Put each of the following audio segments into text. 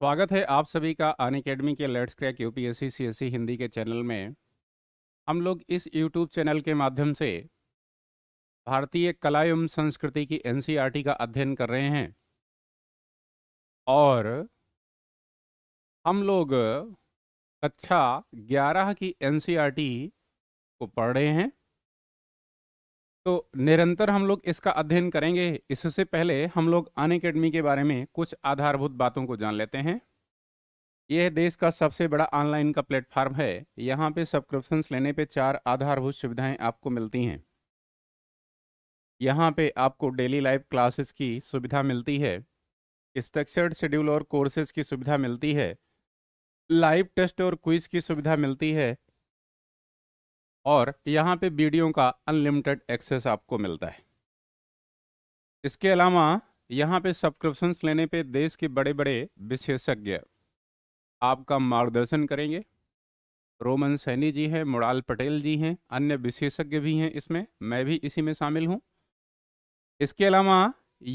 स्वागत है आप सभी का अन अकेडमी के let's crack UPSC CSC Hindi के चैनल में हम लोग इस यूट्यूब चैनल के माध्यम से भारतीय कला एवं संस्कृति की एनसीईआरटी e का अध्ययन कर रहे हैं और हम लोग कक्षा ग्यारह की एनसीईआरटी e को पढ़ रहे हैं तो निरंतर हम लोग इसका अध्ययन करेंगे इससे पहले हम लोग अन अकेडमी के बारे में कुछ आधारभूत बातों को जान लेते हैं यह देश का सबसे बड़ा ऑनलाइन का प्लेटफार्म है यहाँ पे सब्सक्रिप्शंस लेने पे चार आधारभूत सुविधाएं आपको मिलती हैं यहाँ पे आपको डेली लाइव क्लासेस की सुविधा मिलती है स्ट्रक्चर्ड शेड्यूल और कोर्सेज की सुविधा मिलती है लाइव टेस्ट और क्विज की सुविधा मिलती है और यहाँ पे वीडियो का अनलिमिटेड एक्सेस आपको मिलता है इसके अलावा यहाँ पे सब्सक्रिप्शंस लेने पे देश के बड़े बड़े विशेषज्ञ आपका मार्गदर्शन करेंगे रोमन सैनी जी हैं मुड़ाल पटेल जी हैं अन्य विशेषज्ञ भी हैं इसमें मैं भी इसी में शामिल हूँ इसके अलावा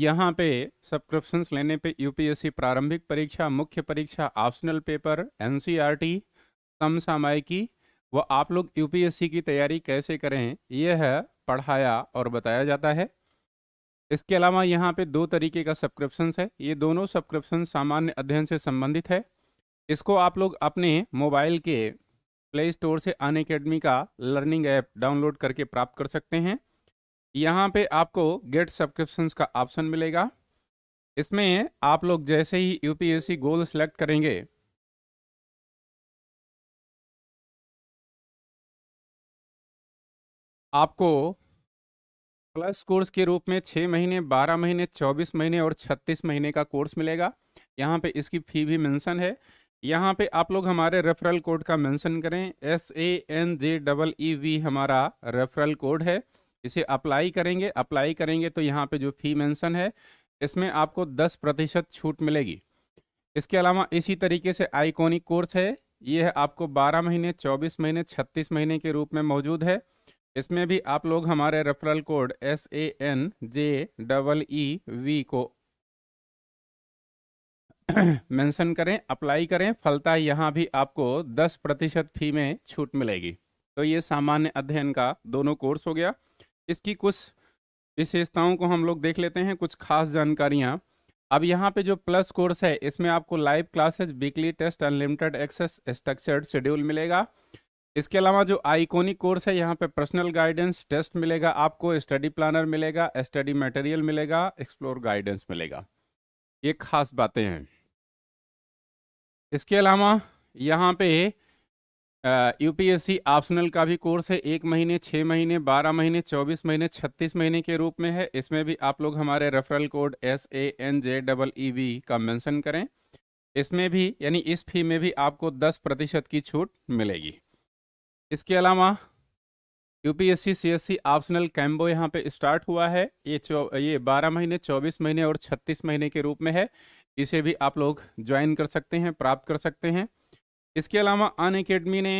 यहाँ पे सब्सक्रिप्शंस लेने पे यूपीएससी प्रारंभिक परीक्षा मुख्य परीक्षा ऑप्शनल पेपर एनसीईआरटी समसामयिकी वो आप लोग यूपीएससी की तैयारी कैसे करें यह पढ़ाया और बताया जाता है इसके अलावा यहाँ पे दो तरीके का सब्सक्रिप्शन है ये दोनों सब्सक्रिप्शन सामान्य अध्ययन से संबंधित है इसको आप लोग अपने मोबाइल के प्ले स्टोर से अन अकेडमी का लर्निंग ऐप डाउनलोड करके प्राप्त कर सकते हैं यहाँ पे आपको गेट सब्सक्रिप्शन का ऑप्शन मिलेगा इसमें आप लोग जैसे ही यूपीएससी गोल सेलेक्ट करेंगे आपको प्लस कोर्स के रूप में छः महीने बारह महीने चौबीस महीने और छत्तीस महीने का कोर्स मिलेगा यहाँ पे इसकी फ़ी भी मेंशन है यहाँ पे आप लोग हमारे रेफरल कोड का मेंशन करें S A N J double E V हमारा रेफरल कोड है इसे अप्लाई करेंगे अप्लाई करेंगे तो यहाँ पे जो फ़ी मेंशन है इसमें आपको दस प्रतिशत छूट मिलेगी इसके अलावा इसी तरीके से आइकॉनिक कोर्स है ये है आपको बारह महीने चौबीस महीने छत्तीस महीने के रूप में मौजूद है इसमें भी आप लोग हमारे referral code S A N J double E V को मेंशन करें अप्लाई करें फलता यहाँ भी आपको 10 प्रतिशत फी में छूट मिलेगी तो ये सामान्य अध्ययन का दोनों कोर्स हो गया इसकी कुछ विशेषताओं को हम लोग देख लेते हैं कुछ खास जानकारियाँ अब यहाँ पे जो प्लस कोर्स है इसमें आपको live classes weekly test unlimited access structured schedule मिलेगा इसके अलावा जो आइकोनिक कोर्स है यहाँ पे पर्सनल गाइडेंस टेस्ट मिलेगा आपको स्टडी प्लानर मिलेगा स्टडी मटेरियल मिलेगा एक्सप्लोर गाइडेंस मिलेगा ये खास बातें हैं इसके अलावा यहाँ पे यूपीएससी ऑप्शनल का भी कोर्स है एक महीने छः महीने बारह महीने चौबीस महीने छत्तीस महीने के रूप में है इसमें भी आप लोग हमारे referral code S A N J double E V का मैंसन करें इसमें भी यानी इस फी में भी आपको दस प्रतिशत की छूट मिलेगी इसके अलावा यूपीएससी सीएससी ऑप्शनल कैम्बो यहाँ पे स्टार्ट हुआ है ये चौ ये बारह महीने चौबीस महीने और छत्तीस महीने के रूप में है इसे भी आप लोग ज्वाइन कर सकते हैं प्राप्त कर सकते हैं इसके अलावा अन अकेडमी ने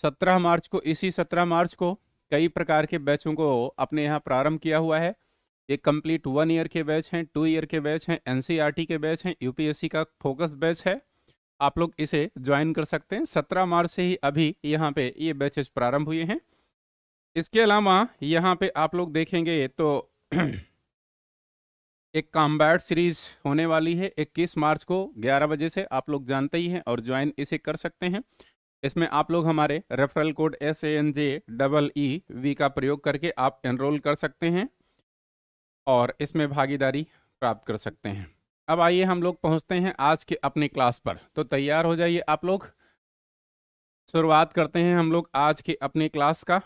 सत्रह मार्च को इसी सत्रह मार्च को कई प्रकार के बैचों को अपने यहाँ प्रारंभ किया हुआ है ये कंप्लीट वन ईयर के बैच हैं टू ईयर के बैच हैं एन e के बैच हैं यू का फोकस बैच है आप लोग इसे ज्वाइन कर सकते हैं सत्रह मार्च से ही अभी यहाँ पे ये बैचेस प्रारंभ हुए हैं इसके अलावा यहाँ पे आप लोग देखेंगे तो एक कॉम्बैट सीरीज होने वाली है 21 मार्च को 11 बजे से आप लोग जानते ही हैं और ज्वाइन इसे कर सकते हैं इसमें आप लोग हमारे referral code S A N J double E V का प्रयोग करके आप एनरोल कर सकते हैं और इसमें भागीदारी प्राप्त कर सकते हैं अब आइए हम लोग पहुंचते हैं आज के अपने क्लास पर तो तैयार हो जाइए आप लोग शुरुआत करते हैं हम लोग आज के अपने क्लास का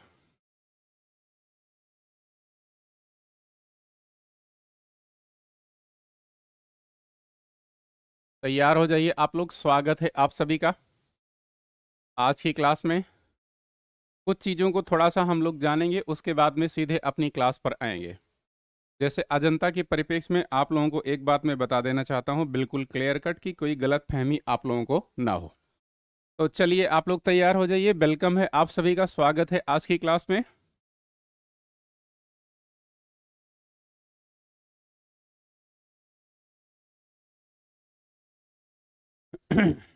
तैयार हो जाइए आप लोग स्वागत है आप सभी का आज की क्लास में कुछ चीज़ों को थोड़ा सा हम लोग जानेंगे उसके बाद में सीधे अपनी क्लास पर आएंगे जैसे अजंता के परिपेक्ष में आप लोगों को एक बात मैं बता देना चाहता हूँ बिल्कुल क्लियर कट की कोई गलत फहमी आप लोगों को ना हो तो चलिए आप लोग तैयार हो जाइए वेलकम है आप सभी का स्वागत है आज की क्लास में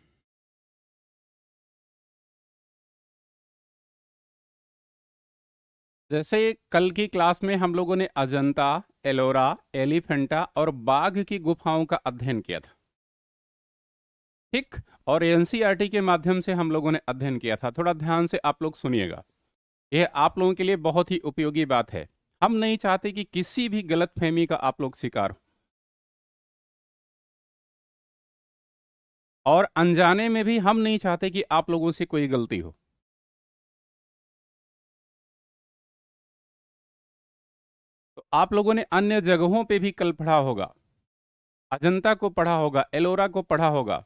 जैसे कल की क्लास में हम लोगों ने अजंता एलोरा एलिफेंटा और बाघ की गुफाओं का अध्ययन किया था ठीक और एनसीईआरटी के माध्यम से हम लोगों ने अध्ययन किया था थोड़ा ध्यान से आप लोग सुनिएगा यह आप लोगों के लिए बहुत ही उपयोगी बात है हम नहीं चाहते कि किसी भी गलत फहमी का आप लोग शिकार हो और अनजाने में भी हम नहीं चाहते कि आप लोगों से कोई गलती हो आप लोगों ने अन्य जगहों पे भी कल पढ़ा होगा अजंता को पढ़ा होगा एलोरा को पढ़ा होगा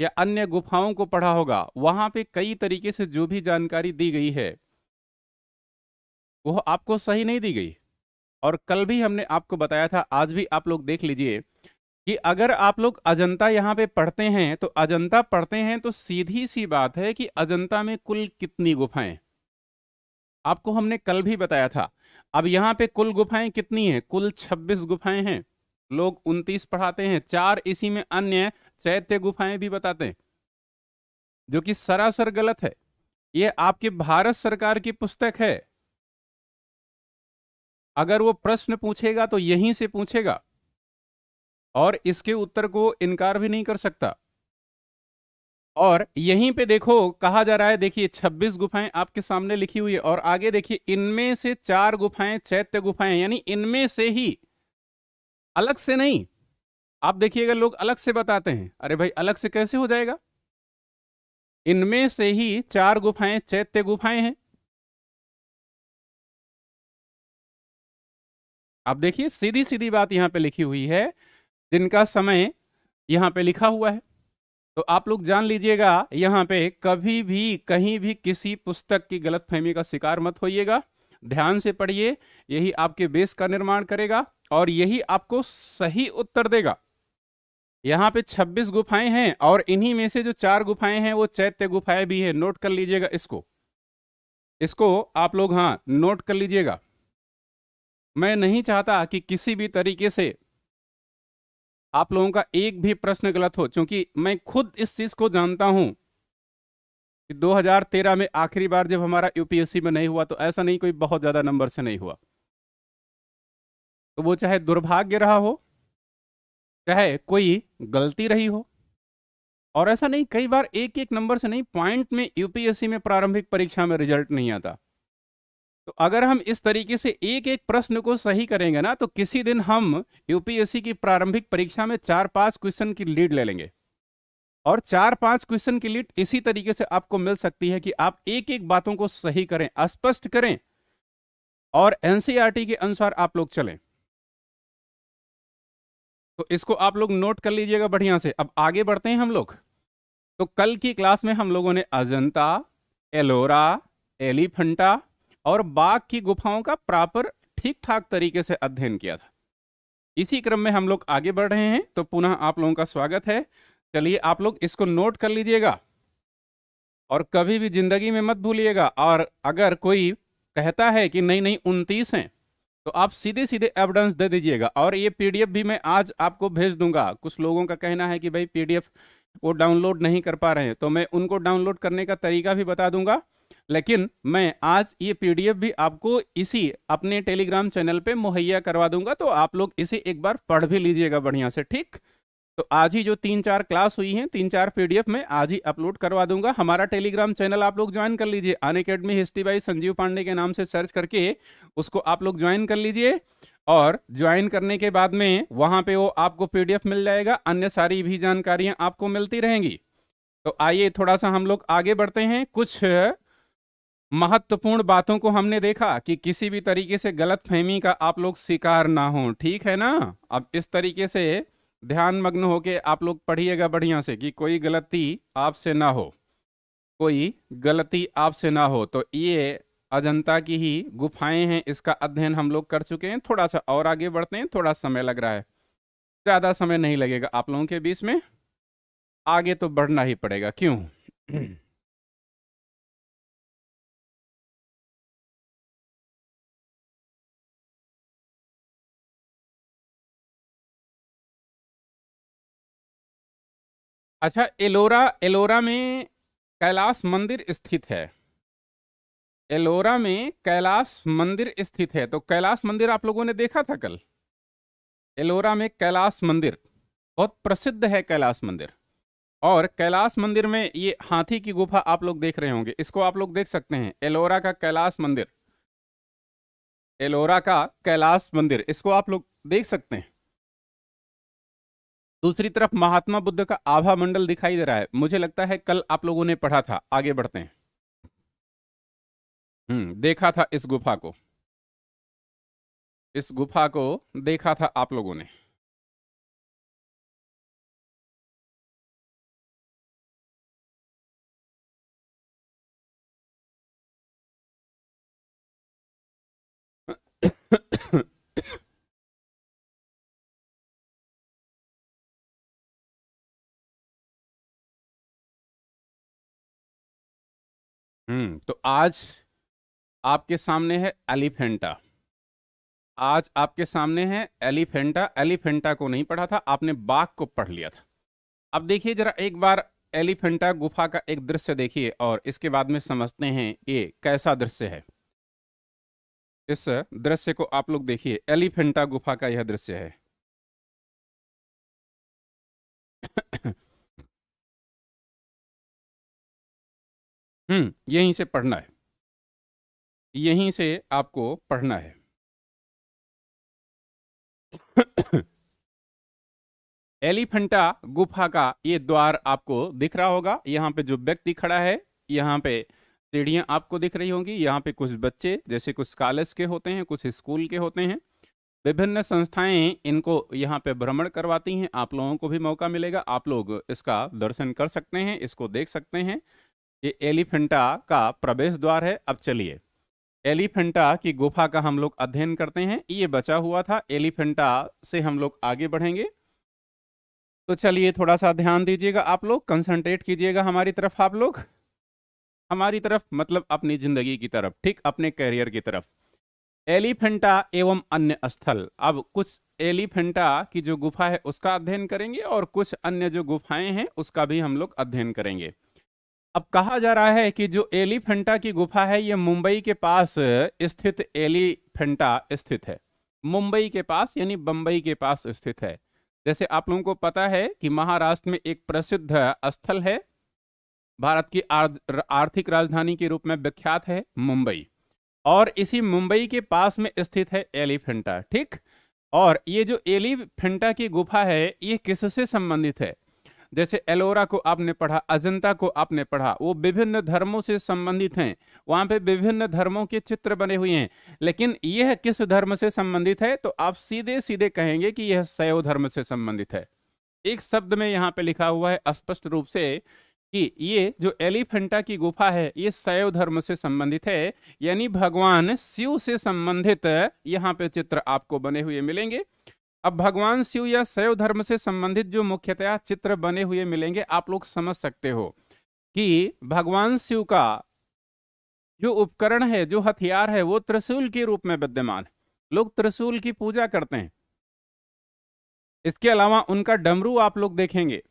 या अन्य गुफाओं को पढ़ा होगा वहां पे कई तरीके से जो भी जानकारी दी गई है वो आपको सही नहीं दी गई और कल भी हमने आपको बताया था आज भी आप लोग देख लीजिए कि अगर आप लोग अजंता यहाँ पे पढ़ते हैं तो अजंता पढ़ते हैं तो सीधी सी बात है कि अजंता में कुल कितनी गुफाएं आपको हमने कल भी बताया था अब यहाँ पे कुल गुफाएं कितनी हैं कुल 26 गुफाएं हैं लोग 29 पढ़ाते हैं चार इसी में अन्य चैत्य गुफाएं भी बताते हैं जो कि सरासर गलत है ये आपके भारत सरकार की पुस्तक है अगर वो प्रश्न पूछेगा तो यहीं से पूछेगा और इसके उत्तर को इनकार भी नहीं कर सकता और यहीं पे देखो कहा जा रहा है देखिए 26 गुफाएं आपके सामने लिखी हुई है और आगे देखिए इनमें से चार गुफाएं चैत्य गुफाएं यानी इनमें से ही अलग से नहीं आप देखिएगा लोग अलग से बताते हैं अरे भाई अलग से कैसे हो जाएगा इनमें से ही चार गुफाएं चैत्य गुफाएं हैं आप देखिए सीधी सीधी बात यहां पे लिखी हुई है जिनका समय यहां पे लिखा हुआ है तो आप लोग जान लीजिएगा यहाँ पे कभी भी कहीं भी किसी पुस्तक की गलतफहमी का शिकार मत होइएगा ध्यान से पढ़िए यही आपके बेस का निर्माण करेगा और यही आपको सही उत्तर देगा यहाँ पे 26 गुफाएं हैं और इन्हीं में से जो चार गुफाएं हैं वो चैत्य गुफाएं भी है नोट कर लीजिएगा इसको इसको आप लोग हाँ नोट कर लीजिएगा मैं नहीं चाहता कि किसी भी तरीके से आप लोगों का एक भी प्रश्न गलत हो क्योंकि मैं खुद इस चीज को जानता हूं कि 2013 में आखिरी बार जब हमारा यूपीएससी में नहीं हुआ तो ऐसा नहीं कोई बहुत ज्यादा नंबर से नहीं हुआ तो वो चाहे दुर्भाग्य रहा हो चाहे कोई गलती रही हो और ऐसा नहीं कई बार एक एक नंबर से नहीं पॉइंट में यूपीएससी में प्रारंभिक परीक्षा में रिजल्ट नहीं आता तो अगर हम इस तरीके से एक एक प्रश्न को सही करेंगे ना तो किसी दिन हम यूपीएससी की प्रारंभिक परीक्षा में चार पांच क्वेश्चन की लीड ले लेंगे और चार पांच क्वेश्चन की लीड इसी तरीके से आपको मिल सकती है कि आप एक एक बातों को सही करें स्पष्ट करें और एनसीईआरटी e के अनुसार आप लोग चलें तो इसको आप लोग नोट कर लीजिएगा बढ़िया से अब आगे बढ़ते हैं हम लोग तो कल की क्लास में हम लोगों ने अजंता एलोरा एलिफंटा और बाघ की गुफाओं का प्रॉपर ठीक ठाक तरीके से अध्ययन किया था इसी क्रम में हम लोग आगे बढ़ रहे हैं तो पुनः आप लोगों का स्वागत है चलिए आप लोग इसको नोट कर लीजिएगा और कभी भी जिंदगी में मत भूलिएगा और अगर कोई कहता है कि नहीं नहीं उनतीस हैं तो आप सीधे सीधे एविडेंस दे दीजिएगा और ये पीडीएफ भी मैं आज आपको भेज दूंगा कुछ लोगों का कहना है कि भाई पीडीएफ वो डाउनलोड नहीं कर पा रहे हैं तो मैं उनको डाउनलोड करने का तरीका भी बता दूंगा लेकिन मैं आज ये पीडीएफ भी आपको इसी अपने टेलीग्राम चैनल पे मुहैया करवा दूंगा तो आप लोग इसे एक बार पढ़ भी लीजिएगा बढ़िया से ठीक तो आज ही जो तीन चार क्लास हुई हैं तीन चार पीडीएफ में आज ही अपलोड करवा दूंगा हमारा टेलीग्राम चैनल आप लोग ज्वाइन कर लीजिए Unacademy history by Sanjeev Pandey के नाम से सर्च करके उसको आप लोग ज्वाइन कर लीजिए और ज्वाइन करने के बाद में वहां पे वो आपको पीडीएफ मिल जाएगा अन्य सारी भी जानकारियां आपको मिलती रहेंगी तो आइए थोड़ा सा हम लोग आगे बढ़ते हैं कुछ महत्वपूर्ण बातों को हमने देखा कि किसी भी तरीके से गलत फहमी का आप लोग शिकार ना हो ठीक है ना अब इस तरीके से ध्यान मग्न होके आप लोग पढ़िएगा बढ़िया से कि कोई गलती आपसे ना हो कोई गलती आपसे ना हो तो ये अजंता की ही गुफाएं हैं इसका अध्ययन हम लोग कर चुके हैं थोड़ा सा और आगे बढ़ते हैं थोड़ा समय लग रहा है ज़्यादा समय नहीं लगेगा आप लोगों के बीच में आगे तो बढ़ना ही पड़ेगा क्यों अच्छा एलोरा एलोरा में कैलाश मंदिर स्थित है एलोरा में कैलाश मंदिर स्थित है तो कैलाश मंदिर आप लोगों ने देखा था कल एलोरा में कैलाश मंदिर बहुत प्रसिद्ध है कैलाश मंदिर और कैलाश मंदिर में ये हाथी की गुफा आप लोग देख रहे होंगे इसको आप लोग देख सकते हैं एलोरा का कैलाश मंदिर एलोरा का कैलाश मंदिर इसको आप लोग देख सकते हैं दूसरी तरफ महात्मा बुद्ध का आभा मंडल दिखाई दे रहा है मुझे लगता है कल आप लोगों ने पढ़ा था आगे बढ़ते हैं हम्म देखा था इस गुफा को इस गुफा को देखा था आप लोगों ने तो आज आपके सामने है एलिफेंटा आज आपके सामने है एलिफेंटा एलिफेंटा को नहीं पढ़ा था आपने बाघ को पढ़ लिया था अब देखिए जरा एक बार एलिफेंटा गुफा का एक दृश्य देखिए और इसके बाद में समझते हैं ये कैसा दृश्य है इस दृश्य को आप लोग देखिए एलिफेंटा गुफा का यह दृश्य है हम्म यहीं से पढ़ना है यहीं से आपको पढ़ना है एलिफेंटा गुफा का ये द्वार आपको दिख रहा होगा यहाँ पे जो व्यक्ति खड़ा है यहाँ पे सीढ़ियाँ आपको दिख रही होंगी यहाँ पे कुछ बच्चे जैसे कुछ कॉलेज के होते हैं कुछ स्कूल के होते हैं विभिन्न संस्थाएं इनको यहाँ पे भ्रमण करवाती हैं आप लोगों को भी मौका मिलेगा आप लोग इसका दर्शन कर सकते हैं इसको देख सकते हैं ये एलिफेंटा का प्रवेश द्वार है अब चलिए एलिफेंटा की गुफा का हम लोग अध्ययन करते हैं ये बचा हुआ था एलिफेंटा से हम लोग आगे बढ़ेंगे तो चलिए थोड़ा सा ध्यान दीजिएगा आप लोग कंसंट्रेट कीजिएगा हमारी तरफ आप लोग हमारी तरफ मतलब अपनी जिंदगी की तरफ ठीक अपने करियर की तरफ एलिफेंटा एवं अन्य स्थल अब कुछ एलिफेंटा की जो गुफा है उसका अध्ययन करेंगे और कुछ अन्य जो गुफाएं हैं उसका भी हम लोग अध्ययन करेंगे अब कहा जा रहा है कि जो एलिफेंटा की गुफा है ये मुंबई के पास स्थित एलिफेंटा स्थित है मुंबई के पास यानी बंबई के पास स्थित है जैसे आप लोगों को पता है कि महाराष्ट्र में एक प्रसिद्ध स्थल है भारत की आर्थिक राजधानी के रूप में विख्यात है मुंबई और इसी मुंबई के पास में स्थित है एलिफेंटा ठीक और ये जो एलिफेंटा की गुफा है ये किससे संबंधित है जैसे एलोरा को आपने पढ़ा अजंता को आपने पढ़ा वो विभिन्न धर्मों से संबंधित हैं वहाँ पे विभिन्न धर्मों के चित्र बने हुए हैं लेकिन यह किस धर्म से संबंधित है तो आप सीधे सीधे कहेंगे कि यह शैव धर्म से संबंधित है एक शब्द में यहाँ पे लिखा हुआ है स्पष्ट रूप से कि ये जो एलिफेंटा की गुफा है ये सैव धर्म से संबंधित है यानी भगवान शिव से संबंधित यहाँ पे चित्र आपको बने हुए मिलेंगे अब भगवान शिव या शैव धर्म से संबंधित जो मुख्यतया चित्र बने हुए मिलेंगे आप लोग समझ सकते हो कि भगवान शिव का जो उपकरण है जो हथियार है वो त्रिशूल के रूप में विद्यमान है लोग त्रिशूल की पूजा करते हैं इसके अलावा उनका डमरू आप लोग देखेंगे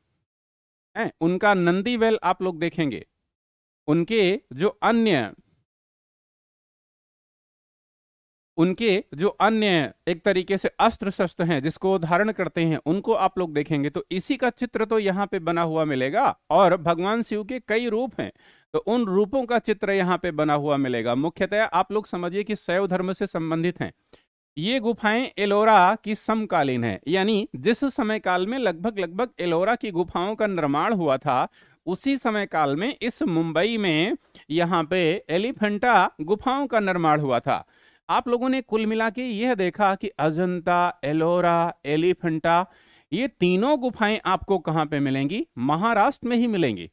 हैं उनका नंदी वेल आप लोग देखेंगे उनके जो अन्य उनके जो अन्य एक तरीके से अस्त्र शस्त्र हैं जिसको धारण करते हैं उनको आप लोग देखेंगे तो इसी का चित्र तो यहाँ पे बना हुआ मिलेगा और भगवान शिव के कई रूप हैं तो उन रूपों का चित्र यहाँ पे बना हुआ मिलेगा मुख्यतः आप लोग समझिए कि शैव धर्म से संबंधित हैं ये गुफाएं एलोरा की समकालीन है यानी जिस समय काल में लगभग लगभग एलोरा की गुफाओं का निर्माण हुआ था उसी समय काल में इस मुंबई में यहाँ पे एलिफेंटा गुफाओं का निर्माण हुआ था आप लोगों ने कुल मिला के यह देखा कि अजंता एलोरा एलिफेंटा ये तीनों गुफाएं आपको कहां पे मिलेंगी महाराष्ट्र में ही मिलेंगी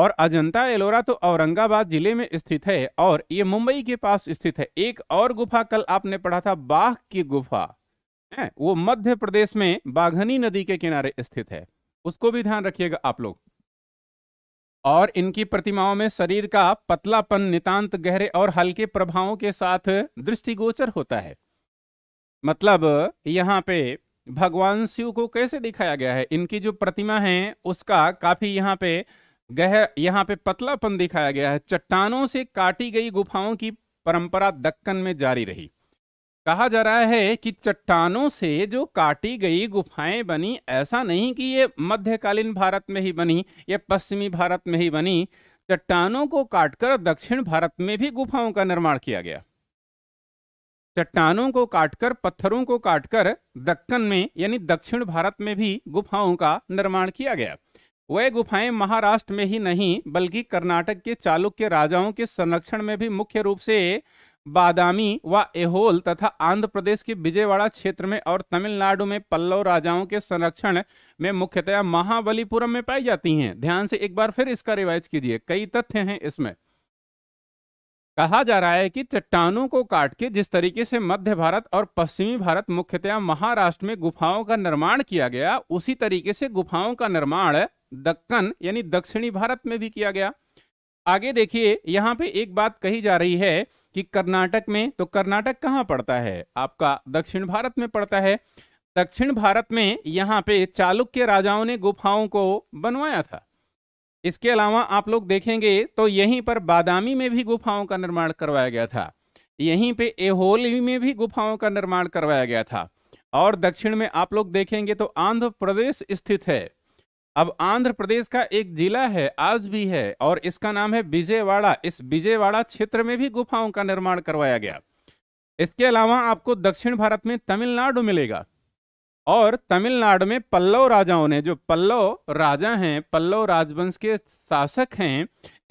और अजंता एलोरा तो औरंगाबाद जिले में स्थित है और ये मुंबई के पास स्थित है एक और गुफा कल आपने पढ़ा था बाघ की गुफा है वो मध्य प्रदेश में बाघनी नदी के किनारे स्थित है उसको भी ध्यान रखिएगा आप लोग और इनकी प्रतिमाओं में शरीर का पतलापन नितांत गहरे और हल्के प्रभावों के साथ दृष्टिगोचर होता है मतलब यहाँ पे भगवान शिव को कैसे दिखाया गया है इनकी जो प्रतिमा है उसका काफी यहाँ पे गह यहाँ पे पतलापन दिखाया गया है चट्टानों से काटी गई गुफाओं की परंपरा दक्कन में जारी रही कहा जा रहा है कि चट्टानों से जो काटी गई गुफाएं बनी ऐसा नहीं कि ये मध्यकालीन भारत में ही बनी ये पश्चिमी भारत में ही बनी चट्टानों को काटकर दक्षिण भारत में भी गुफाओं का निर्माण किया गया चट्टानों को काटकर पत्थरों को काटकर दक्कन में यानी दक्षिण भारत में भी गुफाओं का निर्माण किया गया वह गुफाएं महाराष्ट्र में ही नहीं बल्कि कर्नाटक के चालुक्य राजाओं के संरक्षण में भी मुख्य रूप से बादामी व एहोल तथा आंध्र प्रदेश के विजयवाड़ा क्षेत्र में और तमिलनाडु में पल्लव राजाओं के संरक्षण में मुख्यतया महाबलीपुरम में पाई जाती हैं ध्यान से एक बार फिर इसका रिवाइज कीजिए कई तथ्य हैं इसमें कहा जा रहा है कि चट्टानों को काट के जिस तरीके से मध्य भारत और पश्चिमी भारत मुख्यतया महाराष्ट्र में गुफाओं का निर्माण किया गया उसी तरीके से गुफाओं का निर्माण दक्कन यानी दक्षिणी भारत में भी किया गया आगे देखिए यहाँ पे एक बात कही जा रही है कि कर्नाटक में तो कर्नाटक कहाँ पड़ता है आपका दक्षिण भारत में पड़ता है दक्षिण भारत में यहाँ पे चालुक्य राजाओं ने गुफाओं को बनवाया था इसके अलावा आप लोग देखेंगे तो यहीं पर बादामी में भी गुफाओं का निर्माण करवाया गया था यहीं पे एहोली में भी गुफाओं का निर्माण करवाया गया था और दक्षिण में आप लोग देखेंगे तो आंध्र प्रदेश स्थित है अब आंध्र प्रदेश का एक जिला है आज भी है और इसका नाम है विजयवाड़ा इस विजयवाड़ा क्षेत्र में भी गुफाओं का निर्माण करवाया गया इसके अलावा आपको दक्षिण भारत में तमिलनाडु मिलेगा और तमिलनाडु में पल्लव राजाओं ने जो पल्लव राजा हैं पल्लव राजवंश के शासक हैं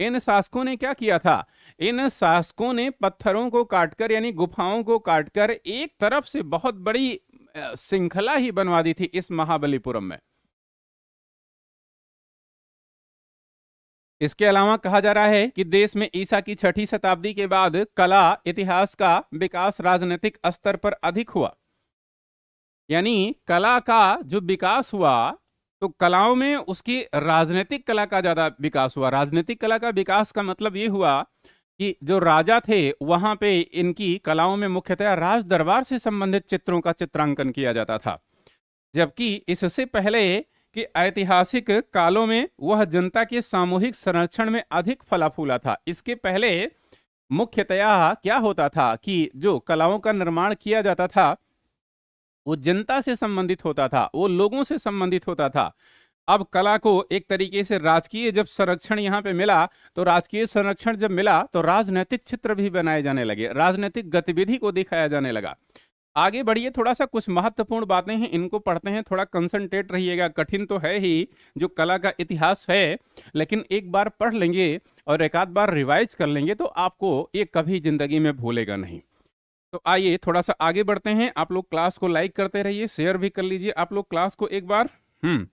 इन शासकों ने क्या किया था इन शासकों ने पत्थरों को काटकर यानी गुफाओं को काटकर एक तरफ से बहुत बड़ी श्रृंखला ही बनवा दी थी इस महाबलीपुरम में इसके अलावा कहा जा रहा है कि देश में ईसा की छठी शताब्दी के बाद कला इतिहास का विकास राजनीतिक स्तर पर अधिक हुआ यानी कला का जो विकास हुआ तो कलाओं में उसकी राजनीतिक कला का ज़्यादा विकास हुआ राजनीतिक कला का विकास का मतलब ये हुआ कि जो राजा थे वहां पे इनकी कलाओं में मुख्यतः राज दरबार से संबंधित चित्रों का चित्रांकन किया जाता था जबकि इससे पहले कि ऐतिहासिक कालों में वह जनता के सामूहिक संरक्षण में अधिक फला फूला था इसके पहले मुख्यतया क्या होता था कि जो कलाओं का निर्माण किया जाता था वो जनता से संबंधित होता था वो लोगों से संबंधित होता था अब कला को एक तरीके से राजकीय जब संरक्षण यहाँ पे मिला तो राजकीय संरक्षण जब मिला तो राजनैतिक चित्र भी बनाए जाने लगे राजनैतिक गतिविधि को दिखाया जाने लगा आगे बढ़िए थोड़ा सा कुछ महत्वपूर्ण बातें हैं इनको पढ़ते हैं थोड़ा कंसंट्रेट रहिएगा कठिन तो है ही जो कला का इतिहास है लेकिन एक बार पढ़ लेंगे और एक आध बार रिवाइज कर लेंगे तो आपको ये कभी जिंदगी में भूलेगा नहीं तो आइए थोड़ा सा आगे बढ़ते हैं आप लोग क्लास को लाइक करते रहिए शेयर भी कर लीजिए आप लोग क्लास को एक बार हम्म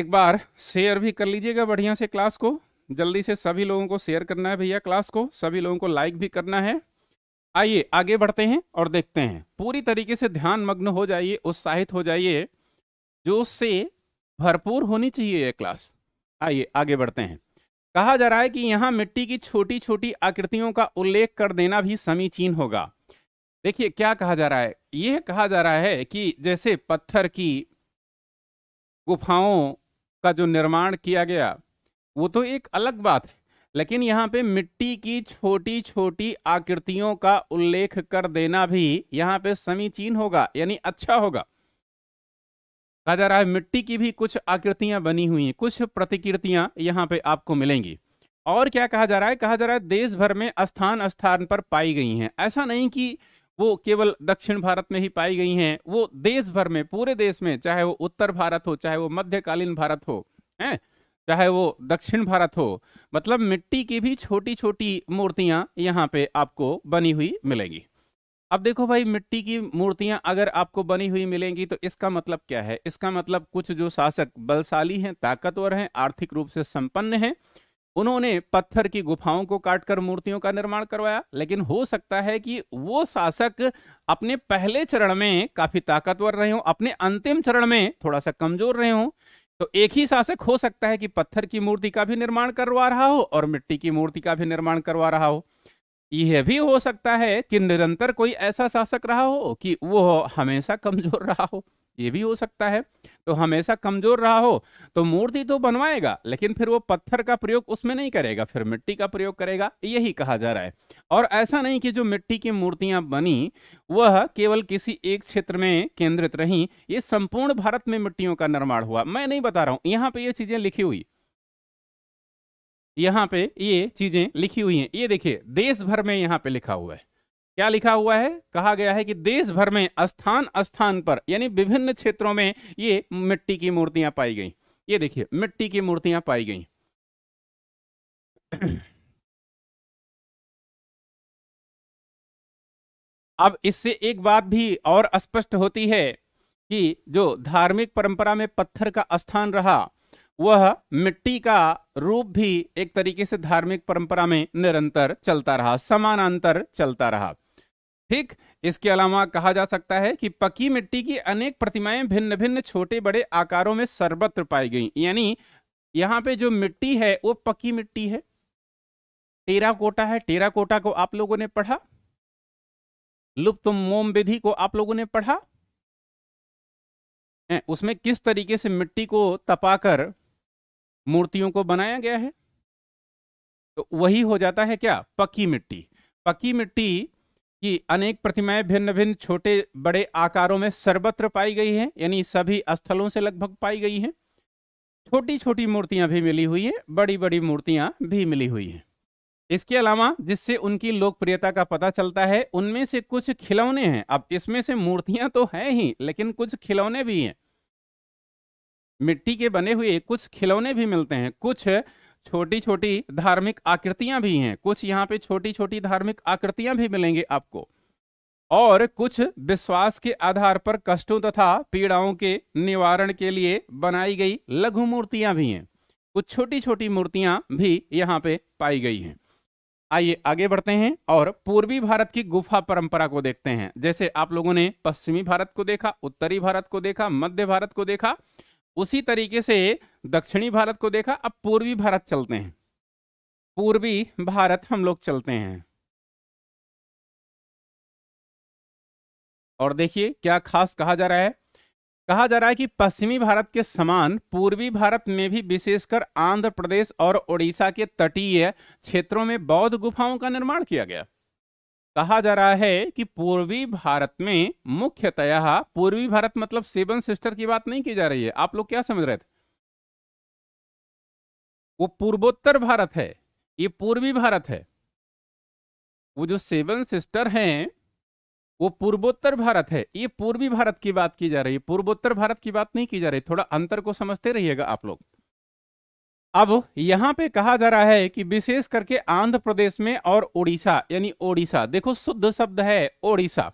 एक बार शेयर भी कर लीजिएगा बढ़िया से क्लास को जल्दी से सभी लोगों को शेयर करना है भैया क्लास को सभी लोगों को लाइक भी करना है आइए आगे बढ़ते हैं और देखते हैं पूरी तरीके से ध्यान मग्न हो जाइए उत्साहित हो जाइए जो से भरपूर होनी चाहिए यह क्लास आइए आगे बढ़ते हैं कहा जा रहा है कि यहाँ मिट्टी की छोटी छोटी आकृतियों का उल्लेख कर देना भी समीचीन होगा देखिए क्या कहा जा रहा है यह कहा जा रहा है कि जैसे पत्थर की गुफाओं का जो निर्माण किया गया वो तो एक अलग बात है लेकिन यहाँ पे मिट्टी की छोटी छोटी आकृतियों का उल्लेख कर देना भी यहाँ पे समीचीन होगा यानी अच्छा होगा कहा जा रहा है मिट्टी की भी कुछ आकृतियां बनी हुई हैं कुछ प्रतिकृतियां यहाँ पे आपको मिलेंगी और क्या कहा जा रहा है कहा जा रहा है देश भर में स्थान स्थान पर पाई गई हैं ऐसा नहीं कि वो केवल दक्षिण भारत में ही पाई गई हैं वो देश भर में पूरे देश में चाहे वो उत्तर भारत हो चाहे वो मध्यकालीन भारत हो है चाहे वो दक्षिण भारत हो मतलब मिट्टी की भी छोटी छोटी मूर्तियां यहाँ पे आपको बनी हुई मिलेंगी अब देखो भाई मिट्टी की मूर्तियां अगर आपको बनी हुई मिलेंगी तो इसका मतलब क्या है इसका मतलब कुछ जो शासक बलशाली हैं ताकतवर हैं आर्थिक रूप से संपन्न हैं उन्होंने पत्थर की गुफाओं को काटकर मूर्तियों का निर्माण करवाया लेकिन हो सकता है कि वो शासक अपने पहले चरण में काफी ताकतवर रहे हों अपने अंतिम चरण में थोड़ा सा कमजोर रहे हों तो एक ही शासक हो सकता है कि पत्थर की मूर्ति का भी निर्माण करवा रहा हो और मिट्टी की मूर्ति का भी निर्माण करवा रहा हो यह भी हो सकता है कि निरंतर कोई ऐसा शासक रहा हो कि वो हमेशा कमजोर रहा हो ये भी हो सकता है तो हमेशा कमजोर रहा हो तो मूर्ति तो बनवाएगा लेकिन फिर वो पत्थर का प्रयोग उसमें नहीं करेगा फिर मिट्टी का प्रयोग करेगा यही कहा जा रहा है और ऐसा नहीं कि जो मिट्टी की मूर्तियां बनी वह केवल किसी एक क्षेत्र में केंद्रित रही ये संपूर्ण भारत में मिट्टियों का निर्माण हुआ मैं नहीं बता रहा हूं यहाँ पे ये चीजें लिखी हुई यहाँ पे ये चीजें लिखी हुई है ये देखिए देश भर में यहाँ पे लिखा हुआ है क्या लिखा हुआ है कहा गया है कि देश भर में स्थान स्थान पर यानी विभिन्न क्षेत्रों में ये मिट्टी की मूर्तियां पाई गई ये देखिए मिट्टी की मूर्तियां पाई गई अब इससे एक बात भी और स्पष्ट होती है कि जो धार्मिक परंपरा में पत्थर का स्थान रहा वह मिट्टी का रूप भी एक तरीके से धार्मिक परंपरा में निरंतर चलता रहा समानांतर चलता रहा ठीक इसके अलावा कहा जा सकता है कि पकी मिट्टी की अनेक प्रतिमाएं भिन्न भिन्न छोटे बड़े आकारों में सर्वत्र पाई गई यानी यहाँ पे जो मिट्टी है वो पकी मिट्टी है टेरा कोटा है टेरा कोटा को आप लोगों ने पढ़ा लुप्त मोम विधि को आप लोगों ने पढ़ा उसमें किस तरीके से मिट्टी को तपाकर मूर्तियों को बनाया गया है तो वही हो जाता है क्या पकी मिट्टी पकी मिट्टी कि अनेक प्रतिमाएं भिन्न भिन्न छोटे बड़े आकारों में सर्वत्र पाई गई हैं यानी सभी स्थलों से लगभग पाई गई हैं छोटी छोटी मूर्तियां भी मिली हुई है बड़ी बड़ी मूर्तियां भी मिली हुई हैं इसके अलावा जिससे उनकी लोकप्रियता का पता चलता है उनमें से कुछ खिलौने हैं अब इसमें से मूर्तियां तो हैं ही लेकिन कुछ खिलौने भी हैं मिट्टी के बने हुए कुछ खिलौने भी मिलते हैं कुछ छोटी छोटी धार्मिक आकृतियां भी हैं कुछ यहाँ पे छोटी छोटी धार्मिक आकृतियां भी मिलेंगे आपको और कुछ विश्वास के आधार पर कष्टों तथा पीड़ाओं के निवारण के लिए बनाई गई लघु मूर्तियां भी हैं कुछ छोटी छोटी मूर्तियां भी यहाँ पे पाई गई हैं आइए आगे बढ़ते हैं और पूर्वी भारत की गुफा परंपरा को देखते हैं जैसे आप लोगों ने पश्चिमी भारत को देखा उत्तरी भारत को देखा मध्य भारत को देखा उसी तरीके से दक्षिणी भारत को देखा अब पूर्वी भारत चलते हैं पूर्वी भारत हम लोग चलते हैं और देखिए क्या खास कहा जा रहा है कहा जा रहा है कि पश्चिमी भारत के समान पूर्वी भारत में भी विशेषकर आंध्र प्रदेश और ओडिशा के तटीय क्षेत्रों में बौद्ध गुफाओं का निर्माण किया गया कहा जा रहा है कि पूर्वी भारत में मुख्यतः पूर्वी भारत मतलब सेवन सिस्टर की बात नहीं की जा रही है आप लोग क्या समझ रहे थे वो पूर्वोत्तर भारत है ये पूर्वी भारत है वो जो सेवन सिस्टर हैं वो पूर्वोत्तर भारत है ये पूर्वी भारत की बात की जा रही है पूर्वोत्तर भारत की बात नहीं की जा रही थोड़ा अंतर को समझते रहिएगा आप लोग अब यहाँ पे कहा जा रहा है कि विशेष करके आंध्र प्रदेश में और ओडिशा यानी ओडिशा देखो शुद्ध शब्द है ओडिशा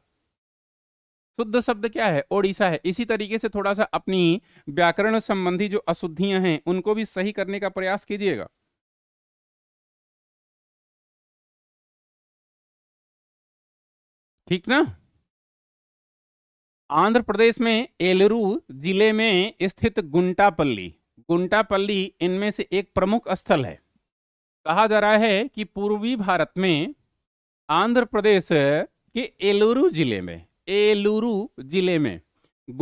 शुद्ध शब्द क्या है ओडिशा है इसी तरीके से थोड़ा सा अपनी व्याकरण संबंधी जो अशुद्धियां हैं उनको भी सही करने का प्रयास कीजिएगा ठीक ना आंध्र प्रदेश में एलरू जिले में स्थित गुंटापल्ली कुंटापल्ली इनमें से एक प्रमुख स्थल है कहा जा रहा है कि पूर्वी भारत में आंध्र प्रदेश के एलुरु जिले में एलुरु जिले में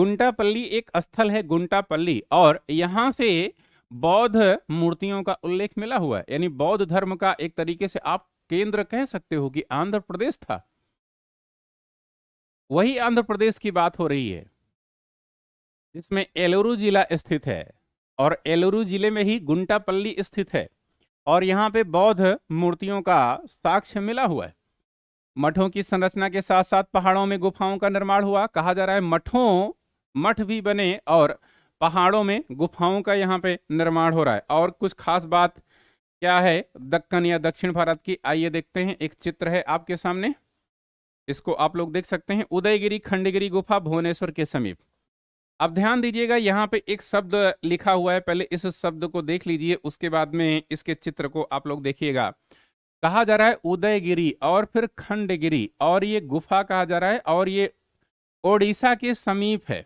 गुंटापल्ली एक स्थल है गुंटापल्ली और यहाँ से बौद्ध मूर्तियों का उल्लेख मिला हुआ है यानी बौद्ध धर्म का एक तरीके से आप केंद्र कह सकते हो कि आंध्र प्रदेश था वही आंध्र प्रदेश की बात हो रही है जिसमें एलुरु जिला स्थित है और एलुरु जिले में ही गुंटापल्ली स्थित है और यहाँ पे बौद्ध मूर्तियों का साक्ष्य मिला हुआ है मठों की संरचना के साथ साथ पहाड़ों में गुफाओं का निर्माण हुआ कहा जा रहा है मठों मठ भी बने और पहाड़ों में गुफाओं का यहाँ पे निर्माण हो रहा है और कुछ खास बात क्या है दक्कन या दक्षिण भारत की आइए देखते हैं एक चित्र है आपके सामने इसको आप लोग देख सकते हैं उदयगिरी खंडगिरी गुफा भुवनेश्वर के समीप अब ध्यान दीजिएगा यहाँ पे एक शब्द लिखा हुआ है पहले इस शब्द को देख लीजिए उसके बाद में इसके चित्र को आप लोग देखिएगा कहा जा रहा है उदयगिरी और फिर खंडगिरी और ये गुफा कहा जा रहा है और ये ओडिशा के समीप है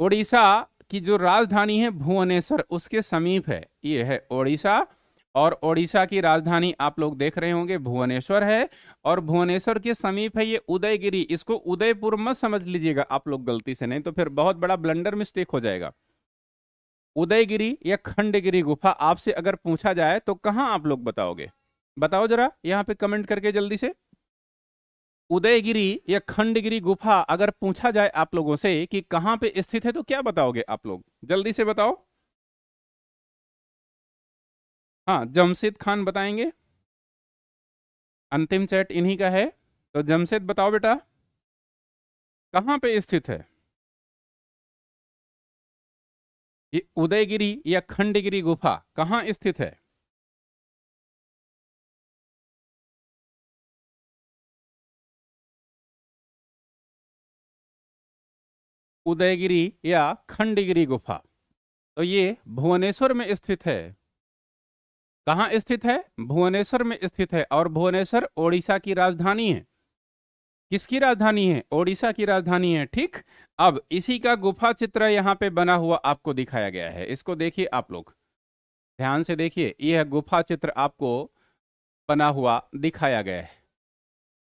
ओडिशा की जो राजधानी है भुवनेश्वर उसके समीप है ये है ओडिशा और ओडिशा की राजधानी आप लोग देख रहे होंगे भुवनेश्वर है और भुवनेश्वर के समीप है ये उदयगिरी इसको उदयपुर मत समझ लीजिएगा आप लोग गलती से नहीं तो फिर बहुत बड़ा ब्लंडर मिस्टेक हो जाएगा उदयगिरी या खंडगिरी गुफा आपसे अगर पूछा जाए तो कहाँ आप लोग बताओगे बताओ जरा यहाँ पे कमेंट करके जल्दी से उदयगिरी या खंडगिरी गुफा अगर पूछा जाए आप लोगों से कि कहाँ पे स्थित है तो क्या बताओगे आप लोग जल्दी से बताओ हाँ जमशेद खान बताएंगे अंतिम चैट इन्हीं का है तो जमशेद बताओ बेटा कहाँ पे स्थित है ये उदयगिरी या खंडगिरी गुफा कहाँ स्थित है उदयगिरी या खंडगिरी गुफा तो ये भुवनेश्वर में स्थित है कहाँ स्थित है भुवनेश्वर में स्थित है और भुवनेश्वर ओडिशा की राजधानी है किसकी राजधानी है ओडिशा की राजधानी है ठीक अब इसी का गुफा चित्र यहाँ पे बना हुआ आपको दिखाया गया है इसको देखिए आप लोग ध्यान से देखिए यह गुफा चित्र आपको बना हुआ दिखाया गया है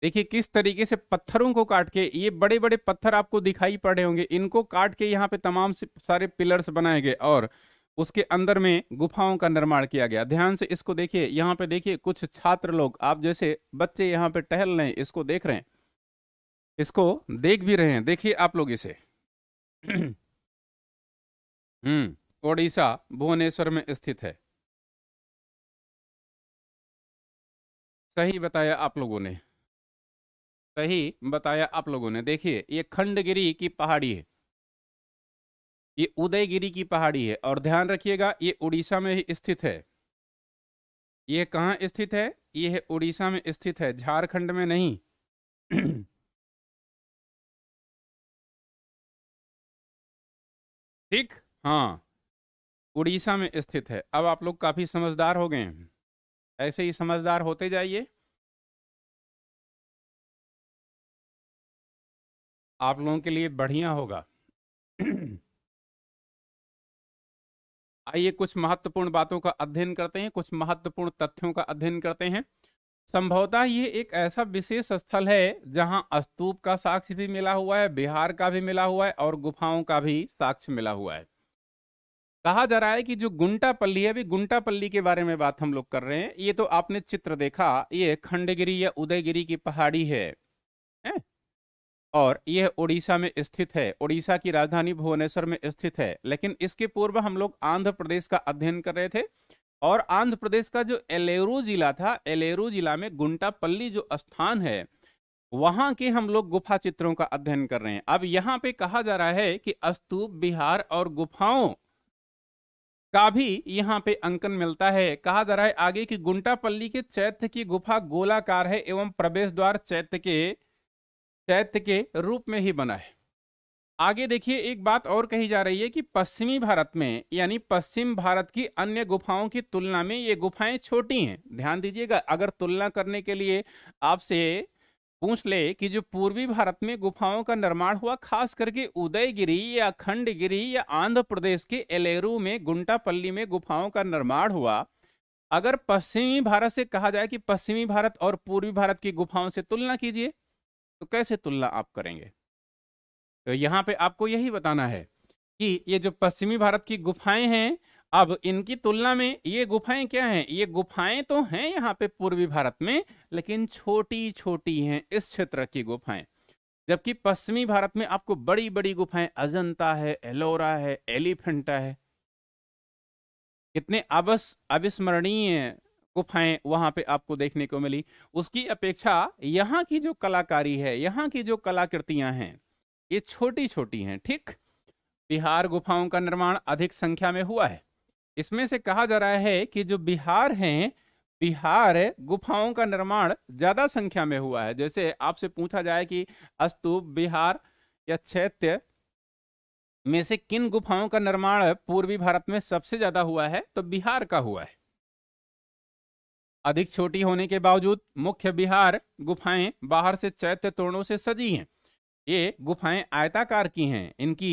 देखिए किस तरीके से पत्थरों को काट के ये बड़े बड़े पत्थर आपको दिखाई पड़े होंगे इनको काट के यहाँ पे तमाम सारे पिलर्स बनाए गए और उसके अंदर में गुफाओं का निर्माण किया गया ध्यान से इसको देखिए यहाँ पे देखिए कुछ छात्र लोग आप जैसे बच्चे यहाँ पे टहल रहे हैं इसको देख रहे हैं इसको देख भी रहे हैं देखिए आप लोग इसे हम्म ओडिशा भुवनेश्वर में स्थित है सही बताया आप लोगों ने सही बताया आप लोगों ने देखिए ये खंडगिरी की पहाड़ी है ये उदयगिरी की पहाड़ी है और ध्यान रखिएगा ये उड़ीसा में ही स्थित है ये कहाँ स्थित है ये है उड़ीसा में स्थित है झारखंड में नहीं ठीक हाँ उड़ीसा में स्थित है अब आप लोग काफ़ी समझदार हो गए हैं ऐसे ही समझदार होते जाइए आप लोगों के लिए बढ़िया होगा आइए कुछ महत्वपूर्ण बातों का अध्ययन करते हैं कुछ महत्वपूर्ण तथ्यों का अध्ययन करते हैं संभवतः ये एक ऐसा विशेष स्थल है जहां अस्तूप का साक्ष्य भी मिला हुआ है बिहार का भी मिला हुआ है और गुफाओं का भी साक्ष्य मिला हुआ है कहा जा रहा है कि जो गुंटापल्ली है अभी गुंटापल्ली के बारे में बात हम लोग कर रहे हैं ये तो आपने चित्र देखा ये खंडगिरी या उदयगिरी की पहाड़ी है और यह उड़ीसा में स्थित है उड़ीसा की राजधानी भुवनेश्वर में स्थित है लेकिन इसके पूर्व हम लोग आंध्र प्रदेश का अध्ययन कर रहे थे और आंध्र प्रदेश का जो एलेरू जिला था एलेरू जिला में गुंटापल्ली जो स्थान है वहां के हम लोग गुफा चित्रों का अध्ययन कर रहे हैं अब यहाँ पे कहा जा रहा है कि अस्तूप बिहार और गुफाओं का भी यहाँ पे अंकन मिलता है कहा जा रहा है आगे कि गुंटापल्ली के चैत्य की गुफा गोलाकार है एवं प्रवेश द्वार चैत्य के चैत्य के रूप में ही बना है आगे देखिए एक बात और कही जा रही है कि पश्चिमी भारत में यानी पश्चिम भारत की अन्य गुफाओं की तुलना में ये गुफाएं छोटी हैं ध्यान दीजिएगा अगर तुलना करने के लिए आपसे पूछ ले कि जो पूर्वी भारत में गुफाओं का निर्माण हुआ खास करके उदयगिरी या खंडगिरी या आंध्र प्रदेश के एलेरू में गुंटापल्ली में गुफाओं का निर्माण हुआ अगर पश्चिमी भारत से कहा जाए कि पश्चिमी भारत और पूर्वी भारत की गुफाओं से तुलना कीजिए तो कैसे तुलना आप करेंगे तो यहाँ पे आपको यही बताना है कि ये जो पश्चिमी भारत की गुफाएं हैं अब इनकी तुलना में ये गुफाएं क्या हैं ये गुफाएं तो हैं यहाँ पे पूर्वी भारत में लेकिन छोटी छोटी हैं इस क्षेत्र की गुफाएं जबकि पश्चिमी भारत में आपको बड़ी बड़ी गुफाएं अजंता है एलोरा है एलिफेंटा है कितने अवस अविस्मरणीय गुफाएं वहां पे आपको देखने को मिली उसकी अपेक्षा यहाँ की जो कलाकारी है यहाँ की जो कलाकृतियां हैं ये छोटी छोटी हैं ठीक बिहार गुफाओं का निर्माण अधिक संख्या में हुआ है इसमें से कहा जा रहा है कि जो बिहार हैं बिहार गुफाओं का निर्माण ज़्यादा संख्या में हुआ है जैसे आपसे पूछा जाए कि अस्तूप बिहार या क्षेत्र में से किन गुफाओं का निर्माण पूर्वी भारत में सबसे ज़्यादा हुआ है तो बिहार का हुआ है अधिक छोटी होने के बावजूद मुख्य बिहार गुफाएं बाहर से चैत्य तोड़ों से सजी हैं ये गुफाएं आयताकार की हैं इनकी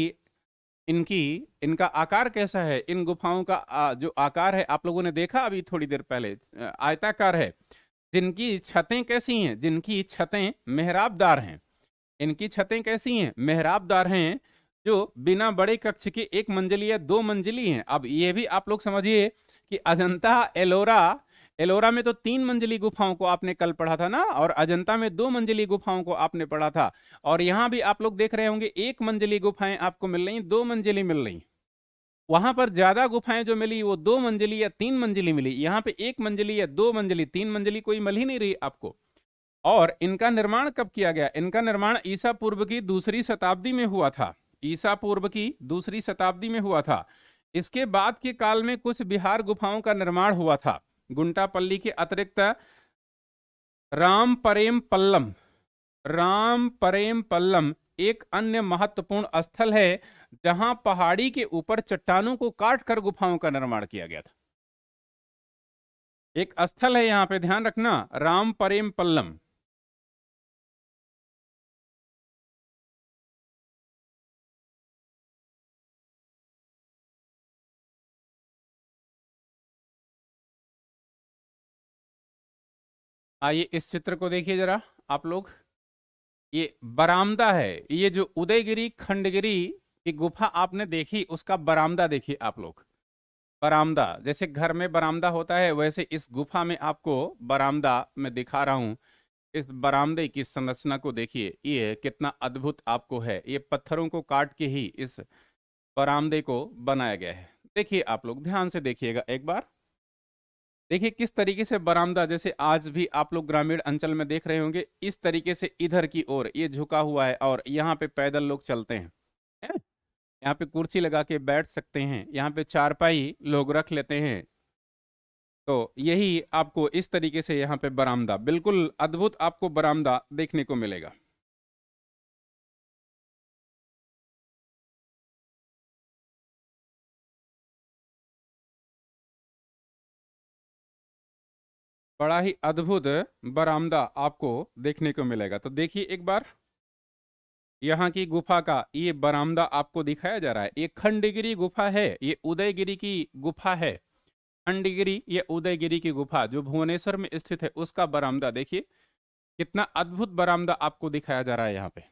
इनकी इनका आकार कैसा है इन गुफाओं का आ, जो आकार है आप लोगों ने देखा अभी थोड़ी देर पहले आयताकार है जिनकी छतें कैसी हैं जिनकी छतें मेहराबदार हैं इनकी छतें कैसी हैं मेहराबदार हैं जो बिना बड़े कक्ष के एक मंजिली या दो मंजिली हैं अब ये भी आप लोग समझिए कि अजंता एलोरा एलोरा में तो तीन मंजिली गुफाओं को आपने कल पढ़ा था ना और अजंता में दो मंजिली गुफाओं को आपने पढ़ा था और यहाँ भी आप लोग देख रहे होंगे एक मंजिली गुफाएं आपको मिल रही दो मंजिली मिल रही वहां पर ज्यादा गुफाएं जो मिली वो दो मंजिली या तीन मंजिली मिली यहाँ पे एक मंजिली या दो मंजिली तीन मंजिली कोई मिल ही नहीं रही आपको और इनका निर्माण कब किया गया इनका निर्माण ईसा पूर्व की दूसरी शताब्दी में हुआ था ईसा पूर्व की दूसरी शताब्दी में हुआ था इसके बाद के काल में कुछ बिहार गुफाओं का निर्माण हुआ था गुंटापल्ली के अतिरिक्त राम परेम पल्लम राम परेम पल्लम एक अन्य महत्वपूर्ण स्थल है जहां पहाड़ी के ऊपर चट्टानों को काटकर गुफाओं का निर्माण किया गया था एक स्थल है यहां पे ध्यान रखना राम परेम पल्लम आइए इस चित्र को देखिए जरा आप लोग ये बरामदा है ये जो उदयगिरी खंडगिरी की गुफा आपने देखी उसका बरामदा देखिए आप लोग बरामदा जैसे घर में बरामदा होता है वैसे इस गुफा में आपको बरामदा मैं दिखा रहा हूँ इस बरामदे की संरचना को देखिए ये कितना अद्भुत आपको है ये पत्थरों को काट के ही इस बरामदे को बनाया गया है देखिए आप लोग ध्यान से देखिएगा एक बार देखिए किस तरीके से बरामदा जैसे आज भी आप लोग ग्रामीण अंचल में देख रहे होंगे इस तरीके से इधर की ओर ये झुका हुआ है और यहाँ पे पैदल लोग चलते हैं है? यहाँ पे कुर्सी लगा के बैठ सकते हैं यहाँ पे चारपाई लोग रख लेते हैं तो यही आपको इस तरीके से यहाँ पे बरामदा बिल्कुल अद्भुत आपको बरामदा देखने को मिलेगा बड़ा ही अद्भुत बरामदा आपको देखने को मिलेगा तो देखिए एक बार यहाँ की गुफा का ये बरामदा आपको दिखाया जा रहा है ये खंडगिरी गुफा है ये उदयगिरी की गुफा है खंडगिरी ये उदयगिरी की गुफा जो भुवनेश्वर में स्थित है उसका बरामदा देखिए कितना अद्भुत बरामदा आपको दिखाया जा रहा है यहाँ पे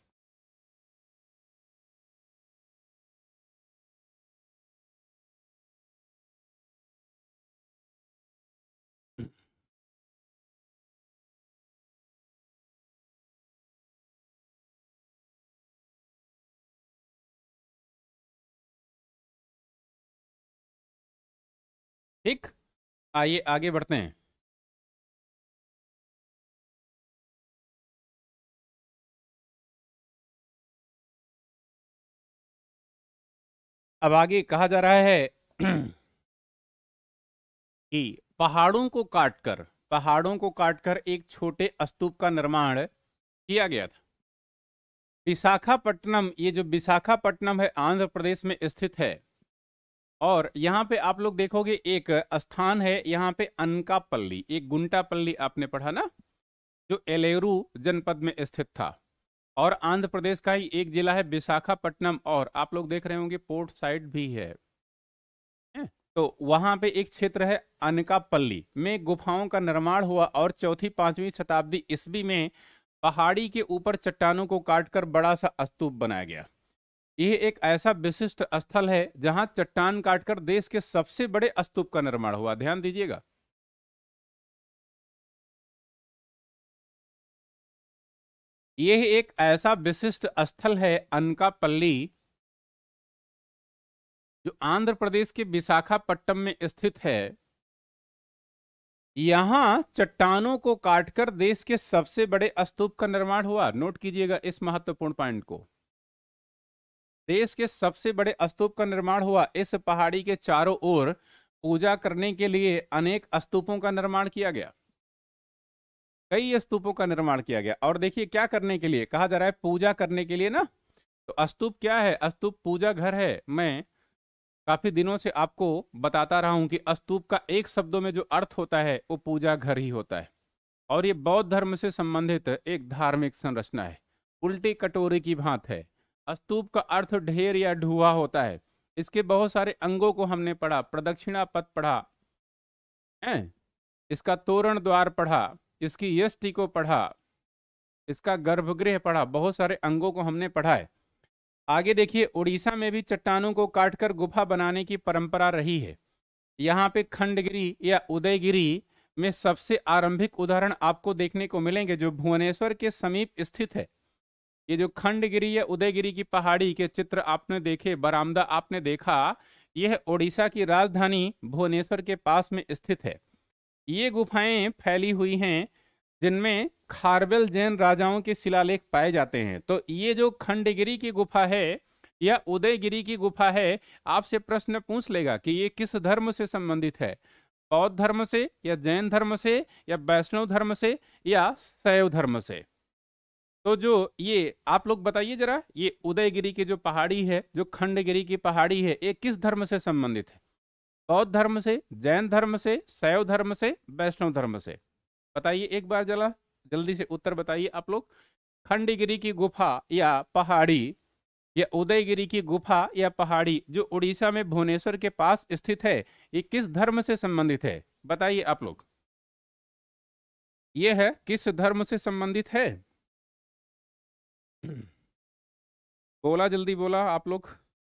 ठीक आइए आगे बढ़ते हैं अब आगे कहा जा रहा है कि पहाड़ों को काटकर पहाड़ों को काटकर एक छोटे स्तूप का निर्माण किया गया था विशाखापट्टनम ये जो विशाखापट्टनम है आंध्र प्रदेश में स्थित है और यहाँ पे आप लोग देखोगे एक स्थान है यहाँ पे अनकापल्ली एक गुंटापल्ली आपने पढ़ा ना जो एलेरू जनपद में स्थित था और आंध्र प्रदेश का ही एक जिला है विशाखापट्टनम और आप लोग देख रहे होंगे पोर्ट साइड भी है तो वहां पे एक क्षेत्र है अनकापल्ली में गुफाओं का निर्माण हुआ और चौथी पांचवी शताब्दी ईस्वी में पहाड़ी के ऊपर चट्टानों को काटकर बड़ा सा स्तूप बनाया गया यह एक ऐसा विशिष्ट स्थल है जहां चट्टान काटकर देश के सबसे बड़े स्तूप का निर्माण हुआ ध्यान दीजिएगा यह एक ऐसा विशिष्ट स्थल है अनकापल्ली जो आंध्र प्रदेश के विशाखापट्टनम में स्थित है यहां चट्टानों को काटकर देश के सबसे बड़े स्तूप का निर्माण हुआ नोट कीजिएगा इस महत्वपूर्ण पॉइंट को देश के सबसे बड़े स्तूप का निर्माण हुआ इस पहाड़ी के चारों ओर पूजा करने के लिए अनेक स्तूपों का निर्माण किया गया कई स्तूपों का निर्माण किया गया और देखिए क्या करने के लिए कहा जा रहा है पूजा करने के लिए ना तो स्तूप क्या है स्तूप पूजा घर है मैं काफी दिनों से आपको बताता रहा हूं कि स्तूप का एक शब्दों में जो अर्थ होता है वो पूजा घर ही होता है और ये बौद्ध धर्म से संबंधित एक धार्मिक संरचना है उल्टी कटोरी की भांत है स्तूप का अर्थ ढेर या ढुआ होता है इसके बहुत सारे अंगों को हमने पढ़ा प्रदक्षिणा पथ पढ़ा है इसका तोरण द्वार पढ़ा इसकी यष्टि को पढ़ा इसका गर्भगृह पढ़ा बहुत सारे अंगों को हमने पढ़ा है आगे देखिए उड़ीसा में भी चट्टानों को काटकर गुफा बनाने की परंपरा रही है यहाँ पे खंडगिरी या उदयगिरी में सबसे आरंभिक उदाहरण आपको देखने को मिलेंगे जो भुवनेश्वर के समीप स्थित है ये जो खंडगिरी या उदयगिरी की पहाड़ी के चित्र आपने देखे बरामदा आपने देखा यह ओडिशा की राजधानी भुवनेश्वर के पास में स्थित है ये गुफाएं फैली हुई हैं जिनमें खारबेल जैन राजाओं के शिलालेख पाए जाते हैं तो ये जो खंडगिरी की गुफा है या उदयगिरी की गुफा है आपसे प्रश्न पूछ लेगा कि ये किस धर्म से संबंधित है बौद्ध धर्म से या जैन धर्म से या वैष्णव धर्म से या शैव धर्म से तो जो ये आप लोग बताइए जरा ये उदयगिरी की जो पहाड़ी है जो खंडगिरी की पहाड़ी है ये किस धर्म से संबंधित है बौद्ध धर्म से जैन धर्म से शैव धर्म से वैष्णव धर्म से बताइए एक बार जला जल्दी से उत्तर बताइए आप लोग खंडगिरी की गुफा या पहाड़ी या उदयगिरी की गुफा या पहाड़ी जो उड़ीसा में भुवनेश्वर के पास स्थित है ये किस धर्म से संबंधित है बताइए आप लोग ये है किस धर्म से संबंधित है बोला जल्दी बोला आप लोग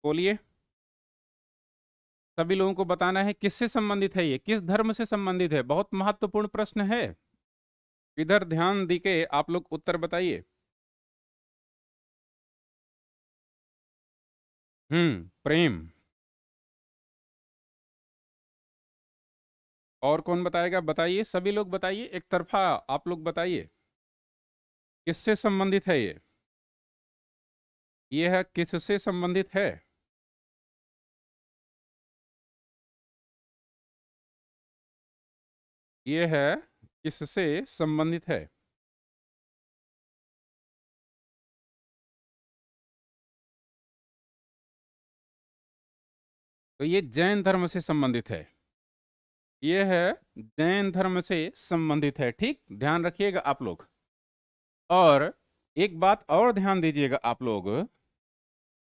बोलिए सभी लोगों को बताना है किससे संबंधित है ये किस धर्म से संबंधित है बहुत महत्वपूर्ण प्रश्न है इधर ध्यान दी के आप लोग उत्तर बताइए हम्म प्रेम और कौन बताएगा बताइए सभी लोग बताइए एक तरफा आप लोग बताइए किससे संबंधित है ये यह किससे संबंधित है यह किससे संबंधित है तो ये जैन धर्म से संबंधित है यह जैन धर्म से संबंधित है ठीक ध्यान रखिएगा आप लोग और एक बात और ध्यान दीजिएगा आप लोग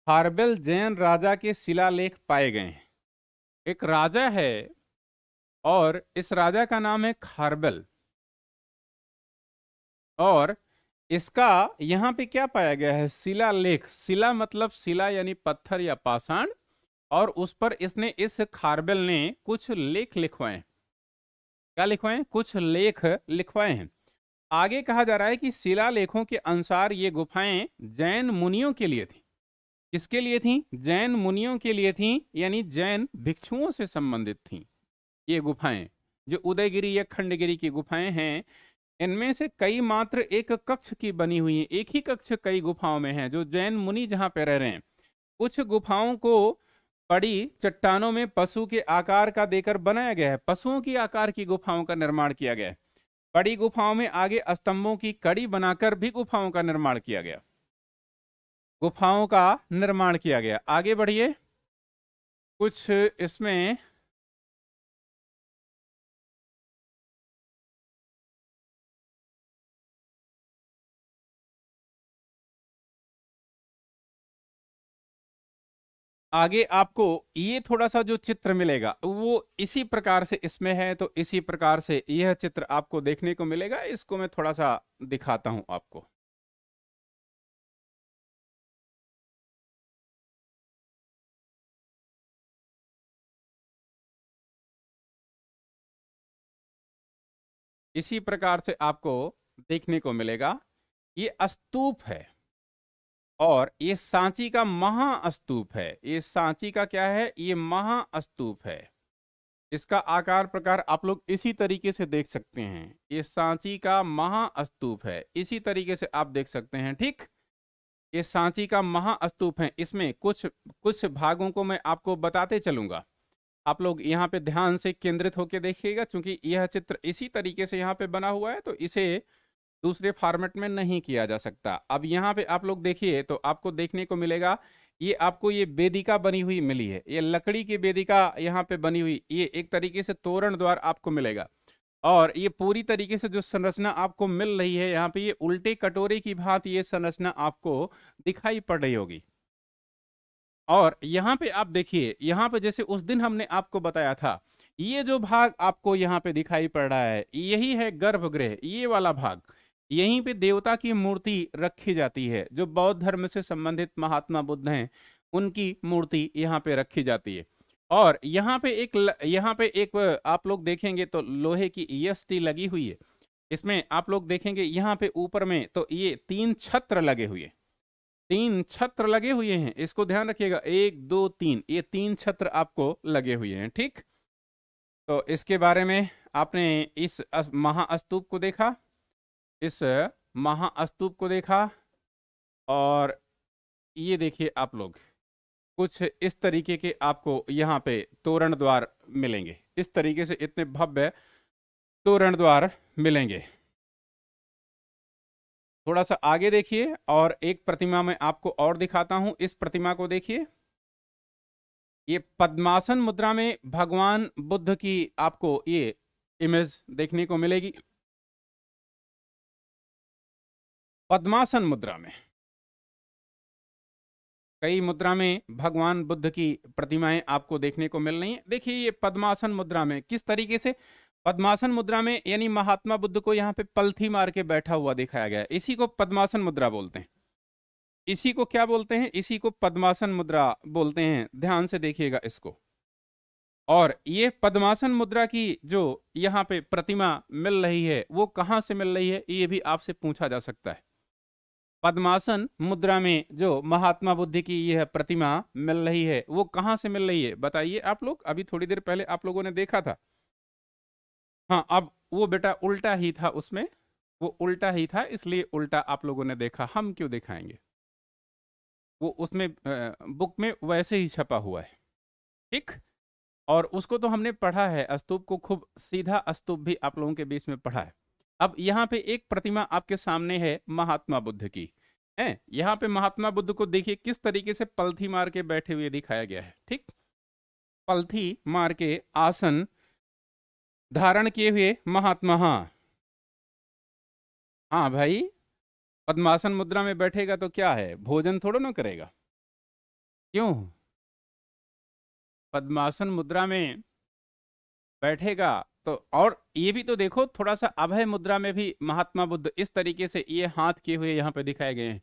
हार्बेल जैन राजा के शिलालेख पाए गए हैं एक राजा है और इस राजा का नाम है खारबेल और इसका यहाँ पे क्या पाया गया है शिला लेख शिला मतलब शिला यानी पत्थर या पाषाण और उस पर इसने इस खारबेल ने कुछ लेख लिखवाए क्या लिखवाए कुछ लेख लिखवाए हैं आगे कहा जा रहा है कि शिला लेखों के अनुसार ये गुफाएं जैन मुनियों के लिए थी किसके लिए थी जैन मुनियों के लिए थी यानी जैन भिक्षुओं से संबंधित थी ये गुफाएं जो उदयगिरी या खंडगिरी की गुफाएं हैं इनमें से कई मात्र एक कक्ष की बनी हुई है एक ही कक्ष कई गुफाओं में है जो जैन मुनि जहाँ पे रह रहे हैं कुछ गुफाओं को बड़ी चट्टानों में पशु के आकार का देकर बनाया गया है पशुओं की आकार की गुफाओं का निर्माण किया गया है बड़ी गुफाओं में आगे स्तंभों की कड़ी बनाकर भी गुफाओं का निर्माण किया गया गुफाओं का निर्माण किया गया आगे बढ़िए कुछ इसमें आगे आपको ये थोड़ा सा जो चित्र मिलेगा वो इसी प्रकार से इसमें है तो इसी प्रकार से यह चित्र आपको देखने को मिलेगा इसको मैं थोड़ा सा दिखाता हूं आपको इसी प्रकार से आपको देखने को मिलेगा ये स्तूप है और ये सांची का महास्तूप है ये सांची का क्या है ये महास्तूप है इसका आकार प्रकार आप लोग इसी तरीके से देख सकते हैं ये सांची का महास्तूप है इसी तरीके से आप देख सकते हैं ठीक ये सांची का महास्तूप है इसमें कुछ कुछ भागों को मैं आपको बताते चलूंगा आप लोग यहाँ पे ध्यान से केंद्रित होकर देखिएगा क्योंकि यह चित्र इसी तरीके से यहाँ पे बना हुआ है तो इसे दूसरे फॉर्मेट में नहीं किया जा सकता अब यहाँ पे आप लोग देखिए तो आपको देखने को मिलेगा ये आपको ये वेदिका बनी हुई मिली है ये लकड़ी की वेदिका यहाँ पे बनी हुई ये एक तरीके से तोरण द्वार आपको मिलेगा और ये पूरी तरीके से जो संरचना आपको मिल रही है यहाँ पे ये उल्टे कटोरे की भांति ये संरचना आपको दिखाई पड़ रही होगी और यहाँ पे आप देखिए यहाँ पे जैसे उस दिन हमने आपको बताया था ये जो भाग आपको यहाँ पे दिखाई पड़ रहा है यही है गर्भगृह ये वाला भाग यहीं पे देवता की मूर्ति रखी जाती है जो बौद्ध धर्म से संबंधित महात्मा बुद्ध हैं उनकी मूर्ति यहाँ पे रखी जाती है और यहाँ पे एक ल, यहाँ पे एक आप लोग देखेंगे तो लोहे की यस्ती लगी हुई है इसमें आप लोग देखेंगे यहाँ पे ऊपर में तो ये तीन छत्र लगे हुए तीन छत्र लगे हुए हैं इसको ध्यान रखिएगा एक दो तीन ये तीन छत्र आपको लगे हुए हैं ठीक तो इसके बारे में आपने इस महाअस्तूप को देखा इस महाअस्तूप को देखा और ये देखिए आप लोग कुछ इस तरीके के आपको यहाँ पे तोरण द्वार मिलेंगे इस तरीके से इतने भव्य तोरण द्वार मिलेंगे थोड़ा सा आगे देखिए और एक प्रतिमा में आपको और दिखाता हूं इस प्रतिमा को देखिए ये पद्मासन मुद्रा में भगवान बुद्ध की आपको ये इमेज देखने को मिलेगी पद्मासन मुद्रा में कई मुद्रा में भगवान बुद्ध की प्रतिमाएं आपको देखने को मिल रही है देखिए ये पद्मासन मुद्रा में किस तरीके से पद्मासन मुद्रा में यानी महात्मा बुद्ध को यहाँ पे पलथी मार के बैठा हुआ दिखाया गया इसी को पद्मासन मुद्रा बोलते हैं इसी को क्या बोलते हैं इसी को पद्मासन मुद्रा बोलते हैं ध्यान से देखिएगा इसको और ये पद्मासन मुद्रा की जो यहाँ पे प्रतिमा मिल रही है वो कहाँ से मिल रही है ये भी आपसे पूछा जा सकता है पद्मासन मुद्रा में जो महात्मा बुद्ध की यह प्रतिमा मिल रही है वो कहाँ से मिल रही है बताइए आप लोग अभी थोड़ी देर पहले आप लोगों ने देखा था हाँ अब वो बेटा उल्टा ही था उसमें वो उल्टा ही था इसलिए उल्टा आप लोगों ने देखा हम क्यों दिखाएंगे वो उसमें बुक में वैसे ही छपा हुआ है ठीक और उसको तो हमने पढ़ा है अस्तूप को खूब सीधा अस्तूप भी आप लोगों के बीच में पढ़ा है अब यहाँ पे एक प्रतिमा आपके सामने है महात्मा बुद्ध की है यहाँ पे महात्मा बुद्ध को देखिए किस तरीके से पलथी मार के बैठे हुए दिखाया गया है ठीक पलथी मार के आसन धारण किए हुए महात्मा हाँ।, हाँ भाई पद्मासन मुद्रा में बैठेगा तो क्या है भोजन थोड़ा ना करेगा क्यों पद्मासन मुद्रा में बैठेगा तो और ये भी तो देखो थोड़ा सा अभय मुद्रा में भी महात्मा बुद्ध इस तरीके से ये हाथ किए हुए यहाँ पे दिखाए गए हैं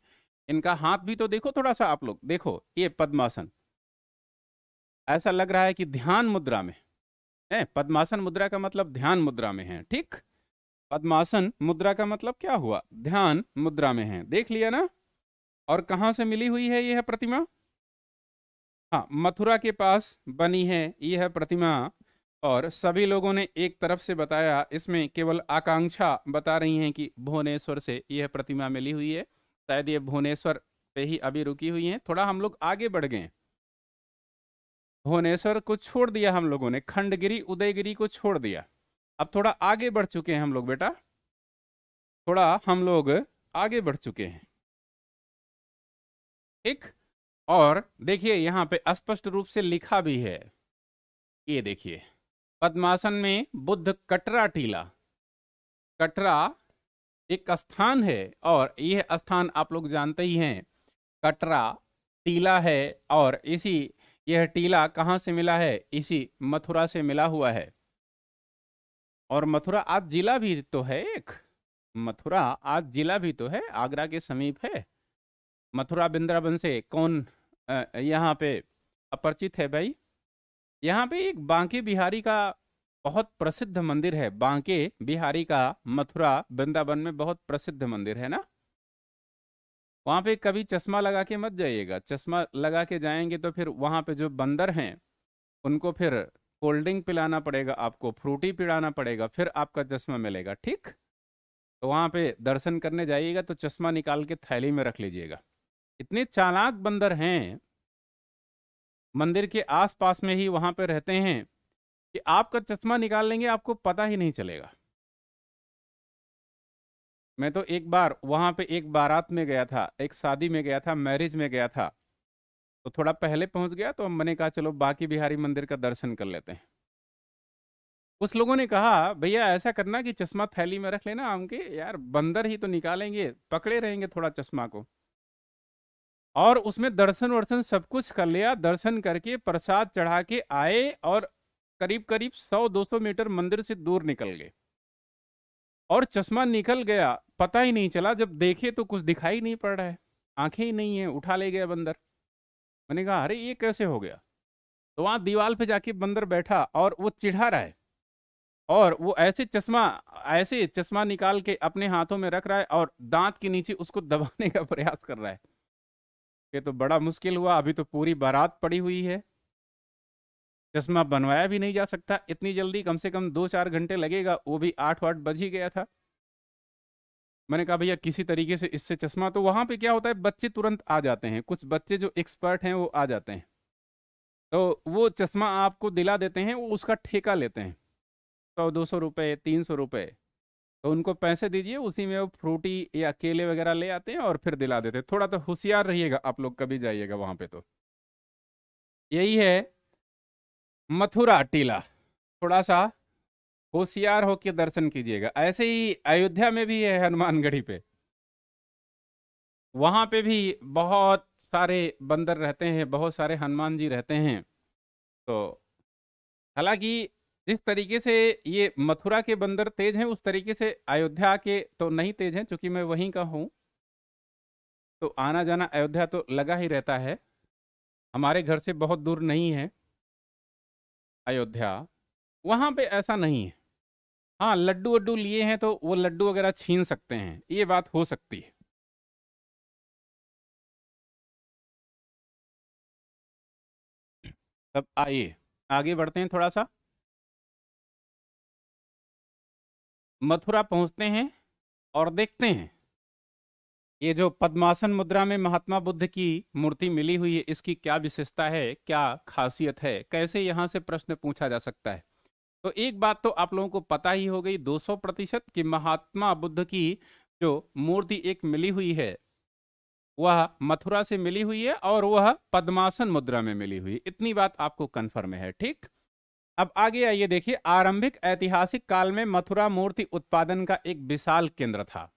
इनका हाथ भी तो देखो थोड़ा सा आप लोग देखो ये पद्मासन ऐसा लग रहा है कि ध्यान मुद्रा में हैं पद्मासन मुद्रा का मतलब ध्यान मुद्रा में है ठीक पद्मासन मुद्रा का मतलब क्या हुआ ध्यान मुद्रा में है देख लिया ना और कहाँ से मिली हुई है यह प्रतिमा हाँ मथुरा के पास बनी है यह प्रतिमा और सभी लोगों ने एक तरफ से बताया इसमें केवल आकांक्षा बता रही हैं कि भुवनेश्वर से यह प्रतिमा मिली हुई है शायद ये भुवनेश्वर पे ही अभी रुकी हुई हैं थोड़ा हम लोग आगे बढ़ गए भुवनेश्वर को छोड़ दिया हम लोगों ने खंडगिरी उदयगिरी को छोड़ दिया अब थोड़ा आगे बढ़ चुके हैं हम लोग बेटा थोड़ा हम लोग आगे बढ़ चुके हैं ठीक और देखिए यहाँ पे स्पष्ट रूप से लिखा भी है ये देखिए पद्मासन में बुद्ध कटरा टीला कटरा एक स्थान है और यह स्थान आप लोग जानते ही हैं कटरा टीला है और इसी यह टीला कहाँ से मिला है इसी मथुरा से मिला हुआ है और मथुरा आज जिला भी तो है एक मथुरा आज जिला भी तो है आगरा के समीप है मथुरा बिंद्रावन से कौन यहाँ पे अपरिचित है भाई यहाँ पे एक बांके बिहारी का बहुत प्रसिद्ध मंदिर है बांके बिहारी का मथुरा वृंदावन में बहुत प्रसिद्ध मंदिर है ना वहाँ पे कभी चश्मा लगा के मत जाइएगा चश्मा लगा के जाएंगे तो फिर वहाँ पे जो बंदर हैं उनको फिर कोल्ड ड्रिंक पिलाना पड़ेगा आपको फ्रूटी पिलाना पड़ेगा फिर आपका चश्मा मिलेगा ठीक तो वहाँ पे दर्शन करने जाइएगा तो चश्मा निकाल के थैली में रख लीजिएगा इतने चालाक बंदर हैं मंदिर के आसपास में ही वहाँ पे रहते हैं कि आपका चश्मा निकाल लेंगे आपको पता ही नहीं चलेगा मैं तो एक बार वहाँ पे एक बारात में गया था एक शादी में गया था मैरिज में गया था तो थोड़ा पहले पहुँच गया तो मैंने कहा चलो बाकी बिहारी मंदिर का दर्शन कर लेते हैं उस लोगों ने कहा भैया ऐसा करना कि चश्मा थैली में रख लेना आम के यार बंदर ही तो निकालेंगे पकड़े रहेंगे थोड़ा चश्मा को और उसमें दर्शन वर्शन सब कुछ कर लिया दर्शन करके प्रसाद चढ़ा के आए और करीब करीब 100-200 मीटर मंदिर से दूर निकल गए और चश्मा निकल गया पता ही नहीं चला जब देखे तो कुछ दिखाई नहीं पड़ रहा है आंखें ही नहीं है उठा ले गया बंदर मैंने कहा अरे ये कैसे हो गया तो वहां दीवार पे जाके बंदर बैठा और वो चिढ़ा रहा है और वो ऐसे चश्मा ऐसे चश्मा निकाल के अपने हाथों में रख रहा है और दांत के नीचे उसको दबाने का प्रयास कर रहा है ये तो बड़ा मुश्किल हुआ अभी तो पूरी बारात पड़ी हुई है चश्मा बनवाया भी नहीं जा सकता इतनी जल्दी कम से कम दो चार घंटे लगेगा वो भी आठ वाट बज ही गया था मैंने कहा भैया किसी तरीके से इससे चश्मा तो वहाँ पे क्या होता है बच्चे तुरंत आ जाते हैं कुछ बच्चे जो एक्सपर्ट हैं वो आ जाते हैं तो वो चश्मा आपको दिला देते हैं वो उसका ठेका लेते हैं सौ तो दो सौ रुपये तीन सौ रुपये तो उनको पैसे दीजिए उसी में वो फ्रूटी या केले वगैरह ले आते हैं और फिर दिला देते हैं थोड़ा तो होशियार रहिएगा आप लोग कभी जाइएगा वहाँ पे तो यही है मथुरा टीला थोड़ा सा होशियार होकर दर्शन कीजिएगा ऐसे ही अयोध्या में भी है हनुमानगढ़ी पे वहाँ पे भी बहुत सारे बंदर रहते हैं बहुत सारे हनुमान जी रहते हैं तो हालांकि जिस तरीके से ये मथुरा के बंदर तेज हैं उस तरीके से अयोध्या के तो नहीं तेज हैं चूंकि मैं वहीं का हूँ तो आना जाना अयोध्या तो लगा ही रहता है हमारे घर से बहुत दूर नहीं है अयोध्या वहाँ पे ऐसा नहीं है हाँ लड्डू वड्डू लिए हैं तो वो लड्डू वगैरह छीन सकते हैं ये बात हो सकती है तब आइए आगे बढ़ते हैं थोड़ा सा मथुरा पहुंचते हैं और देखते हैं ये जो पद्मासन मुद्रा में महात्मा बुद्ध की मूर्ति मिली हुई है इसकी क्या विशेषता है क्या खासियत है कैसे यहाँ से प्रश्न पूछा जा सकता है तो एक बात तो आप लोगों को पता ही हो गई 200 प्रतिशत कि महात्मा बुद्ध की जो मूर्ति एक मिली हुई है वह मथुरा से मिली हुई है और वह पद्मासन मुद्रा में मिली हुई इतनी बात आपको कन्फर्म है ठीक अब आगे आइए देखिए आरंभिक ऐतिहासिक काल में मथुरा मूर्ति उत्पादन का एक विशाल केंद्र था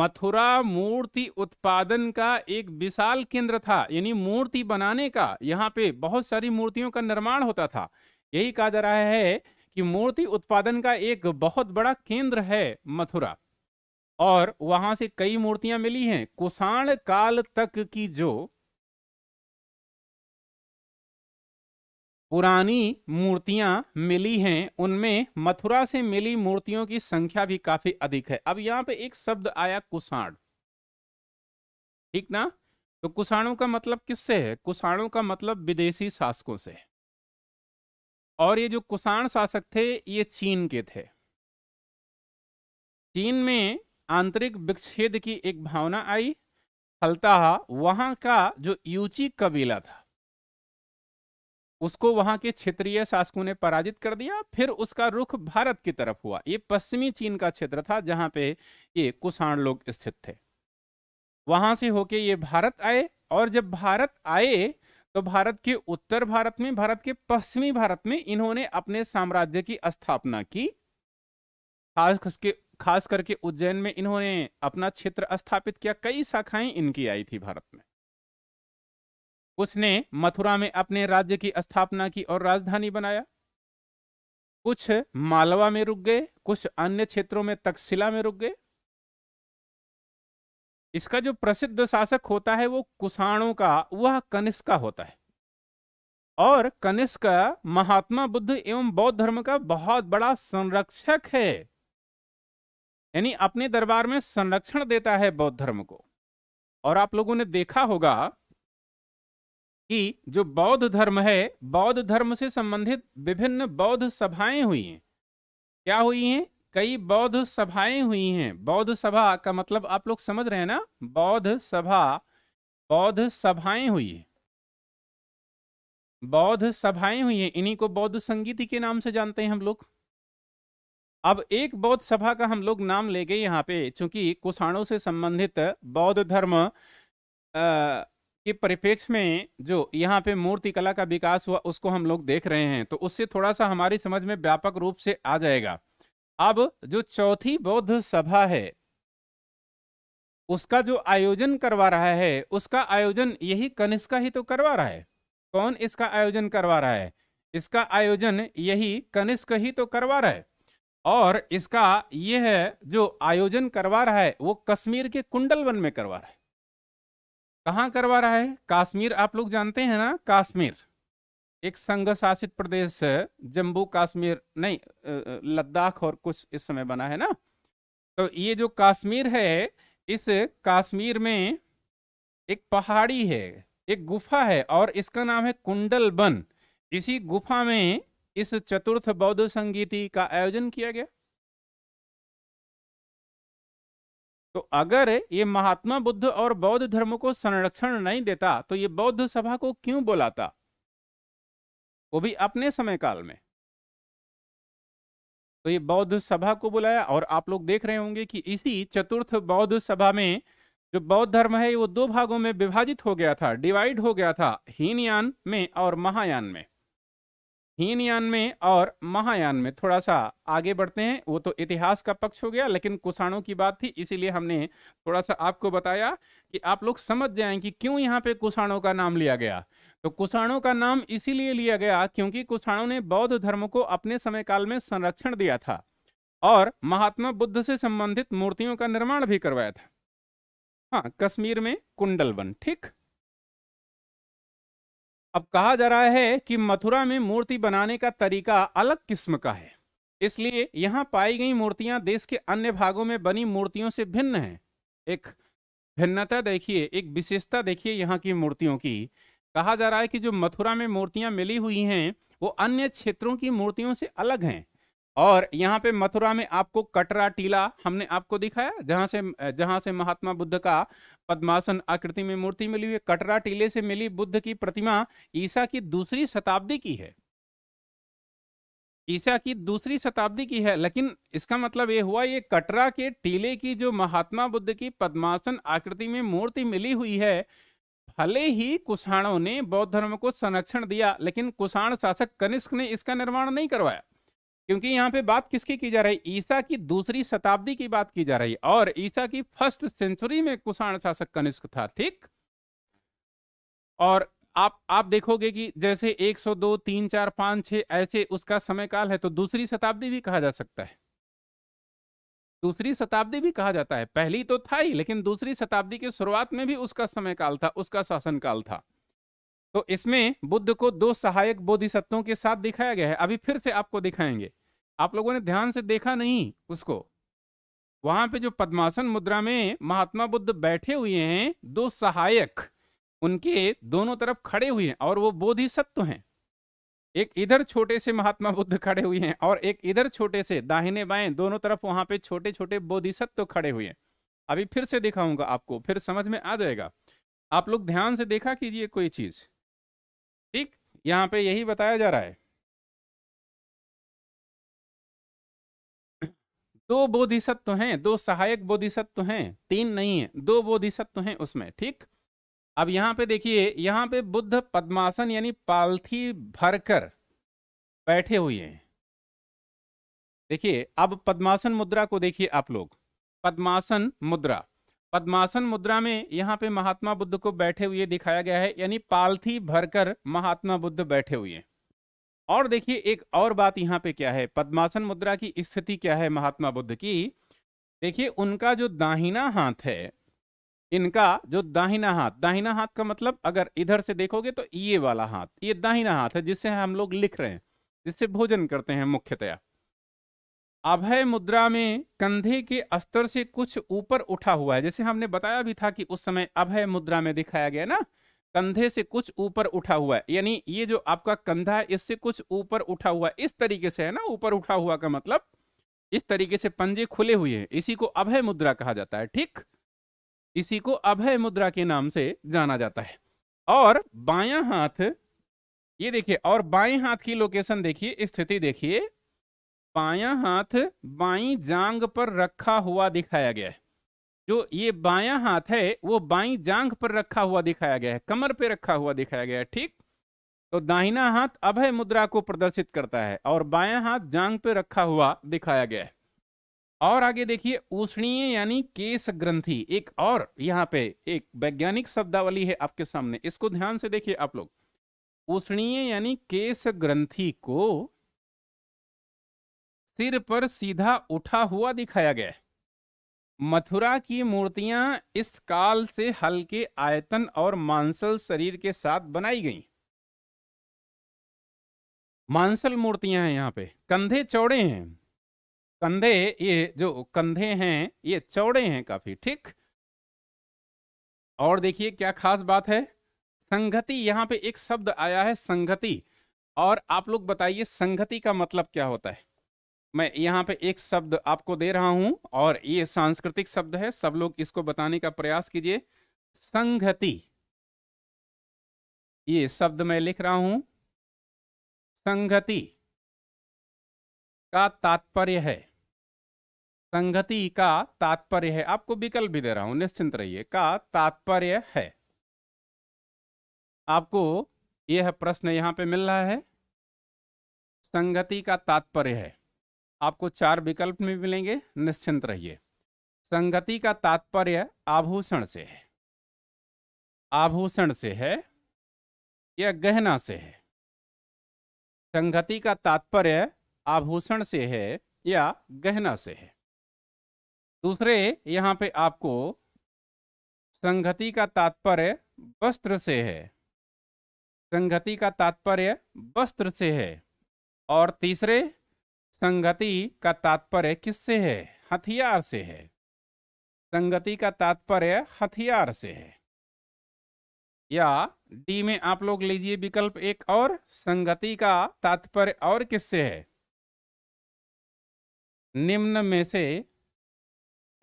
मथुरा मूर्ति उत्पादन का एक विशाल केंद्र था यानी मूर्ति बनाने का यहाँ पे बहुत सारी मूर्तियों का निर्माण होता था यही कहा जा रहा है कि मूर्ति उत्पादन का एक बहुत बड़ा केंद्र है मथुरा और वहां से कई मूर्तियां मिली हैं कुषाण काल तक की जो पुरानी मूर्तियां मिली हैं उनमें मथुरा से मिली मूर्तियों की संख्या भी काफी अधिक है अब यहां पे एक शब्द आया कुषाण ठीक ना तो कुषाणों का मतलब किससे है कुषाणों का मतलब विदेशी शासकों से है और ये जो कुषाण शासक थे ये चीन के थे चीन में आंतरिक विच्छेद की एक भावना आई फलता वहां का जो यूची कबीला था उसको वहां के क्षेत्रीय शासकों ने पराजित कर दिया फिर उसका रुख भारत की तरफ हुआ ये पश्चिमी चीन का क्षेत्र था जहां पे ये कुषाण लोग स्थित थे वहां से होके ये भारत आए और जब भारत आए तो भारत के उत्तर भारत में भारत के पश्चिमी भारत में इन्होंने अपने साम्राज्य की स्थापना की खास के खास करके उज्जैन में इन्होंने अपना क्षेत्र स्थापित किया कई शाखाएं इनकी आई थी भारत में कुछ ने मथुरा में अपने राज्य की स्थापना की और राजधानी बनाया कुछ मालवा में रुक गए कुछ अन्य क्षेत्रों में तक्षशिला में रुक गए इसका जो प्रसिद्ध शासक होता है वो कुषाणों का वह कनिष्क होता है और कनिष्क महात्मा बुद्ध एवं बौद्ध धर्म का बहुत बड़ा संरक्षक है यानी अपने दरबार में संरक्षण देता है बौद्ध धर्म को और आप लोगों ने देखा होगा कि जो बौद्ध धर्म है बौद्ध धर्म से संबंधित विभिन्न बौद्ध सभाएं हुई हैं क्या हुई हैं कई बौद्ध सभाएं हुई हैं बौद्ध सभा का मतलब आप लोग समझ रहे हैं ना बौद्ध सभा बौद्ध सभाएं हुई है बौद्ध सभाएं हुई हैं इन्हीं को बौद्ध संगीति के नाम से जानते हैं हम लोग अब एक बौद्ध सभा का हम लोग नाम ले गए यहाँ पे चूंकि कुषाणों से संबंधित बौद्ध धर्म के परिप्रेक्ष्य में जो यहाँ पे मूर्ति कला का विकास हुआ उसको हम लोग देख रहे हैं तो उससे थोड़ा सा हमारी समझ में व्यापक रूप से आ जाएगा अब जो चौथी बौद्ध सभा है उसका जो आयोजन करवा रहा है उसका आयोजन यही कनिष्का ही तो करवा रहा है कौन इसका आयोजन करवा रहा है इसका आयोजन यही कनिष्क ही तो करवा रहा है और इसका यह जो आयोजन करवा रहा है वो कश्मीर के कुंडलवन में करवा रहा है कहाँ करवा रहा है कश्मीर आप लोग जानते हैं ना कश्मीर एक संघ शासित प्रदेश जम्मू कश्मीर नहीं लद्दाख और कुछ इस समय बना है ना तो ये जो कश्मीर है इस कश्मीर में एक पहाड़ी है एक गुफा है और इसका नाम है कुंडल बन इसी गुफा में इस चतुर्थ बौद्ध संगीति का आयोजन किया गया तो अगर ये महात्मा बुद्ध और बौद्ध धर्म को संरक्षण नहीं देता तो ये बौद्ध सभा को क्यों बुलाता वो भी अपने समय काल में तो ये बौद्ध सभा को बुलाया और आप लोग देख रहे होंगे कि इसी चतुर्थ बौद्ध सभा में जो बौद्ध धर्म है वो दो भागों में विभाजित हो गया था डिवाइड हो गया था हीनयान में और महायान में हीनयान में और महायान में थोड़ा सा आगे बढ़ते हैं वो तो इतिहास का पक्ष हो गया लेकिन कुषाणों की बात थी इसीलिए हमने थोड़ा सा आपको बताया कि आप लोग समझ जाएं कि क्यों यहाँ पे कुषाणों का नाम लिया गया तो कुषाणों का नाम इसीलिए लिया गया क्योंकि कुषाणों ने बौद्ध धर्म को अपने समय काल में संरक्षण दिया था और महात्मा बुद्ध से संबंधित मूर्तियों का निर्माण भी करवाया था हाँ कश्मीर में कुंडल वन ठीक अब कहा जा रहा है कि मथुरा में मूर्ति बनाने का तरीका अलग किस्म का है इसलिए यहाँ पाई गई मूर्तियां देश के अन्य भागों में बनी मूर्तियों से भिन्न है एक भिन्नता देखिए एक विशेषता देखिए यहाँ की मूर्तियों की कहा जा रहा है कि जो मथुरा में मूर्तियां मिली हुई हैं वो अन्य क्षेत्रों की मूर्तियों से अलग हैं और यहाँ पे मथुरा में आपको कटरा टीला हमने आपको दिखाया जहां से जहां से महात्मा बुद्ध का पद्मासन आकृति में मूर्ति मिली हुई है कटरा टीले से मिली बुद्ध की प्रतिमा ईसा की दूसरी शताब्दी की है ईसा की दूसरी शताब्दी की है लेकिन इसका मतलब ये हुआ ये कटरा के टीले की जो महात्मा बुद्ध की पद्मासन आकृति में मूर्ति मिली हुई है भले ही कुषाणों ने बौद्ध धर्म को संरक्षण दिया लेकिन कुषाण शासक कनिष्क ने इसका निर्माण नहीं करवाया क्योंकि यहाँ पे बात किसकी की जा रही है ईसा की दूसरी शताब्दी की बात की जा रही है और ईसा की फर्स्ट सेंचुरी में कुषाण शासक कनिष्क था ठीक और आप आप देखोगे कि जैसे 102, 3, 4, 5, 6 ऐसे उसका समय काल है तो दूसरी शताब्दी भी कहा जा सकता है दूसरी शताब्दी भी कहा जाता है पहली तो था ही लेकिन दूसरी शताब्दी के शुरुआत में भी उसका समय काल था उसका शासन काल था तो इसमें बुद्ध को दो सहायक बोधिसत्वों के साथ दिखाया गया है अभी फिर से आपको दिखाएंगे आप लोगों ने ध्यान से देखा नहीं उसको वहां पे जो पद्मासन मुद्रा में महात्मा बुद्ध बैठे हुए हैं दो सहायक उनके दोनों तरफ खड़े हुए हैं और वो बोधिसत्व हैं एक इधर छोटे से महात्मा बुद्ध खड़े हुए हैं और एक इधर छोटे से दाहिने बाएं दोनों तरफ वहां पे छोटे छोटे बोधिसत्व खड़े हुए हैं अभी फिर से दिखाऊंगा आपको फिर समझ में आ जाएगा आप लोग ध्यान से देखा कीजिए कोई चीज ठीक यहाँ पे यही बताया जा रहा है दो बोधिसत्व हैं दो सहायक बोधिसत्व हैं तीन नहीं है दो बोधिसत्व हैं उसमें ठीक अब यहाँ पे देखिए यहाँ पे बुद्ध पद्मासन यानी पालथी भरकर बैठे हुए हैं देखिए अब पद्मासन मुद्रा को देखिए आप लोग पद्मासन मुद्रा पद्मासन मुद्रा में यहाँ पे महात्मा बुद्ध को बैठे हुए दिखाया गया है यानी पालथी भरकर महात्मा बुद्ध बैठे हुए और देखिए एक और बात यहाँ पे क्या है पद्मासन मुद्रा की स्थिति क्या है महात्मा बुद्ध की देखिए उनका जो दाहिना हाथ है इनका जो दाहिना हाथ दाहिना हाथ का मतलब अगर इधर से देखोगे तो ये वाला हाथ ये दाहिना हाथ है जिससे हम लोग लिख रहे हैं जिससे भोजन करते हैं मुख्यतया अभय मुद्रा में कंधे के अस्तर से कुछ ऊपर उठा हुआ है जैसे हमने बताया भी था कि उस समय अभय मुद्रा में दिखाया गया ना कंधे से कुछ ऊपर उठा हुआ है यानी ये जो आपका कंधा है इससे कुछ ऊपर उठा हुआ है इस तरीके से है ना ऊपर उठा हुआ का मतलब इस तरीके से पंजे खुले हुए हैं इसी को अभय मुद्रा कहा जाता है ठीक इसी को अभय मुद्रा के नाम से जाना जाता है और बाया हाथ ये देखिए और बाएं हाथ की लोकेशन देखिए स्थिति देखिए बाया हाथ बाई जांग पर रखा हुआ दिखाया गया है जो ये बाया हाथ है वो बाई जांग पर रखा हुआ दिखाया गया है कमर पे रखा हुआ दिखाया गया है ठीक तो दाहिना हाथ अभय मुद्रा को प्रदर्शित करता है और बाया हाथ जांग पे रखा हुआ दिखाया गया है और आगे देखिए उष्णीय यानी केश ग्रंथि एक और यहाँ पे एक वैज्ञानिक शब्दावली है आपके सामने इसको ध्यान से देखिए आप लोग उष्णीय यानी केश ग्रंथि को सिर पर सीधा उठा हुआ दिखाया गया मथुरा की मूर्तियां इस काल से हल्के आयतन और मांसल शरीर के साथ बनाई गई मांसल मूर्तियां हैं यहाँ पे कंधे चौड़े हैं कंधे ये जो कंधे हैं ये चौड़े हैं काफी ठीक और देखिए क्या खास बात है संगति यहाँ पे एक शब्द आया है संगति और आप लोग बताइए संगति का मतलब क्या होता है मैं यहाँ पे एक शब्द आपको दे रहा हूं और ये सांस्कृतिक शब्द है सब लोग इसको बताने का प्रयास कीजिए संगति ये शब्द मैं लिख रहा हूं संगति का तात्पर्य है संगति का तात्पर्य है आपको विकल्प भी दे रहा हूं निश्चिंत रहिए का तात्पर्य है आपको यह प्रश्न यहां पे मिल रहा है संगति का तात्पर्य है आपको चार विकल्प में मिलेंगे निश्चिंत रहिए संगति का तात्पर्य आभूषण से है आभूषण से है या गहना से है संगति का तात्पर्य आभूषण से है या गहना से है दूसरे यहाँ पे आपको संगति का तात्पर्य वस्त्र से है संगति का तात्पर्य वस्त्र से है और तीसरे संगति का तात्पर्य किससे है हथियार से है संगति का तात्पर्य हथियार से है या डी में आप लोग लीजिए विकल्प एक और संगति का तात्पर्य और किससे है निम्न में से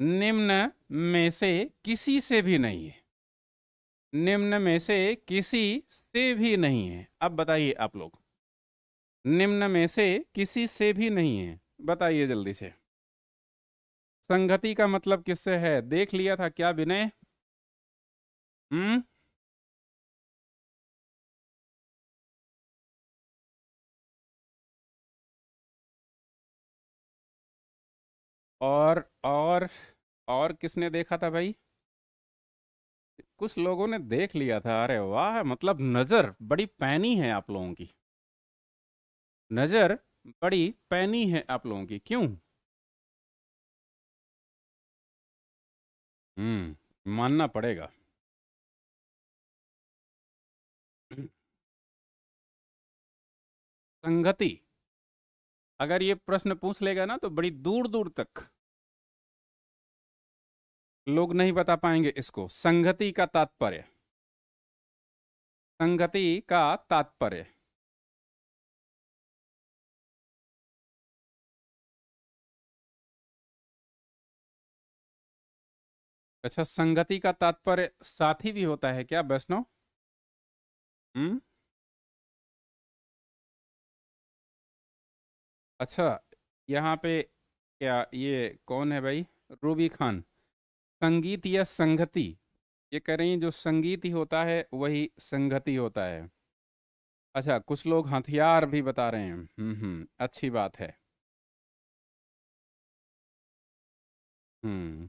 निम्न में से किसी से भी नहीं है निम्न में से किसी से भी नहीं है अब बताइए आप लोग निम्न में से किसी से भी नहीं है बताइए जल्दी से संगति का मतलब किससे है देख लिया था क्या विनय हम्म और और और किसने देखा था भाई कुछ लोगों ने देख लिया था अरे वाह मतलब नज़र बड़ी पैनी है आप लोगों की नज़र बड़ी पैनी है आप लोगों की क्यों हम्म मानना पड़ेगा संगति अगर ये प्रश्न पूछ लेगा ना तो बड़ी दूर दूर तक लोग नहीं बता पाएंगे इसको संगति का तात्पर्य संगति का तात्पर्य अच्छा संगति का तात्पर्य साथी भी होता है क्या वैष्णव हम्म अच्छा यहाँ पे क्या ये कौन है भाई रूबी खान संगीत या संगति ये कह रही जो संगीत ही होता है वही संगति होता है अच्छा कुछ लोग हथियार भी बता रहे हैं हम्म, हम्म अच्छी बात है हम्म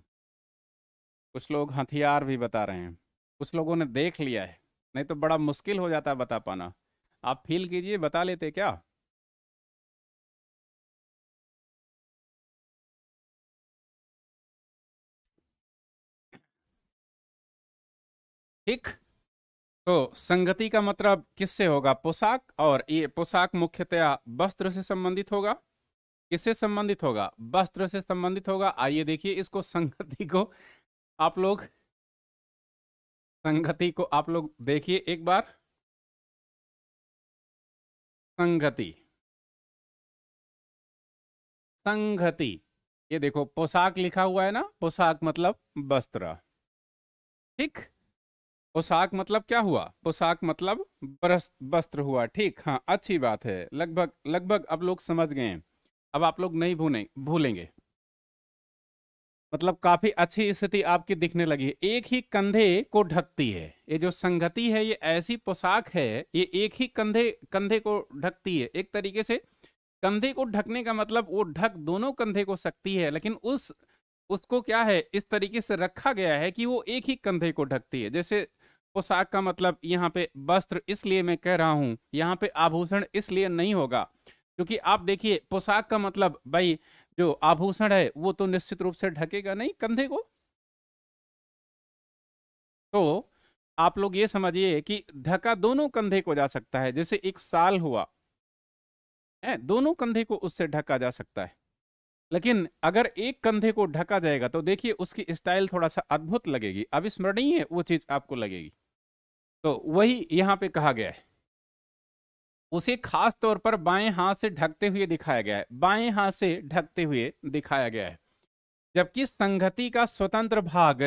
कुछ लोग हथियार भी बता रहे हैं कुछ लोगों ने देख लिया है नहीं तो बड़ा मुश्किल हो जाता है बता पाना आप फील कीजिए बता लेते क्या ठीक तो संगति का मतलब किससे होगा पोशाक और ये पोशाक मुख्यतया वस्त्र से संबंधित होगा किससे संबंधित होगा वस्त्र से संबंधित होगा आइए देखिए इसको संगति को आप लोग संगति को आप लोग देखिए एक बार संगति संगति ये देखो पोशाक लिखा हुआ है ना पोशाक मतलब वस्त्र ठीक पोशाक मतलब क्या हुआ पोशाक मतलब वस्त्र हुआ ठीक हाँ अच्छी बात है लगभग लगभग अब लोग समझ गए हैं अब आप लोग नहीं भूने भूलेंगे मतलब काफी अच्छी स्थिति आपकी दिखने लगी है एक ही कंधे को ढकती है ये जो संगति है ये ऐसी पोशाक है ये एक ही कंधे कंधे को ढकती है एक तरीके से कंधे को ढकने का मतलब वो ढक दोनों कंधे को सकती है लेकिन उस उसको क्या है इस तरीके से रखा गया है कि वो एक ही कंधे को ढकती है जैसे पोशाक का मतलब यहाँ पे वस्त्र इसलिए मैं कह रहा हूँ यहाँ पे आभूषण इसलिए नहीं होगा क्योंकि आप देखिए पोशाक का मतलब भाई जो आभूषण है वो तो निश्चित रूप से ढकेगा नहीं कंधे को तो आप लोग ये समझिए कि ढका दोनों कंधे को जा सकता है जैसे एक साल हुआ है दोनों कंधे को उससे ढका जा सकता है लेकिन अगर एक कंधे को ढका जाएगा तो देखिए उसकी स्टाइल थोड़ा सा अद्भुत लगेगी अविस्मरणीय वो चीज आपको लगेगी तो वही यहाँ पे कहा गया है उसे खास तौर पर बाएं हाथ से ढकते हुए दिखाया गया है बाएं हाथ से ढकते हुए दिखाया गया है जबकि संगति का स्वतंत्र भाग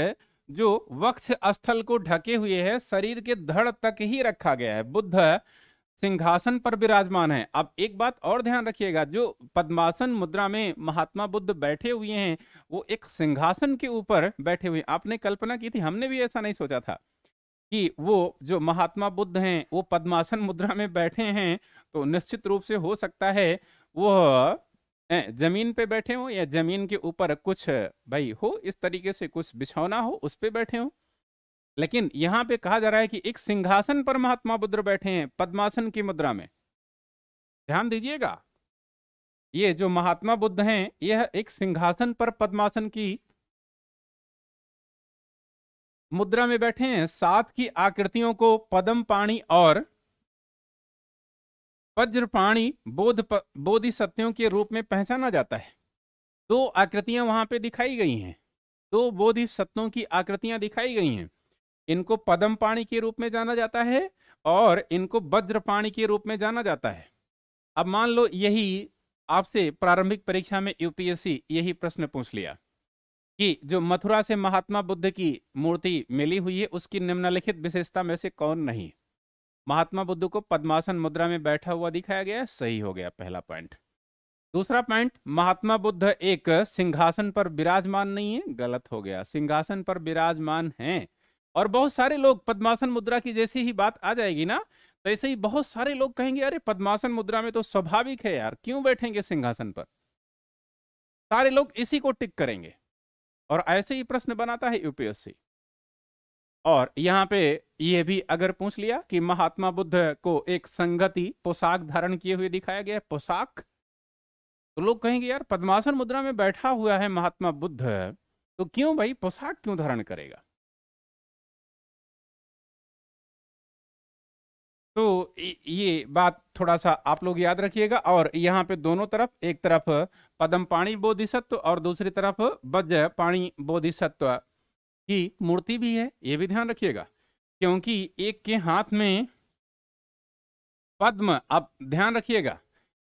जो वक्ष स्थल को ढके हुए है शरीर के धड़ तक ही रखा गया है बुद्ध सिंहासन पर विराजमान है अब एक बात और ध्यान रखिएगा जो पद्मासन मुद्रा में महात्मा बुद्ध बैठे हुए हैं वो एक सिंहासन के ऊपर बैठे हुए आपने कल्पना की थी हमने भी ऐसा नहीं सोचा था कि वो जो महात्मा बुद्ध हैं वो पद्मासन मुद्रा में बैठे हैं तो निश्चित रूप से हो सकता है वो जमीन पे बैठे हो या जमीन के ऊपर कुछ भाई हो इस तरीके से कुछ बिछौना हो उस पर बैठे हो लेकिन यहाँ पे कहा जा रहा है कि एक सिंहासन पर महात्मा बुद्ध बैठे हैं पद्मासन की मुद्रा में ध्यान दीजिएगा ये जो महात्मा बुद्ध हैं यह एक सिंहासन पर पद्मासन की मुद्रा में बैठे हैं सात की आकृतियों को पदम पाणी और वज्रपाणी बोध प, बोधि सत्यों के रूप में पहचाना जाता है दो आकृतियां वहां पे दिखाई गई हैं दो बोधि सत्यों की आकृतियां दिखाई गई हैं इनको पदम पाणी के रूप में जाना जाता है और इनको वज्रपाणी के रूप में जाना जाता है अब मान लो यही आपसे प्रारंभिक परीक्षा में यूपीएससी यही प्रश्न पूछ लिया कि जो मथुरा से महात्मा बुद्ध की मूर्ति मिली हुई है उसकी निम्नलिखित विशेषता में से कौन नहीं महात्मा बुद्ध को पद्मासन मुद्रा में बैठा हुआ दिखाया गया सही हो गया पहला पॉइंट दूसरा पॉइंट महात्मा बुद्ध एक सिंहासन पर विराजमान नहीं है गलत हो गया सिंहासन पर विराजमान है और बहुत सारे लोग पद्मासन मुद्रा की जैसी ही बात आ जाएगी ना तो ऐसे ही बहुत सारे लोग कहेंगे अरे पद्मासन मुद्रा में तो स्वाभाविक है यार क्यों बैठेंगे सिंहासन पर सारे लोग इसी को टिक करेंगे और ऐसे ही प्रश्न बनाता है यूपीएससी और यहाँ पे ये भी अगर पूछ लिया कि महात्मा बुद्ध को एक संगति पोशाक धारण किए हुए दिखाया गया पोशाक तो लोग कहेंगे यार पद्मासन मुद्रा में बैठा हुआ है महात्मा बुद्ध तो क्यों भाई पोशाक क्यों धारण करेगा तो ये बात थोड़ा सा आप लोग याद रखिएगा और यहाँ पे दोनों तरफ एक तरफ पदम पाणी बोधिसत्व और दूसरी तरफ वज्र पाणी बोधिसत्व की मूर्ति भी है ये भी ध्यान रखिएगा क्योंकि एक के हाथ में पद्म अब ध्यान रखिएगा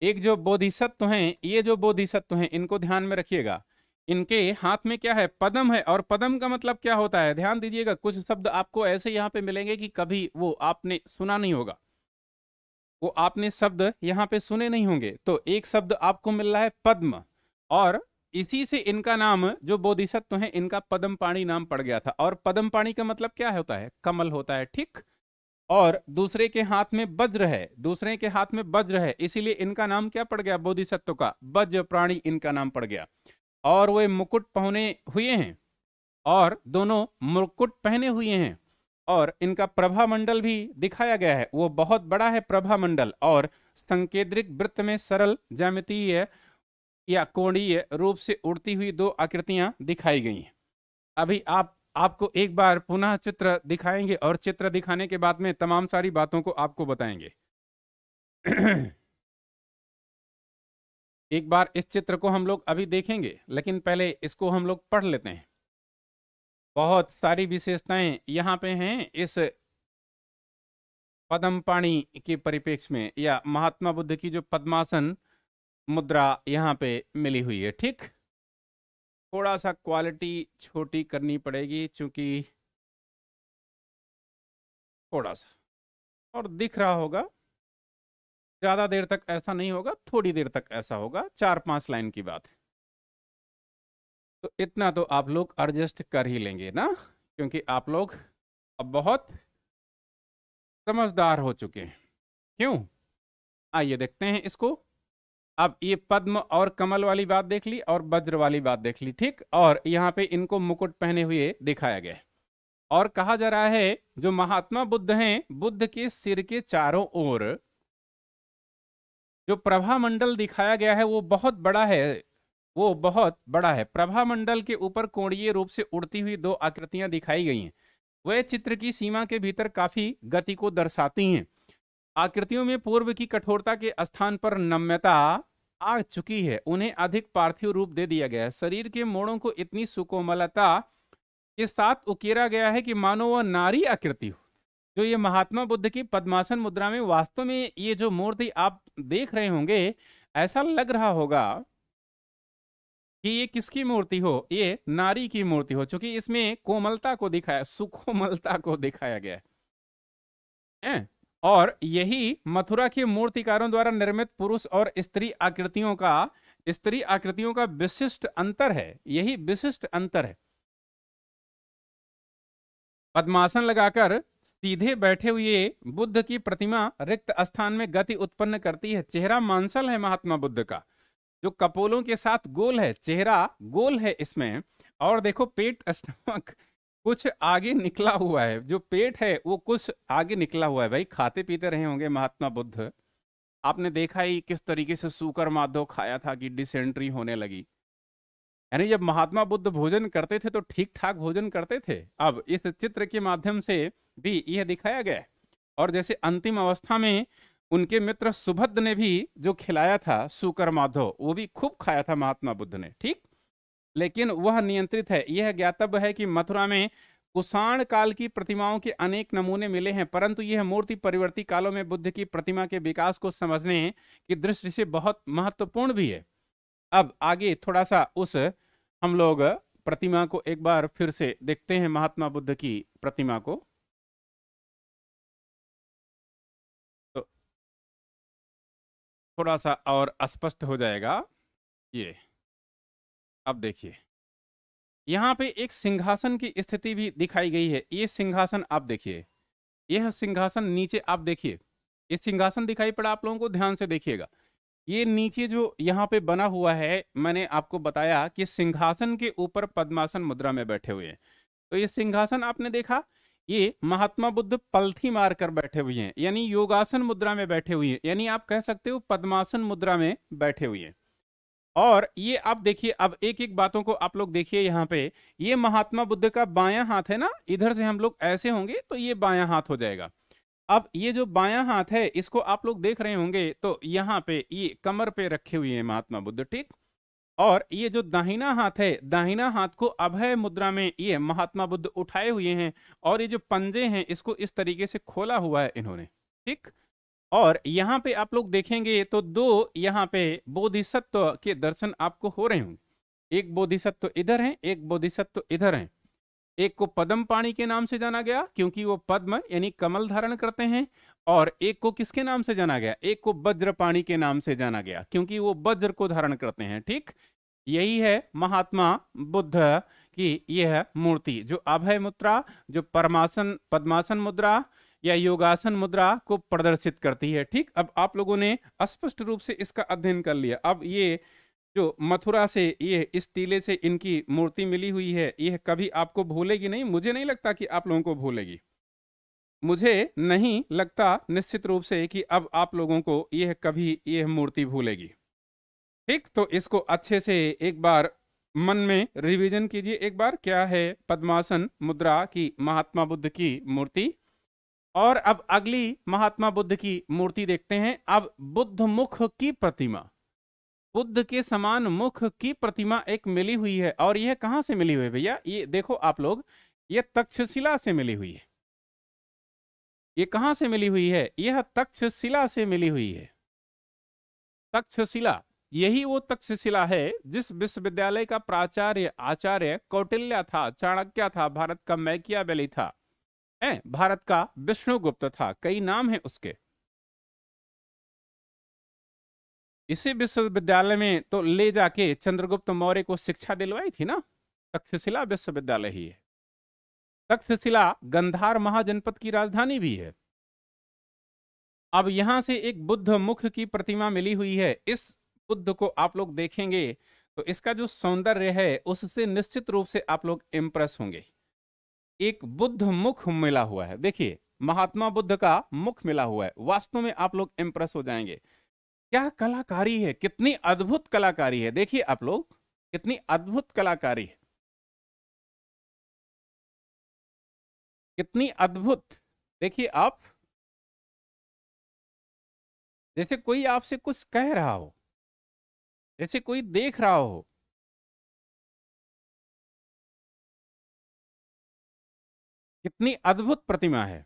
एक जो बोधिसत्व हैं ये जो बोधिसत्व हैं इनको ध्यान में रखिएगा इनके हाथ में क्या है पदम है और पदम का मतलब क्या होता है ध्यान दीजिएगा कुछ शब्द आपको ऐसे यहाँ पे मिलेंगे कि कभी वो आपने सुना नहीं होगा वो आपने शब्द यहाँ पे सुने नहीं होंगे तो एक शब्द आपको मिल रहा है पद्म और इसी से इनका नाम जो बोधिसत्व है इनका पदम पाणी नाम पड़ गया था और पदम पाणी का मतलब क्या होता है कमल होता है ठीक और दूसरे के हाथ में वज्र है दूसरे के हाथ में वज्र है इसीलिए इनका नाम क्या पड़ गया बोधिसत्व का वज्र प्राणी इनका नाम पड़ गया और वे मुकुट पहने हुए हैं और दोनों मुकुट पहने हुए हैं और इनका प्रभा मंडल भी दिखाया गया है वो बहुत बड़ा है प्रभा मंडल और संकेद्रिक वृत्त में सरल ज्यामितीय या कोणीय रूप से उड़ती हुई दो आकृतियां दिखाई गई हैं अभी आप आपको एक बार पुनः चित्र दिखाएंगे और चित्र दिखाने के बाद में तमाम सारी बातों को आपको बताएंगे एक बार इस चित्र को हम लोग अभी देखेंगे लेकिन पहले इसको हम लोग पढ़ लेते हैं बहुत सारी विशेषताएं यहाँ पे हैं इस पद्म पाणी के परिपेक्ष में या महात्मा बुद्ध की जो पद्मासन मुद्रा यहाँ पे मिली हुई है ठीक थोड़ा सा क्वालिटी छोटी करनी पड़ेगी क्योंकि थोड़ा सा और दिख रहा होगा ज़्यादा देर तक ऐसा नहीं होगा थोड़ी देर तक ऐसा होगा चार पांच लाइन की बात है तो इतना तो आप लोग एडजस्ट कर ही लेंगे ना क्योंकि आप लोग अब बहुत समझदार हो चुके हैं क्यों आइए देखते हैं इसको अब ये पद्म और कमल वाली बात देख ली और वज्र वाली बात देख ली ठीक और यहाँ पे इनको मुकुट पहने हुए दिखाया गया और कहा जा रहा है जो महात्मा बुद्ध हैं बुद्ध के सिर के चारों ओर जो प्रभा मंडल दिखाया गया है वो बहुत बड़ा है वो बहुत बड़ा है प्रभा मंडल के ऊपर कोणीय रूप से उड़ती हुई दो आकृतियां दिखाई गई हैं वह चित्र की सीमा के भीतर काफी गति को दर्शाती हैं आकृतियों में पूर्व की कठोरता के स्थान पर नम्यता आ चुकी है उन्हें अधिक पार्थिव रूप दे दिया गया है शरीर के मोड़ों को इतनी सुकोमलता के साथ उकेरा गया है कि मानो वह नारी आकृति हो जो ये महात्मा बुद्ध की पद्मासन मुद्रा में वास्तव में ये जो मूर्ति आप देख रहे होंगे ऐसा लग रहा होगा कि ये किसकी मूर्ति हो ये नारी की मूर्ति हो चूंकि इसमें कोमलता को दिखाया सुकोमलता को दिखाया गया है और यही मथुरा के मूर्तिकारों द्वारा निर्मित पुरुष और स्त्री आकृतियों का स्त्री आकृतियों का विशिष्ट अंतर है यही विशिष्ट अंतर है पद्मासन लगाकर सीधे बैठे हुए बुद्ध की प्रतिमा रिक्त स्थान में गति उत्पन्न करती है चेहरा मांसल है महात्मा बुद्ध का जो कपोलों के साथ गोल है चेहरा गोल है इसमें और देखो पेट स्टमक कुछ आगे निकला हुआ है जो पेट है वो कुछ आगे निकला हुआ है भाई खाते पीते रहे होंगे महात्मा बुद्ध आपने देखा ही किस तरीके से सूकर माधव खाया था कि डिसेंट्री होने लगी यानी जब महात्मा बुद्ध भोजन करते थे तो ठीक ठाक भोजन करते थे अब इस चित्र के माध्यम से भी यह दिखाया गया और जैसे अंतिम अवस्था में उनके मित्र सुभद्र ने भी जो खिलाया था सुकर माधव वो भी खूब खाया था महात्मा बुद्ध ने ठीक लेकिन वह नियंत्रित है यह ज्ञातव्य है कि मथुरा में कुषाण काल की प्रतिमाओं के अनेक नमूने मिले हैं परंतु यह मूर्ति परिवर्ती कालों में बुद्ध की प्रतिमा के विकास को समझने की दृष्टि से बहुत महत्वपूर्ण भी है अब आगे थोड़ा सा उस हम लोग प्रतिमा को एक बार फिर से देखते हैं महात्मा बुद्ध की प्रतिमा को तो थोड़ा सा और स्पष्ट हो जाएगा ये अब देखिए यहाँ पे एक सिंहासन की स्थिति भी दिखाई गई है ये सिंहासन आप देखिए यह सिंहासन नीचे आप देखिए ये सिंहासन दिखाई पड़ा आप लोगों को ध्यान से देखिएगा ये नीचे जो यहाँ पे बना हुआ है मैंने आपको बताया कि सिंहासन के ऊपर पद्मासन मुद्रा में बैठे हुए हैं तो ये सिंहासन आपने देखा ये महात्मा बुद्ध पलथी मारकर बैठे हुए हैं यानी योगासन मुद्रा में बैठे हुए हैं यानी आप कह सकते हो पद्मासन मुद्रा में बैठे हुए हैं और ये आप देखिए अब एक एक बातों को आप लोग देखिए यहाँ पे ये महात्मा बुद्ध का बायां हाथ है ना इधर से हम लोग ऐसे होंगे तो ये बायां हाथ हो जाएगा अब ये जो बायां हाथ है इसको आप लोग देख रहे होंगे तो यहाँ पे ये कमर पे रखे हुए हैं महात्मा बुद्ध ठीक और ये जो दाहिना हाथ है दाहिना हाथ को अभय मुद्रा में ये महात्मा बुद्ध उठाए हुए हैं और ये जो पंजे हैं इसको इस तरीके से खोला हुआ है इन्होंने ठीक और यहाँ पे आप लोग देखेंगे तो दो यहाँ पे बोधिसत्व के दर्शन आपको हो रहे होंगे एक बोधिसत्व इधर है एक बोधिसत्व इधर है एक को पद्म पाणी के नाम से जाना गया क्योंकि वो पद्म यानी कमल धारण करते हैं और एक को किसके नाम से जाना गया एक को वज्र पाणी के नाम से जाना गया क्योंकि वो वज्र को धारण करते हैं ठीक यही है महात्मा बुद्ध की यह मूर्ति जो अभय मुद्रा जो परमासन पद्मासन मुद्रा या योगासन मुद्रा को प्रदर्शित करती है ठीक अब आप लोगों ने स्पष्ट रूप से इसका अध्ययन कर लिया अब ये जो मथुरा से ये इस टीले से इनकी मूर्ति मिली हुई है यह कभी आपको भूलेगी नहीं मुझे नहीं लगता कि आप लोगों को भूलेगी मुझे नहीं लगता निश्चित रूप से कि अब आप लोगों को यह कभी यह मूर्ति भूलेगी ठीक तो इसको अच्छे से एक बार मन में रिवीजन कीजिए एक बार क्या है पद्मासन मुद्रा की महात्मा बुद्ध की मूर्ति और अब अगली महात्मा बुद्ध की मूर्ति देखते हैं अब बुद्ध मुख की प्रतिमा बुद्ध के समान मुख की प्रतिमा एक मिली हुई है और यह कहां से मिली हुई है भैया ये देखो आप लोग ये तक्षशिला से मिली हुई है ये कहां से मिली हुई है यह तक्षशिला से मिली हुई है तक्षशिला यही वो तक्षशिला है जिस विश्वविद्यालय का प्राचार्य आचार्य कौटिल्या था चाणक्य था भारत का मैकिया था ए, भारत का विष्णुगुप्त था कई नाम है उसके इसी विश्वविद्यालय में तो ले जाके चंद्रगुप्त मौर्य को शिक्षा दिलवाई थी ना तक्षशिला विश्वविद्यालय ही है तक्षशिला गंधार महाजनपद की राजधानी भी है अब यहां से एक बुद्ध मुख की प्रतिमा मिली हुई है इस बुद्ध को आप लोग देखेंगे तो इसका जो सौंदर्य है उससे निश्चित रूप से आप लोग इम्प्रेस होंगे एक बुद्ध मुख मिला हुआ है देखिए महात्मा बुद्ध का मुख मिला हुआ है वास्तव में आप लोग इम्प्रेस हो जाएंगे क्या कलाकारी है कितनी अद्भुत कलाकारी है देखिए आप लोग कितनी अद्भुत कलाकारी है कितनी अद्भुत देखिए आप जैसे कोई आपसे कुछ कह रहा हो जैसे कोई देख रहा हो कितनी अद्भुत प्रतिमा है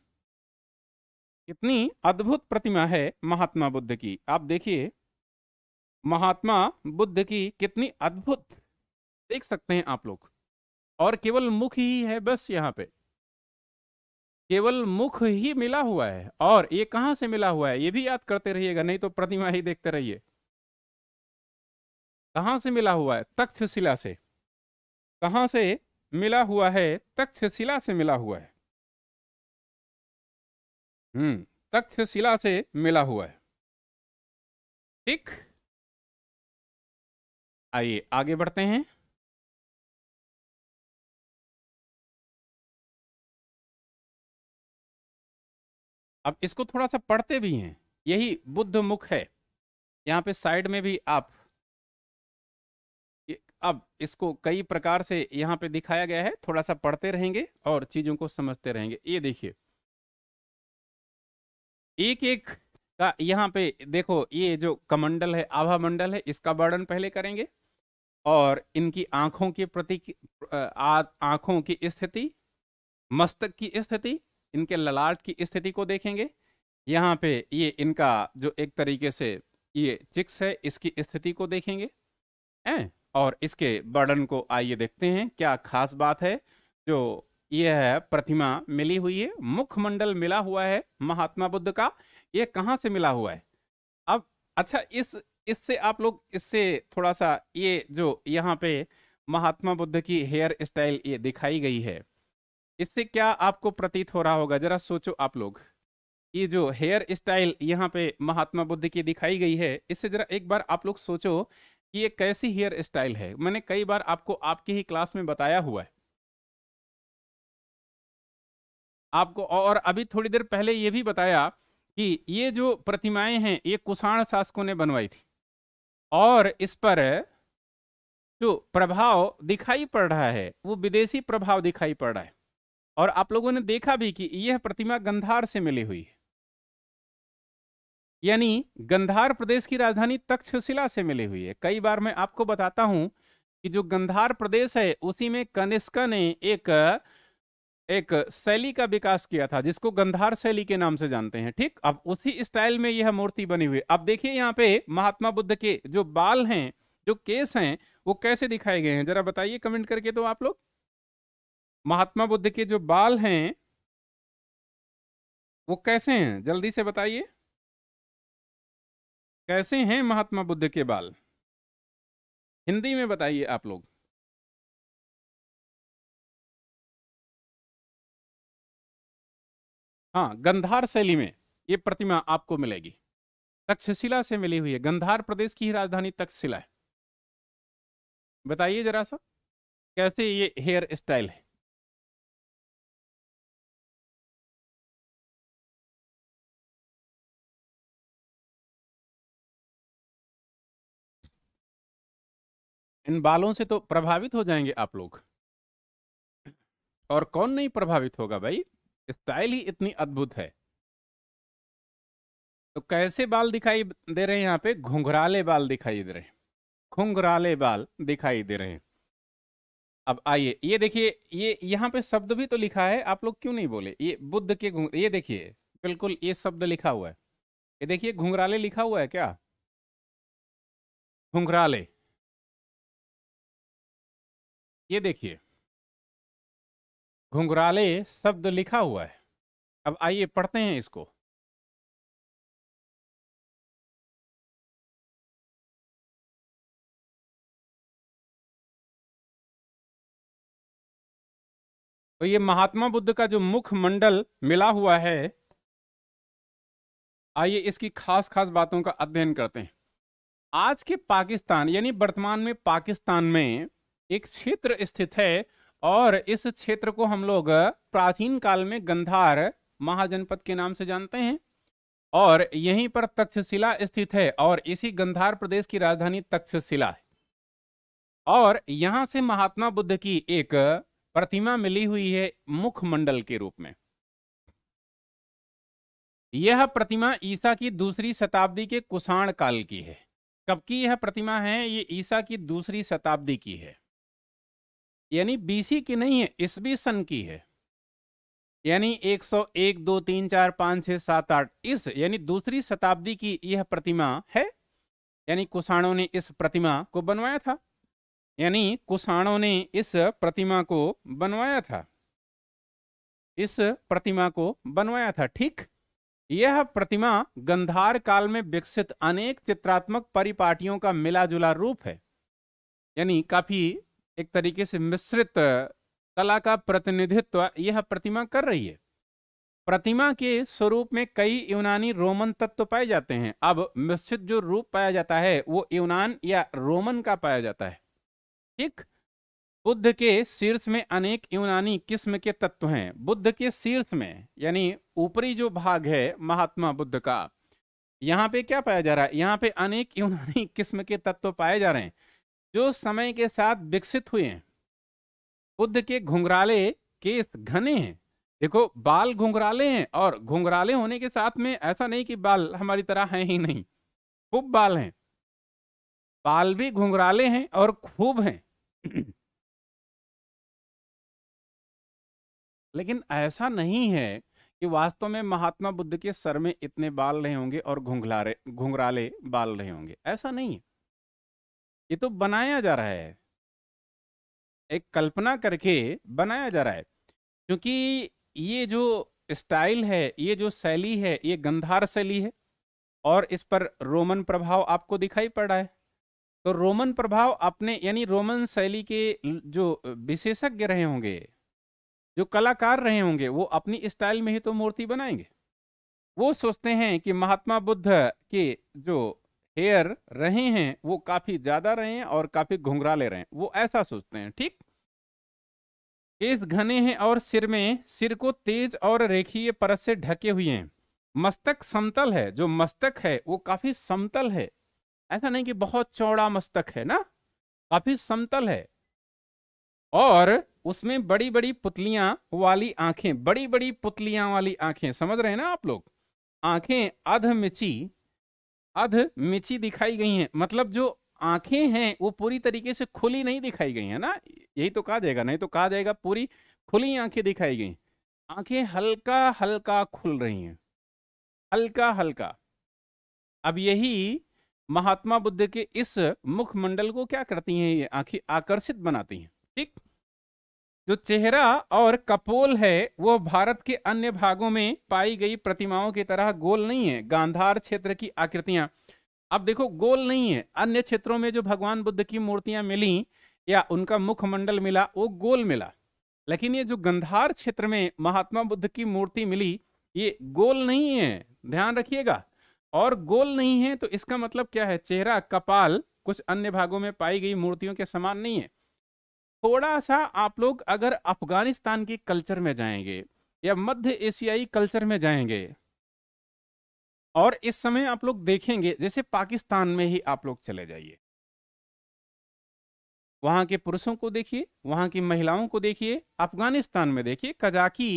कितनी अद्भुत प्रतिमा है महात्मा बुद्ध की आप देखिए महात्मा बुद्ध की कितनी अद्भुत देख सकते हैं आप लोग और केवल मुख ही है बस यहाँ पे केवल मुख ही मिला हुआ है और ये कहाँ से मिला हुआ है ये भी याद करते रहिएगा नहीं तो प्रतिमा ही देखते रहिए कहा से मिला हुआ है तक्षशिला से कहा से मिला हुआ है तक्षशिला से मिला हुआ है हम्म तक्षशिला से मिला हुआ है ठीक आइए आगे बढ़ते हैं अब इसको थोड़ा सा पढ़ते भी हैं यही बुद्ध मुख है यहां पे साइड में भी आप अब इसको कई प्रकार से यहां पे दिखाया गया है थोड़ा सा पढ़ते रहेंगे और चीज़ों को समझते रहेंगे ये देखिए एक एक का यहाँ पे देखो ये जो कमंडल है आभा मंडल है इसका वर्णन पहले करेंगे और इनकी आंखों के प्रति आंखों की स्थिति मस्तक की स्थिति इनके ललाट की स्थिति को देखेंगे यहाँ पे ये इनका जो एक तरीके से ये चिक्स है इसकी स्थिति को देखेंगे ए और इसके वर्णन को आइए देखते हैं क्या खास बात है जो यह है प्रतिमा मिली हुई है मुखमंडल मिला हुआ है महात्मा बुद्ध का ये कहाँ से मिला हुआ है अब अच्छा इस इससे आप लोग इससे थोड़ा सा ये जो यहाँ पे महात्मा बुद्ध की हेयर स्टाइल ये दिखाई गई है इससे क्या आपको प्रतीत हो रहा होगा जरा सोचो आप लोग ये जो हेयर स्टाइल यहाँ पे महात्मा बुद्ध की दिखाई गई है इससे जरा एक बार आप लोग सोचो कि ये कैसी हेयर स्टाइल है मैंने कई बार आपको आपकी ही क्लास में बताया हुआ है आपको और अभी थोड़ी देर पहले ये भी बताया कि ये जो प्रतिमाएं हैं ये कुषाण शासकों ने बनवाई थी और इस पर जो प्रभाव दिखाई पड़ रहा है वो विदेशी प्रभाव दिखाई पड़ रहा है और आप लोगों ने देखा भी कि यह प्रतिमा गंधार से मिली हुई है यानी गंधार प्रदेश की राजधानी तक्षशिला से मिली हुई है कई बार मैं आपको बताता हूं कि जो गंधार प्रदेश है उसी में कनिष्का ने एक एक शैली का विकास किया था जिसको गंधार शैली के नाम से जानते हैं ठीक अब उसी स्टाइल में यह मूर्ति बनी हुई अब देखिए यहाँ पे महात्मा बुद्ध के जो बाल हैं जो केस हैं वो कैसे दिखाए गए हैं जरा बताइए कमेंट करके तो आप लोग महात्मा बुद्ध के जो बाल हैं वो कैसे हैं जल्दी से बताइए कैसे हैं महात्मा बुद्ध के बाल हिंदी में बताइए आप लोग हाँ गंधार शैली में ये प्रतिमा आपको मिलेगी तक्षशिला से मिली हुई है गंधार प्रदेश की ही राजधानी तक्षशिला है बताइए जरा सा कैसे ये हेयर स्टाइल है इन बालों से तो प्रभावित हो जाएंगे आप लोग और कौन नहीं प्रभावित होगा भाई स्टाइल ही इतनी अद्भुत है तो कैसे बाल दिखाई दे रहे हैं यहाँ पे घुंघराले बाल दिखाई दे रहे हैं घुंघराले बाल दिखाई दे रहे हैं अब आइए ये देखिए ये यहाँ पे शब्द भी तो लिखा है आप लोग क्यों नहीं बोले ये बुद्ध के ये देखिए बिल्कुल ये शब्द लिखा हुआ है ये देखिए घुंघराले लिखा हुआ है क्या घुंघराले ये देखिए घुंघराले शब्द लिखा हुआ है अब आइए पढ़ते हैं इसको तो ये महात्मा बुद्ध का जो मुख मंडल मिला हुआ है आइए इसकी खास खास बातों का अध्ययन करते हैं आज के पाकिस्तान यानी वर्तमान में पाकिस्तान में एक क्षेत्र स्थित है और इस क्षेत्र को हम लोग प्राचीन काल में गंधार महाजनपद के नाम से जानते हैं और यहीं पर तक्षशिला स्थित है और इसी गंधार प्रदेश की राजधानी तक्षशिला है और यहां से महात्मा बुद्ध की एक प्रतिमा मिली हुई है मुखमंडल के रूप में यह प्रतिमा ईसा की दूसरी शताब्दी के कुषाण काल की है कब की यह प्रतिमा है ये ईसा की दूसरी शताब्दी की है यानी बीसी की नहीं है ईस्वी सन की है यानी 101, दो तीन चार पाँच छः सात आठ इस यानी दूसरी शताब्दी की यह प्रतिमा है यानी कुषाणों ने इस प्रतिमा को बनवाया था यानी कुषाणों ने इस प्रतिमा को बनवाया था इस प्रतिमा को बनवाया था ठीक यह प्रतिमा गंधार काल में विकसित अनेक चित्रात्मक परिपाटियों का मिला जुला रूप है यानी काफी एक तरीके से मिश्रित कला का प्रतिनिधित्व यह प्रतिमा कर रही है प्रतिमा के स्वरूप में कई यूनानी रोमन तत्व पाए जाते हैं अब मिश्रित जो रूप पाया जाता है वो यूनान या रोमन का पाया जाता है ठीक बुद्ध के शीर्ष में अनेक यूनानी किस्म के तत्व हैं बुद्ध के शीर्ष में यानी ऊपरी जो भाग है महात्मा बुद्ध का यहाँ पे क्या पाया जा रहा है यहाँ पे अनेक यूनानी किस्म के तत्व पाए जा रहे हैं जो समय के साथ विकसित हुए हैं बुद्ध के घुंघराले केस घने हैं देखो बाल घुंघराले हैं और घुंघराले होने के साथ में ऐसा नहीं कि बाल हमारी तरह हैं ही नहीं खूब बाल हैं बाल भी घुंघराले हैं और खूब हैं लेकिन ऐसा नहीं है कि वास्तव में महात्मा बुद्ध के सर में इतने बाल रहे होंगे और घुंघलारे घुंघराले बाल रहे होंगे ऐसा नहीं है ये तो बनाया जा रहा है एक कल्पना करके बनाया जा रहा है क्योंकि ये जो स्टाइल है ये जो शैली है ये गंधार शैली है और इस पर रोमन प्रभाव आपको दिखाई पड़ रहा है तो रोमन प्रभाव अपने यानी रोमन शैली के जो विशेषज्ञ रहे होंगे जो कलाकार रहे होंगे वो अपनी स्टाइल में ही तो मूर्ति बनाएंगे वो सोचते हैं कि महात्मा बुद्ध के जो हेयर रहे हैं वो काफी ज्यादा रहे हैं और काफी ले रहे हैं वो ऐसा सोचते हैं ठीक केस घने हैं और सिर में सिर को तेज और रेखीय परत से ढके हुए हैं मस्तक समतल है जो मस्तक है वो काफी समतल है ऐसा नहीं कि बहुत चौड़ा मस्तक है ना काफी समतल है और उसमें बड़ी बड़ी पुतलियां वाली आंखें बड़ी बड़ी पुतलियां वाली आंखें समझ रहे हैं ना आप लोग आंखें अधमिची अध मिची दिखाई गई हैं मतलब जो आंखें हैं वो पूरी तरीके से खुली नहीं दिखाई गई है ना यही तो कहा जाएगा नहीं तो कहा जाएगा पूरी खुली आंखें दिखाई गई आंखें हल्का हल्का खुल रही हैं हल्का हल्का अब यही महात्मा बुद्ध के इस मुखमंडल को क्या करती हैं ये आंखें आकर्षित बनाती हैं ठीक जो चेहरा और कपोल है वो भारत के अन्य भागों में पाई गई प्रतिमाओं की तरह गोल नहीं है गांधार क्षेत्र की आकृतियां अब देखो गोल नहीं है अन्य क्षेत्रों में जो भगवान बुद्ध की मूर्तियां मिली या उनका मुखमंडल मिला वो गोल मिला लेकिन ये जो गंधार क्षेत्र में महात्मा बुद्ध की मूर्ति मिली ये गोल नहीं है ध्यान रखिएगा और गोल नहीं है तो इसका मतलब क्या है चेहरा कपाल कुछ अन्य भागों में पाई गई मूर्तियों के समान नहीं है थोड़ा सा आप लोग अगर अफगानिस्तान के कल्चर में जाएंगे या मध्य एशियाई कल्चर में जाएंगे और इस समय आप लोग देखेंगे जैसे पाकिस्तान में ही आप लोग चले जाइए वहां के पुरुषों को देखिए वहां की महिलाओं को देखिए अफगानिस्तान में देखिए कजाकी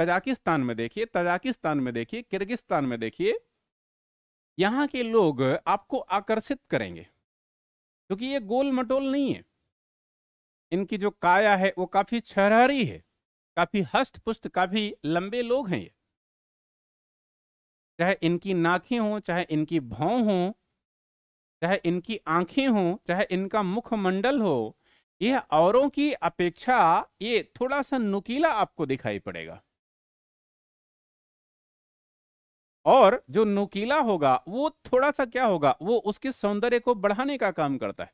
कजाकिस्तान में देखिए तजाकिस्तान में देखिए किर्गिस्तान में देखिए यहाँ के लोग आपको आकर्षित करेंगे क्योंकि ये गोल मटोल नहीं है इनकी जो काया है वो काफी छहरहरी है काफी हस्त पुस्त काफी लंबे लोग हैं ये चाहे इनकी नाखें हों चाहे इनकी भौ हो चाहे इनकी आंखें हों चाहे इनका मुखमंडल हो यह औरों की अपेक्षा ये थोड़ा सा नुकीला आपको दिखाई पड़ेगा और जो नुकीला होगा वो थोड़ा सा क्या होगा वो उसके सौंदर्य को बढ़ाने का काम करता है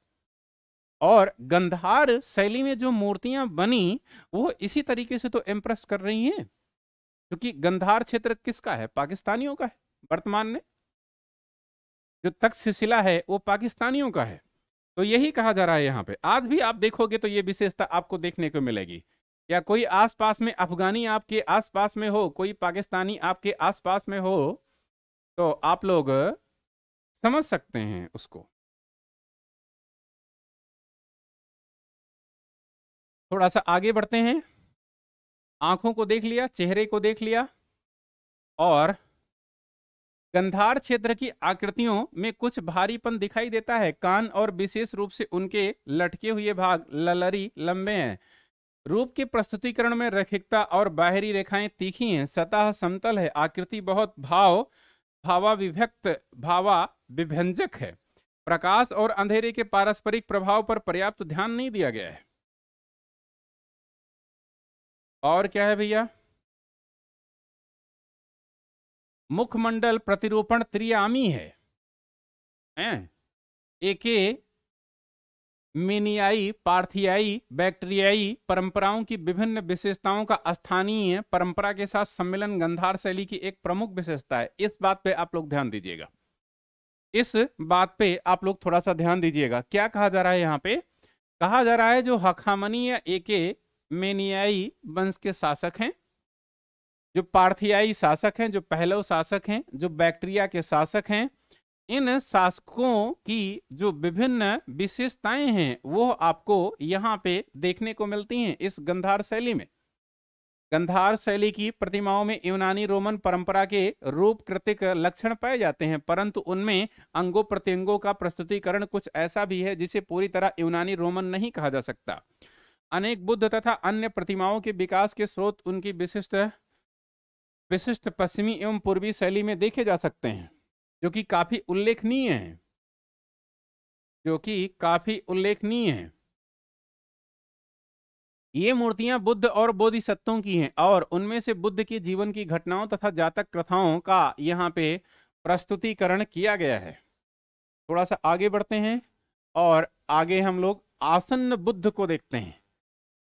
और गंधार शैली में जो मूर्तियां बनी वो इसी तरीके से तो इम्प्रेस कर रही हैं क्योंकि गंधार क्षेत्र किसका है पाकिस्तानियों का है वर्तमान में जो तक्षशिला है वो पाकिस्तानियों का है तो यही कहा जा रहा है यहाँ पे आज भी आप देखोगे तो ये विशेषता आपको देखने को मिलेगी या कोई आसपास में अफगानी आपके आसपास में हो कोई पाकिस्तानी आपके आसपास में हो तो आप लोग समझ सकते हैं उसको थोड़ा सा आगे बढ़ते हैं आंखों को देख लिया चेहरे को देख लिया और गंधार क्षेत्र की आकृतियों में कुछ भारीपन दिखाई देता है कान और विशेष रूप से उनके लटके हुए भाग ललरी लंबे हैं रूप के प्रस्तुतिकरण में रखिकता और बाहरी रेखाएं तीखी हैं सतह समतल है आकृति बहुत भाव विभक्त भावा विभंजक है प्रकाश और अंधेरे के पारस्परिक प्रभाव पर पर्याप्त ध्यान नहीं दिया गया है और क्या है भैया मुखमंडल प्रतिरूपण त्रियामी है हैं? एके मिनियाई पार्थियाई बैक्टीरियाई परंपराओं की विभिन्न विशेषताओं का स्थानीय परंपरा के साथ सम्मिलन गंधार शैली की एक प्रमुख विशेषता है इस बात पे आप लोग ध्यान दीजिएगा इस बात पे आप लोग थोड़ा सा ध्यान दीजिएगा क्या कहा जा रहा है यहाँ पे कहा जा रहा है जो हखामनी या एके मेनियाई वंश के शासक हैं जो पार्थियाई शासक हैं जो पहलव शासक हैं जो बैक्टीरिया के शासक हैं इन शासकों की जो विभिन्न विशेषताएं हैं वो आपको यहाँ पे देखने को मिलती हैं इस गंधार शैली में गंधार शैली की प्रतिमाओं में यूनानी रोमन परंपरा के रूप कृतिक लक्षण पाए जाते हैं परंतु उनमें अंगों प्रत्यंगों का प्रस्तुतिकरण कुछ ऐसा भी है जिसे पूरी तरह यूनानी रोमन नहीं कहा जा सकता अनेक बुद्ध तथा अन्य प्रतिमाओं के विकास के स्रोत उनकी विशिष्ट विशिष्ट पश्चिमी एवं पूर्वी शैली में देखे जा सकते हैं जो कि काफी उल्लेखनीय है जो कि काफी उल्लेखनीय है ये मूर्तियां बुद्ध और बोधिसत्वों की हैं और उनमें से बुद्ध के जीवन की घटनाओं तथा जातक प्रथाओं का यहाँ पे प्रस्तुतिकरण किया गया है थोड़ा सा आगे बढ़ते हैं और आगे हम लोग आसन्न बुद्ध को देखते हैं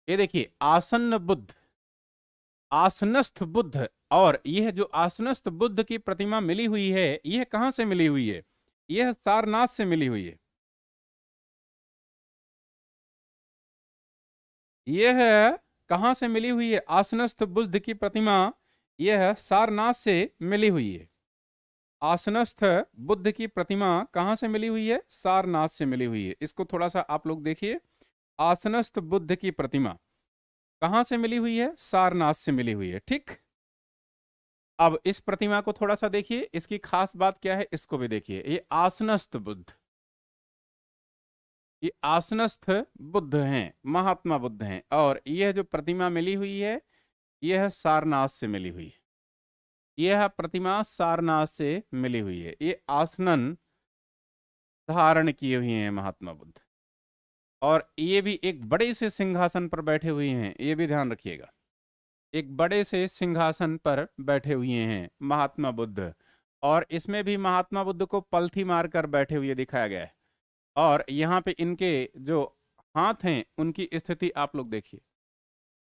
ये देखिए आसन्न बुद्ध आसनस्थ बुद्ध और यह जो आसनस्थ बुद्ध की प्रतिमा मिली हुई है यह कहां से मिली हुई है यह सारनाथ से मिली हुई है यह कहां से मिली हुई है आसनस्थ बुद्ध की प्रतिमा यह सारनाथ से मिली हुई है आसनस्थ बुद्ध की प्रतिमा कहां से मिली हुई है सारनाथ से मिली हुई है इसको थोड़ा सा आप लोग देखिए आसनस्थ बुद्ध की प्रतिमा कहां से मिली हुई है सारनाथ से मिली हुई है ठीक अब इस प्रतिमा को थोड़ा सा देखिए इसकी खास बात क्या है इसको भी देखिए ये आसनस्थ बुद्ध ये आसनस्थ बुद्ध हैं महात्मा बुद्ध हैं और यह जो प्रतिमा मिली हुई है यह सारनाथ से मिली हुई है यह प्रतिमा सारनाथ से मिली हुई है ये आसनन धारण किए हुए हैं महात्मा बुद्ध और ये भी एक बड़े से सिंहासन पर बैठे हुए हैं ये भी ध्यान रखिएगा एक बड़े से सिंहासन पर बैठे हुए हैं महात्मा बुद्ध और इसमें भी महात्मा बुद्ध को पलथी मार कर बैठे हुए दिखाया गया है और यहाँ पे इनके जो हाथ हैं उनकी स्थिति आप लोग देखिए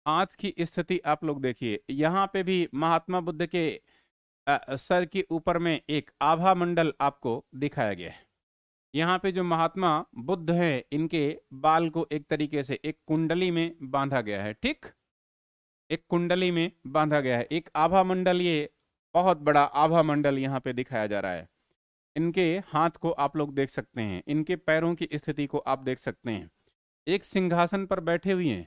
हाथ की स्थिति आप लोग देखिए यहाँ पे भी महात्मा बुद्ध के आ, सर के ऊपर में एक आभा मंडल आपको दिखाया गया है यहाँ पे जो महात्मा बुद्ध है इनके बाल को एक तरीके से एक कुंडली में बांधा गया है ठीक एक कुंडली में बांधा गया है एक आभा मंडल ये बहुत बड़ा आभा मंडल यहाँ पे दिखाया जा रहा है इनके हाथ को आप लोग देख सकते हैं इनके पैरों की स्थिति को आप देख सकते हैं एक सिंहासन पर बैठे हुए हैं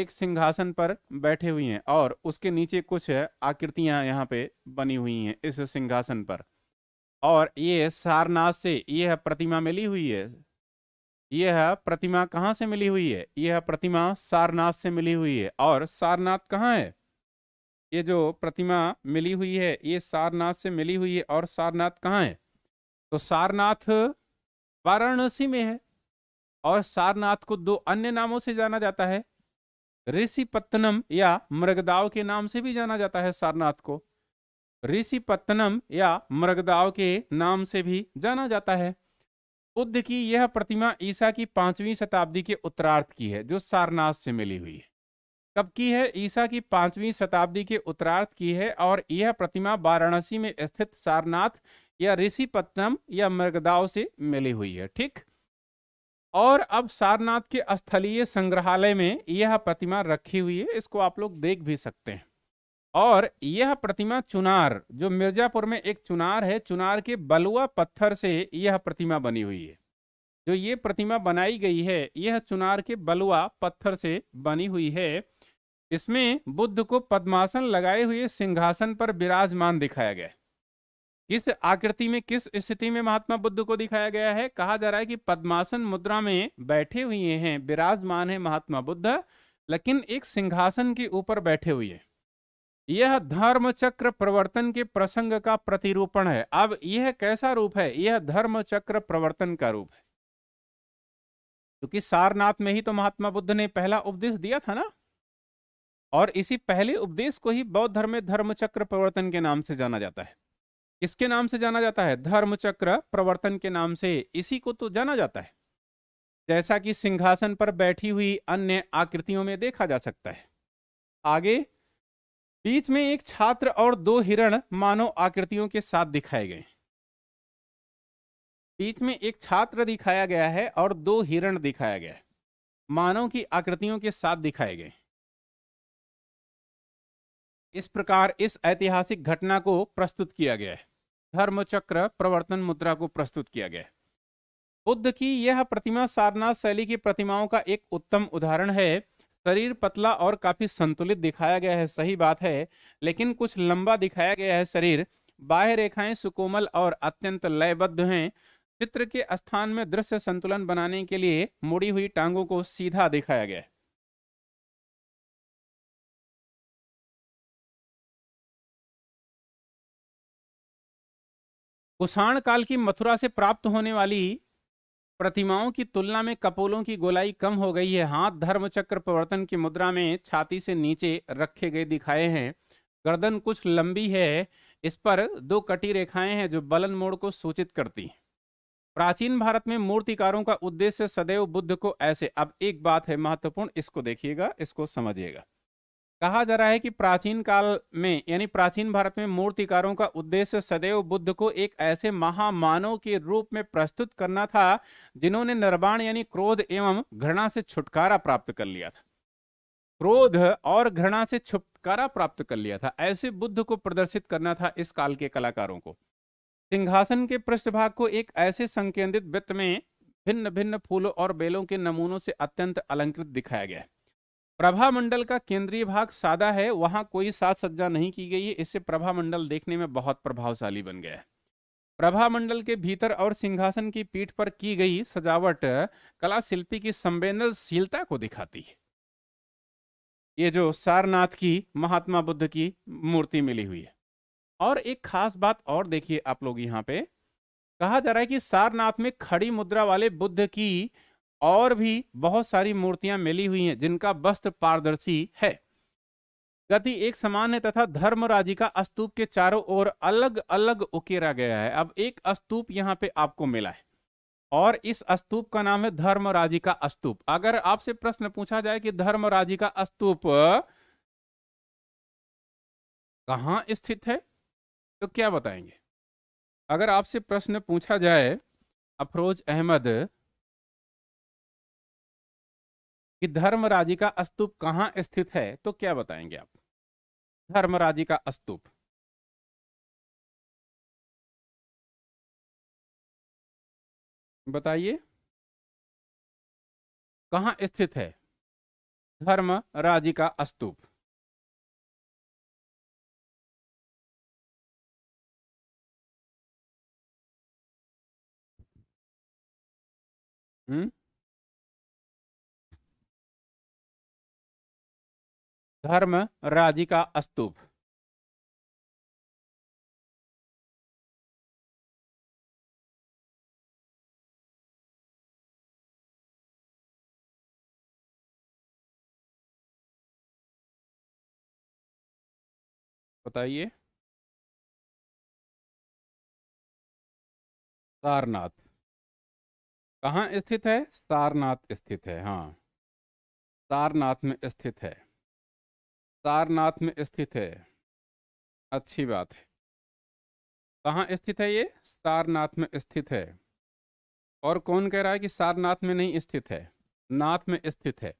एक सिंहासन पर बैठे हुए हैं और उसके नीचे कुछ आकृतियां यहाँ पे बनी हुई हैं इस सिंहासन पर और ये सारनाथ से ये है प्रतिमा मिली हुई है यह है प्रतिमा कहाँ से मिली हुई है यह प्रतिमा सारनाथ से मिली हुई है और सारनाथ कहाँ है ये जो प्रतिमा मिली हुई है ये सारनाथ से मिली हुई है और सारनाथ कहाँ है तो सारनाथ वाराणसी में है और सारनाथ को दो अन्य नामों से जाना जाता है ऋषिपत्तनम या मृगदाव के नाम से भी जाना जाता है सारनाथ को ऋषि पत्तनम या मृगदाव के नाम से भी जाना जाता है बुद्ध की यह प्रतिमा ईसा की पांचवी शताब्दी के उत्तरार्थ की है जो सारनाथ से मिली हुई है कब की है ईसा की पांचवी शताब्दी के उत्तरार्थ की है और यह प्रतिमा वाराणसी में स्थित सारनाथ या ऋषिपत्तनम या मृगदाव से मिली हुई है ठीक और अब सारनाथ के स्थलीय संग्रहालय में यह प्रतिमा रखी हुई है इसको आप लोग देख भी सकते हैं और यह प्रतिमा चुनार जो मिर्जापुर में एक चुनार है चुनार के बलुआ पत्थर से यह प्रतिमा बनी हुई है जो ये प्रतिमा बनाई गई है यह चुनार के बलुआ पत्थर से बनी हुई है इसमें बुद्ध को पद्मासन लगाए हुए सिंहासन पर विराजमान दिखाया गया इस किस आकृति में किस स्थिति में महात्मा बुद्ध को दिखाया गया है कहा जा रहा है कि पद्मासन मुद्रा में बैठे हुए हैं विराजमान है महात्मा बुद्ध लेकिन एक सिंहासन के ऊपर बैठे हुए हैं यह धर्म चक्र प्रवर्तन के प्रसंग का प्रतिरूपण है अब यह कैसा रूप है यह धर्म चक्र प्रवर्तन का रूप है क्योंकि सारनाथ में ही तो महात्मा बुद्ध ने पहला उपदेश दिया था ना और इसी पहले उपदेश को ही बौद्ध धर्म में धर्म चक्र प्रवर्तन के नाम से जाना जाता है किसके नाम से जाना जाता है धर्म चक्र प्रवर्तन के नाम से इसी को तो जाना जाता है जैसा कि सिंहासन पर बैठी हुई अन्य आकृतियों में देखा जा सकता है आगे बीच में एक छात्र और दो हिरण मानव आकृतियों के साथ दिखाए गए बीच में एक छात्र दिखाया गया है और दो हिरण दिखाया गया है मानव की आकृतियों के साथ दिखाए गए इस प्रकार इस ऐतिहासिक घटना को प्रस्तुत किया गया है धर्मचक्र प्रवर्तन मुद्रा को प्रस्तुत किया गया है बुद्ध की यह प्रतिमा सारनाथ शैली की प्रतिमाओं का एक उत्तम उदाहरण है शरीर पतला और काफी संतुलित दिखाया गया है सही बात है लेकिन कुछ लंबा दिखाया गया है शरीर बाह्य रेखाएं सुकोमल और अत्यंत लयबद्ध हैं चित्र के स्थान में दृश्य संतुलन बनाने के लिए मुड़ी हुई टांगों को सीधा दिखाया गया है कुषाण काल की मथुरा से प्राप्त होने वाली प्रतिमाओं की तुलना में कपोलों की गोलाई कम हो गई है हाथ धर्मचक्र प्रवर्तन की मुद्रा में छाती से नीचे रखे गए दिखाए हैं गर्दन कुछ लंबी है इस पर दो कटी रेखाएं हैं जो बलन मोड़ को सूचित करती हैं प्राचीन भारत में मूर्तिकारों का उद्देश्य सदैव बुद्ध को ऐसे अब एक बात है महत्वपूर्ण इसको देखिएगा इसको समझिएगा कहा जा रहा है कि प्राचीन काल में यानी प्राचीन भारत में मूर्तिकारों का उद्देश्य सदैव बुद्ध को एक ऐसे महामानव के रूप में प्रस्तुत करना था जिन्होंने निर्वाण यानी क्रोध एवं घृणा से छुटकारा प्राप्त कर लिया था क्रोध और घृणा से छुटकारा प्राप्त कर लिया था ऐसे बुद्ध को प्रदर्शित करना था इस काल के कलाकारों को सिंहासन के पृष्ठभाग को एक ऐसे संकेंद्रित वित्त में भिन्न भिन्न फूलों और बेलों के नमूनों से अत्यंत अलंकृत दिखाया गया है प्रभा मंडल का केंद्रीय भाग सादा है वहां कोई साज सज्जा नहीं की गई है इससे प्रभा मंडल देखने में बहुत प्रभावशाली बन गया है प्रभा मंडल के भीतर और सिंहासन की पीठ पर की गई सजावट कला शिल्पी की संवेदनशीलता को दिखाती है ये जो सारनाथ की महात्मा बुद्ध की मूर्ति मिली हुई है और एक खास बात और देखिए आप लोग यहाँ पे कहा जा रहा है कि सारनाथ में खड़ी मुद्रा वाले बुद्ध की और भी बहुत सारी मूर्तियां मिली हुई हैं जिनका वस्त्र पारदर्शी है गति एक समान है तथा धर्मराजी का स्तूप के चारों ओर अलग अलग उकेरा गया है अब एक स्तूप यहाँ पे आपको मिला है और इस स्तूप का नाम है धर्मराजी का स्तूप अगर आपसे प्रश्न पूछा जाए कि धर्मराजी का स्तूप कहाँ स्थित है तो क्या बताएंगे अगर आपसे प्रश्न पूछा जाए अफरोज अहमद कि धर्मराजी का स्तूप कहाँ स्थित है तो क्या बताएंगे आप धर्मराजी का स्तूप बताइए कहाँ स्थित है धर्म राजी का स्तूप हम्म धर्म राजी का स्तूप बताइए सारनाथ कहाँ स्थित है सारनाथ स्थित है हाँ सारनाथ में स्थित है सारनाथ में स्थित है अच्छी बात है कहाँ स्थित है ये सारनाथ में स्थित है और कौन कह रहा है कि सारनाथ में नहीं स्थित है नाथ में स्थित है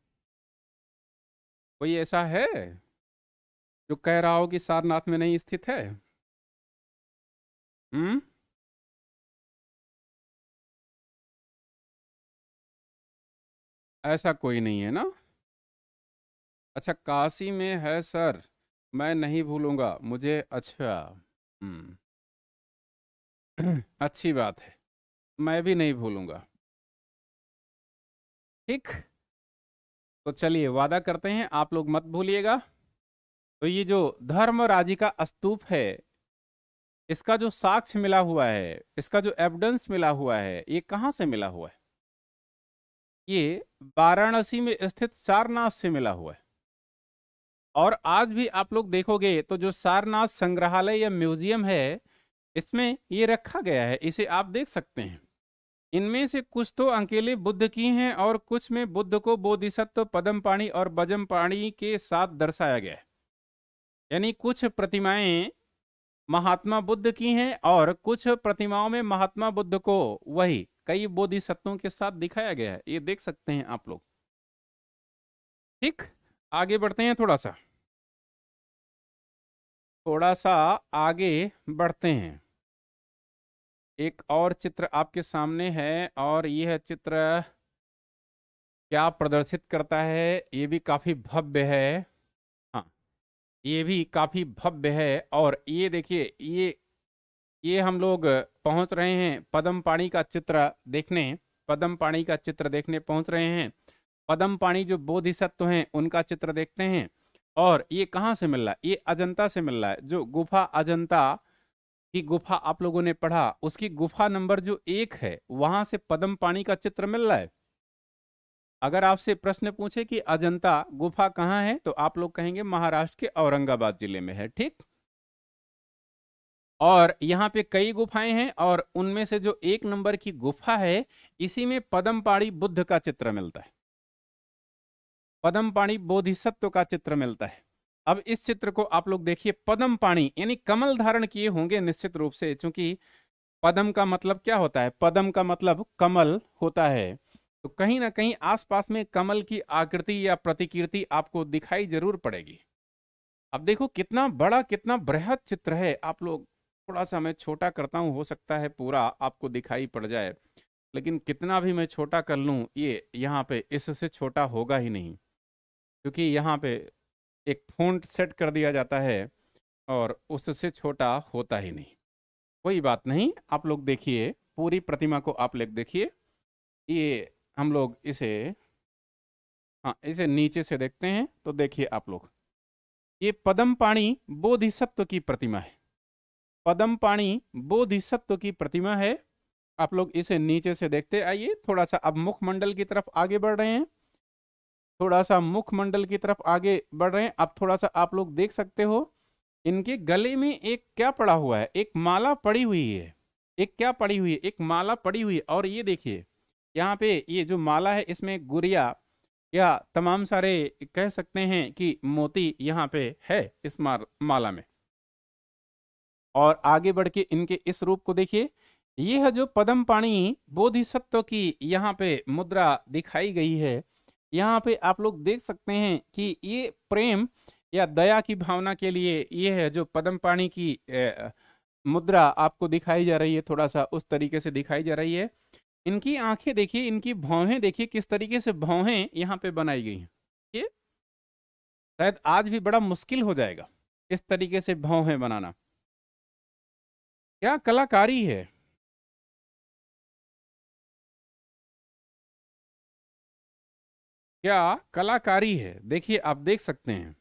कोई ऐसा है जो कह रहा हो कि सारनाथ में नहीं स्थित है हम्म ऐसा कोई नहीं है ना अच्छा काशी में है सर मैं नहीं भूलूंगा मुझे अच्छा हम्म। अच्छी बात है मैं भी नहीं भूलूंगा ठीक तो चलिए वादा करते हैं आप लोग मत भूलिएगा तो ये जो धर्म राजी का स्तूप है इसका जो साक्ष्य मिला हुआ है इसका जो एविडेंस मिला हुआ है ये कहाँ से मिला हुआ है ये वाराणसी में स्थित सारनाथ से मिला हुआ है और आज भी आप लोग देखोगे तो जो सारनाथ संग्रहालय या म्यूजियम है इसमें ये रखा गया है इसे आप देख सकते हैं इनमें से कुछ तो अकेले बुद्ध की हैं और कुछ में बुद्ध को बोधिसत्व पदम पाणी और बजम पाणी के साथ दर्शाया गया है यानी कुछ प्रतिमाएं महात्मा बुद्ध की हैं और कुछ प्रतिमाओं में महात्मा बुद्ध को वही कई बोधिसत्वों के साथ दिखाया गया है ये देख सकते हैं आप लोग ठीक आगे बढ़ते हैं थोड़ा सा थोड़ा सा आगे बढ़ते हैं एक और चित्र आपके सामने है और यह चित्र क्या प्रदर्शित करता है ये भी काफ़ी भव्य है हाँ ये भी काफ़ी भव्य है और ये देखिए ये ये हम लोग पहुंच रहे हैं पदम पाणी का चित्र देखने पदम पाणी का चित्र देखने पहुंच रहे हैं पदम पाणी जो बोधिसत्व हैं उनका चित्र देखते हैं और ये कहाँ से मिल रहा है ये अजंता से मिल रहा है जो गुफा अजंता की गुफा आप लोगों ने पढ़ा उसकी गुफा नंबर जो एक है वहां से पदम पानी का चित्र मिल रहा है अगर आपसे प्रश्न पूछे कि अजंता गुफा कहाँ है तो आप लोग कहेंगे महाराष्ट्र के औरंगाबाद जिले में है ठीक और यहाँ पे कई गुफाएं हैं और उनमें से जो एक नंबर की गुफा है इसी में पदम बुद्ध का चित्र मिलता है पदम पाणी बोधिसत्व का चित्र मिलता है अब इस चित्र को आप लोग देखिए पदम पाणी यानी कमल धारण किए होंगे निश्चित रूप से क्योंकि पदम का मतलब क्या होता है पदम का मतलब कमल होता है तो कहीं ना कहीं आसपास में कमल की आकृति या प्रतिकीर्ति आपको दिखाई जरूर पड़ेगी अब देखो कितना बड़ा कितना बृहद चित्र है आप लोग थोड़ा सा मैं छोटा करता हूँ हो सकता है पूरा आपको दिखाई पड़ जाए लेकिन कितना भी मैं छोटा कर लूँ ये यहाँ पे इससे छोटा होगा ही नहीं क्योंकि यहाँ पे एक फोन सेट कर दिया जाता है और उससे छोटा होता ही नहीं कोई बात नहीं आप लोग देखिए पूरी प्रतिमा को आप लोग देखिए ये हम लोग इसे हाँ इसे नीचे से देखते हैं तो देखिए आप लोग ये पदम पाणी बोधिसत्व की प्रतिमा है पदम पाणी बोधिसत्व की प्रतिमा है आप लोग इसे नीचे से देखते आइए थोड़ा सा अब मुखमंडल की तरफ आगे बढ़ रहे हैं थोड़ा सा मुखमंडल की तरफ आगे बढ़ रहे हैं अब थोड़ा सा आप लोग देख सकते हो इनके गले में एक क्या पड़ा हुआ है एक माला पड़ी हुई है एक क्या पड़ी हुई है एक माला पड़ी हुई है और ये देखिए यहाँ पे ये जो माला है इसमें गुड़िया या तमाम सारे कह सकते हैं कि मोती यहाँ पे है इस माला में और आगे बढ़ के इनके इस रूप को देखिए ये है जो पदम पाणी बोधिसत्व की यहाँ पे मुद्रा दिखाई गई है यहाँ पे आप लोग देख सकते हैं कि ये प्रेम या दया की भावना के लिए ये है जो पदम पाणी की मुद्रा आपको दिखाई जा रही है थोड़ा सा उस तरीके से दिखाई जा रही है इनकी आंखें देखिए इनकी भौहें देखिए किस तरीके से भौहें यहाँ पे बनाई गई हैं ये शायद आज भी बड़ा मुश्किल हो जाएगा इस तरीके से भौहें बनाना क्या कलाकारी है क्या कलाकारी है देखिए आप देख सकते हैं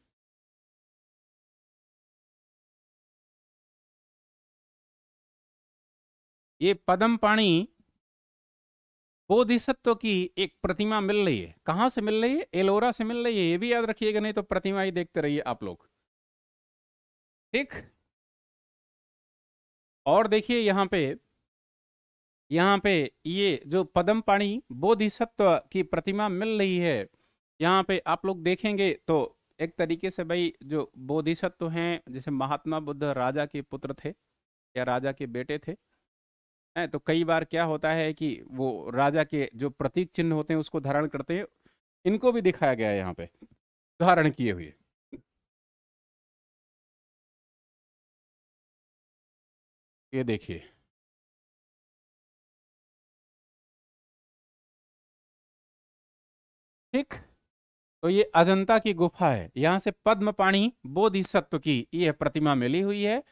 ये पदम पाणी बोधिसत्व की एक प्रतिमा मिल रही है कहां से मिल रही है एलोरा से मिल रही है ये भी याद रखिएगा नहीं तो प्रतिमा ही देखते रहिए आप लोग ठीक और देखिए यहां पे यहाँ पे ये जो पदम पाणी बोधिसत्व की प्रतिमा मिल रही है यहाँ पे आप लोग देखेंगे तो एक तरीके से भाई जो बोधिसत्व हैं जैसे महात्मा बुद्ध राजा के पुत्र थे या राजा के बेटे थे है तो कई बार क्या होता है कि वो राजा के जो प्रतीक चिन्ह होते हैं उसको धारण करते हैं इनको भी दिखाया गया है यहाँ पे धारण किए हुए ये देखिए ठीक तो ये अजंता की गुफा है यहाँ से पद्म पाणी बोधिसत्व की यह प्रतिमा मिली हुई है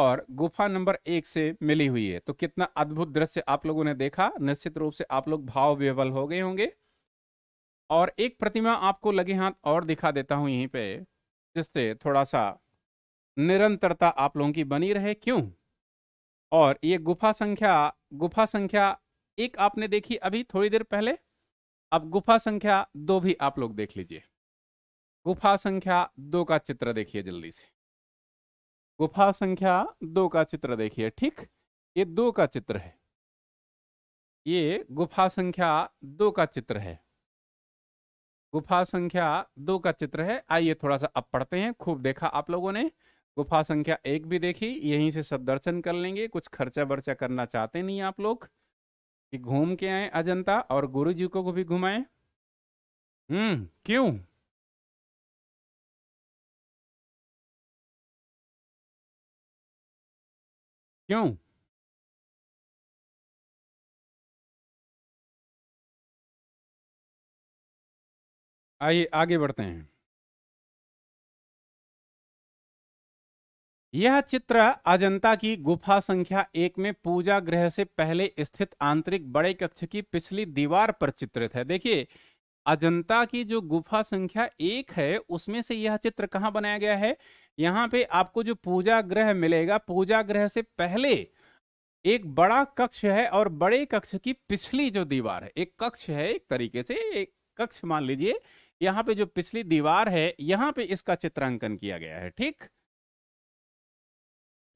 और गुफा नंबर एक से मिली हुई है तो कितना अद्भुत दृश्य आप लोगों ने देखा निश्चित रूप से आप लोग भाव विवल हो गए होंगे और एक प्रतिमा आपको लगे हाथ और दिखा देता हूं यहीं पे जिससे थोड़ा सा निरंतरता आप लोगों की बनी रहे क्यों और ये गुफा संख्या गुफा संख्या एक आपने देखी अभी थोड़ी देर पहले अब गुफा संख्या दो भी आप लोग देख लीजिए गुफा संख्या दो का चित्र देखिए जल्दी से गुफा संख्या दो का चित्र देखिए ठीक ये दो का चित्र है ये गुफा संख्या दो का चित्र है गुफा संख्या दो का चित्र है आइए थोड़ा सा अब पढ़ते हैं खूब देखा आप लोगों ने गुफा संख्या एक भी देखी यहीं से सब दर्शन कर लेंगे कुछ खर्चा वर्चा करना चाहते नहीं आप लोग कि घूम के आए अजंता और गुरु जी को भी घुमाए हम्म क्यों क्यों आइए आगे बढ़ते हैं यह चित्र अजंता की गुफा संख्या एक में पूजा ग्रह से पहले स्थित आंतरिक बड़े कक्ष की पिछली दीवार पर चित्रित है देखिए अजंता की जो गुफा संख्या एक है उसमें से यह चित्र कहाँ बनाया गया है यहाँ पे आपको जो पूजा ग्रह मिलेगा पूजा ग्रह से पहले एक बड़ा कक्ष है और बड़े कक्ष की पिछली जो दीवार है एक कक्ष है एक तरीके से एक कक्ष मान लीजिए यहाँ पे जो पिछली दीवार है यहाँ पे इसका चित्रांकन किया गया है ठीक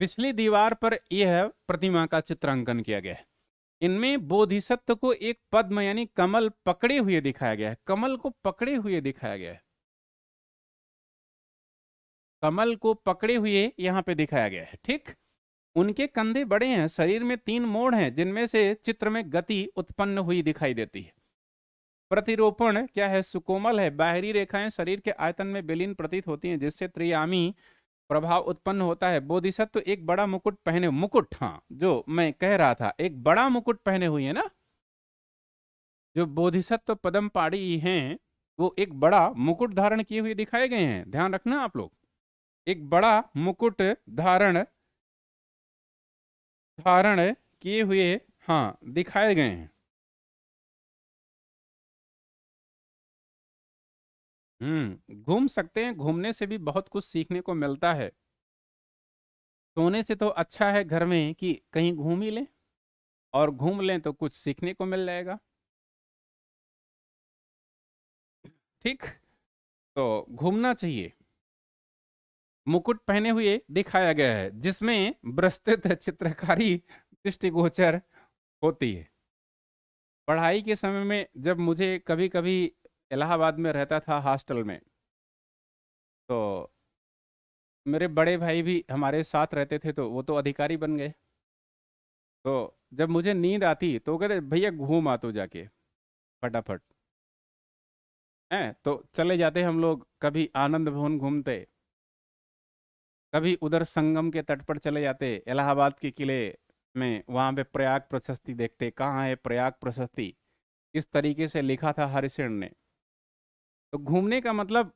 पिछली दीवार पर यह प्रतिमा का चित्रांकन किया गया है इनमें बोधिसत्व को एक पद्म यानी कमल पकड़े हुए दिखाया गया है कमल को पकड़े हुए दिखाया गया है कमल को पकड़े हुए यहाँ पे दिखाया गया है ठीक उनके कंधे बड़े हैं शरीर में तीन मोड़ हैं जिनमें से चित्र में गति उत्पन्न हुई दिखाई देती है प्रतिरोपण क्या है सुकोमल है बाहरी रेखाएं शरीर के आयतन में विलीन प्रतीत होती हैं जिससे त्रियामी प्रभाव उत्पन्न होता है बोधिसत्व एक बड़ा मुकुट पहने मुकुट हाँ जो मैं कह रहा था एक बड़ा मुकुट पहने हुए ना जो बोधिसत्व पदम पाड़ी हैं वो एक बड़ा मुकुट धारण किए हुए दिखाए गए हैं ध्यान रखना आप लोग एक बड़ा मुकुट धारण धारण किए हुए हाँ दिखाए गए हैं हम्म घूम सकते हैं घूमने से भी बहुत कुछ सीखने को मिलता है सोने से तो अच्छा है घर में कि कहीं घूम ही लें और घूम लें तो कुछ सीखने को मिल जाएगा ठीक तो घूमना चाहिए मुकुट पहने हुए दिखाया गया है जिसमें विस्तृत चित्रकारी दृष्टिगोचर होती है पढ़ाई के समय में जब मुझे कभी कभी इलाहाबाद में रहता था हॉस्टल में तो मेरे बड़े भाई भी हमारे साथ रहते थे तो वो तो अधिकारी बन गए तो जब मुझे नींद आती तो कहते भैया घूम आ तो जाके फटाफट हैं तो चले जाते हम लोग कभी आनंद भवन घूमते कभी उधर संगम के तट पर चले जाते इलाहाबाद के किले में वहाँ पे प्रयाग प्रशस्ति देखते कहाँ है प्रयाग प्रशस्ति इस तरीके से लिखा था हरिसेन ने तो घूमने का मतलब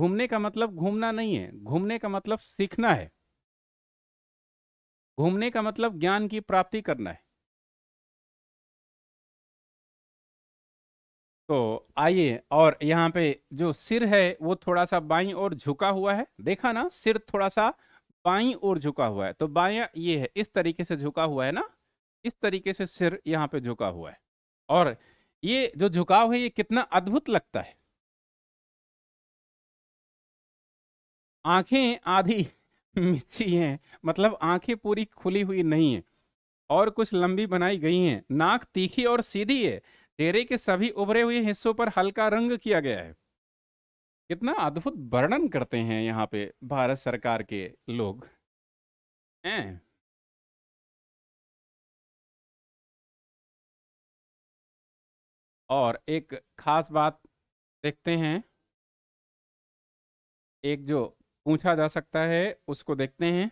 घूमने का मतलब घूमना नहीं है घूमने का मतलब सीखना है घूमने का मतलब ज्ञान की प्राप्ति करना है तो आइए और यहाँ पे जो सिर है वो थोड़ा सा बाई और झुका हुआ है देखा ना सिर थोड़ा सा बाई और झुका हुआ है तो बाया ये है इस तरीके से झुका हुआ है ना इस तरीके से सिर यहाँ पे झुका हुआ है और ये जो झुकाव है ये कितना अद्भुत लगता है आंखें आधी मिची हैं मतलब आंखें पूरी खुली हुई नहीं है और कुछ लंबी बनाई गई हैं नाक तीखी और सीधी है चेहरे के सभी उभरे हुए हिस्सों पर हल्का रंग किया गया है कितना अद्भुत वर्णन करते हैं यहाँ पे भारत सरकार के लोग हैं और एक खास बात देखते हैं एक जो पूछा जा सकता है उसको देखते हैं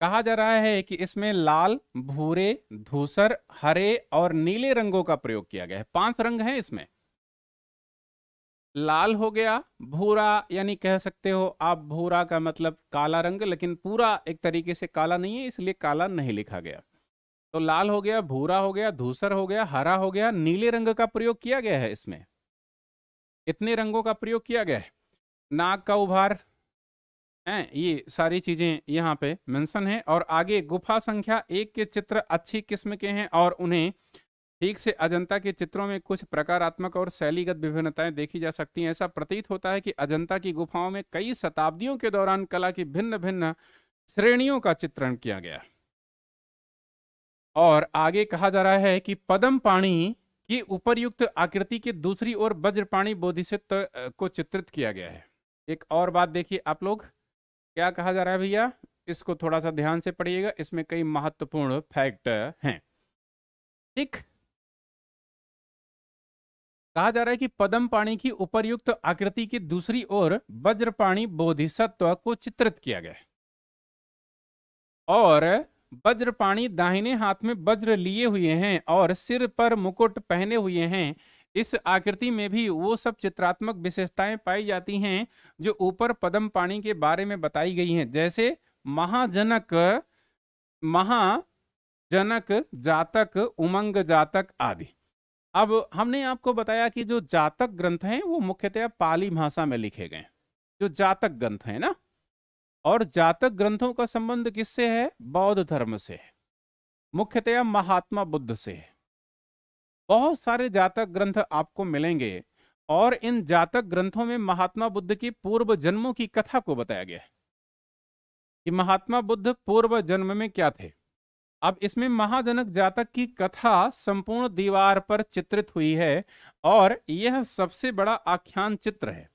कहा जा रहा है कि इसमें लाल भूरे धूसर हरे और नीले रंगों का प्रयोग किया गया है पांच रंग हैं इसमें लाल हो गया भूरा यानी कह सकते हो आप भूरा का मतलब काला रंग लेकिन पूरा एक तरीके से काला नहीं है इसलिए काला नहीं लिखा गया तो लाल हो गया भूरा हो गया धूसर हो गया हरा हो गया नीले रंग का प्रयोग किया गया है इसमें इतने रंगों का प्रयोग किया गया है नाक का उभार हैं ये सारी चीज़ें यहाँ पे मेंशन है और आगे गुफा संख्या एक के चित्र अच्छी किस्म के हैं और उन्हें ठीक से अजंता के चित्रों में कुछ प्रकारात्मक और शैलीगत विभिन्नताएं देखी जा सकती हैं ऐसा प्रतीत होता है कि अजंता की गुफाओं में कई शताब्दियों के दौरान कला की भिन्न भिन्न श्रेणियों का चित्रण किया गया और आगे कहा जा रहा है कि पदम पाणी की उपरयुक्त आकृति के दूसरी ओर वज्रपाणी बोधिसत्व को चित्रित किया गया है एक और बात देखिए आप लोग क्या कहा जा रहा है भैया इसको थोड़ा सा ध्यान से पढ़िएगा इसमें कई महत्वपूर्ण फैक्ट हैं ठीक कहा जा रहा है कि पदम पाणी की उपरयुक्त आकृति की दूसरी ओर वज्रपाणी बोधिसत्व को चित्रित किया गया और वज्रपाणी दाहिने हाथ में वज्र लिए हुए हैं और सिर पर मुकुट पहने हुए हैं इस आकृति में भी वो सब चित्रात्मक विशेषताएं पाई जाती हैं जो ऊपर पदम पाणी के बारे में बताई गई हैं जैसे महाजनक महाजनक जातक उमंग जातक आदि अब हमने आपको बताया कि जो जातक ग्रंथ हैं वो मुख्यतः पाली भाषा में लिखे गए जो जातक ग्रंथ हैं ना और जातक ग्रंथों का संबंध किससे है बौद्ध धर्म से है मुख्यतया महात्मा बुद्ध से है बहुत सारे जातक ग्रंथ आपको मिलेंगे और इन जातक ग्रंथों में महात्मा बुद्ध की पूर्व जन्मों की कथा को बताया गया है कि महात्मा बुद्ध पूर्व जन्म में क्या थे अब इसमें महाजनक जातक की कथा संपूर्ण दीवार पर चित्रित हुई है और यह सबसे बड़ा आख्यान चित्र है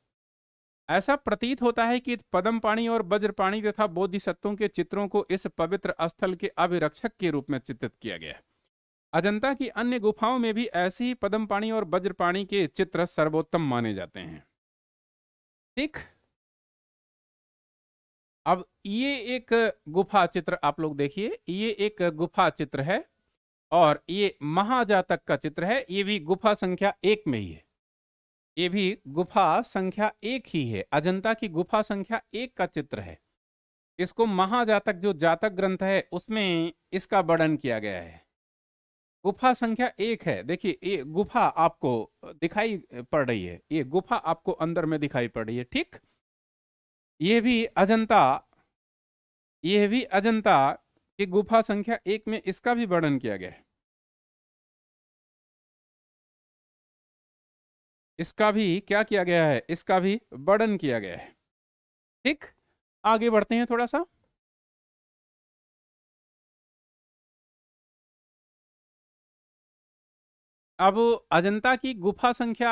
ऐसा प्रतीत होता है कि पदम पाणी और वज्रपाणी तथा बोधिसत्वों के चित्रों को इस पवित्र स्थल के अभिरक्षक के रूप में चित्रित किया गया है अजंता की अन्य गुफाओं में भी ऐसे ही पाणी और वज्रपाणी के चित्र सर्वोत्तम माने जाते हैं ठीक अब ये एक गुफा चित्र आप लोग देखिए ये एक गुफा चित्र है और ये महाजातक का चित्र है ये भी गुफा संख्या एक में ही है ये भी गुफा संख्या एक ही है अजंता की गुफा संख्या एक का चित्र है इसको महाजातक जो जातक ग्रंथ है उसमें इसका वर्णन किया गया है गुफा संख्या एक है देखिए ये गुफा आपको दिखाई पड़ रही है ये गुफा आपको अंदर में दिखाई पड़ रही है ठीक ये भी अजंता ये भी अजंता की गुफा संख्या एक में इसका भी वर्णन किया गया है इसका भी क्या किया गया है इसका भी वर्णन किया गया है ठीक आगे बढ़ते हैं थोड़ा सा अब अजंता की गुफा संख्या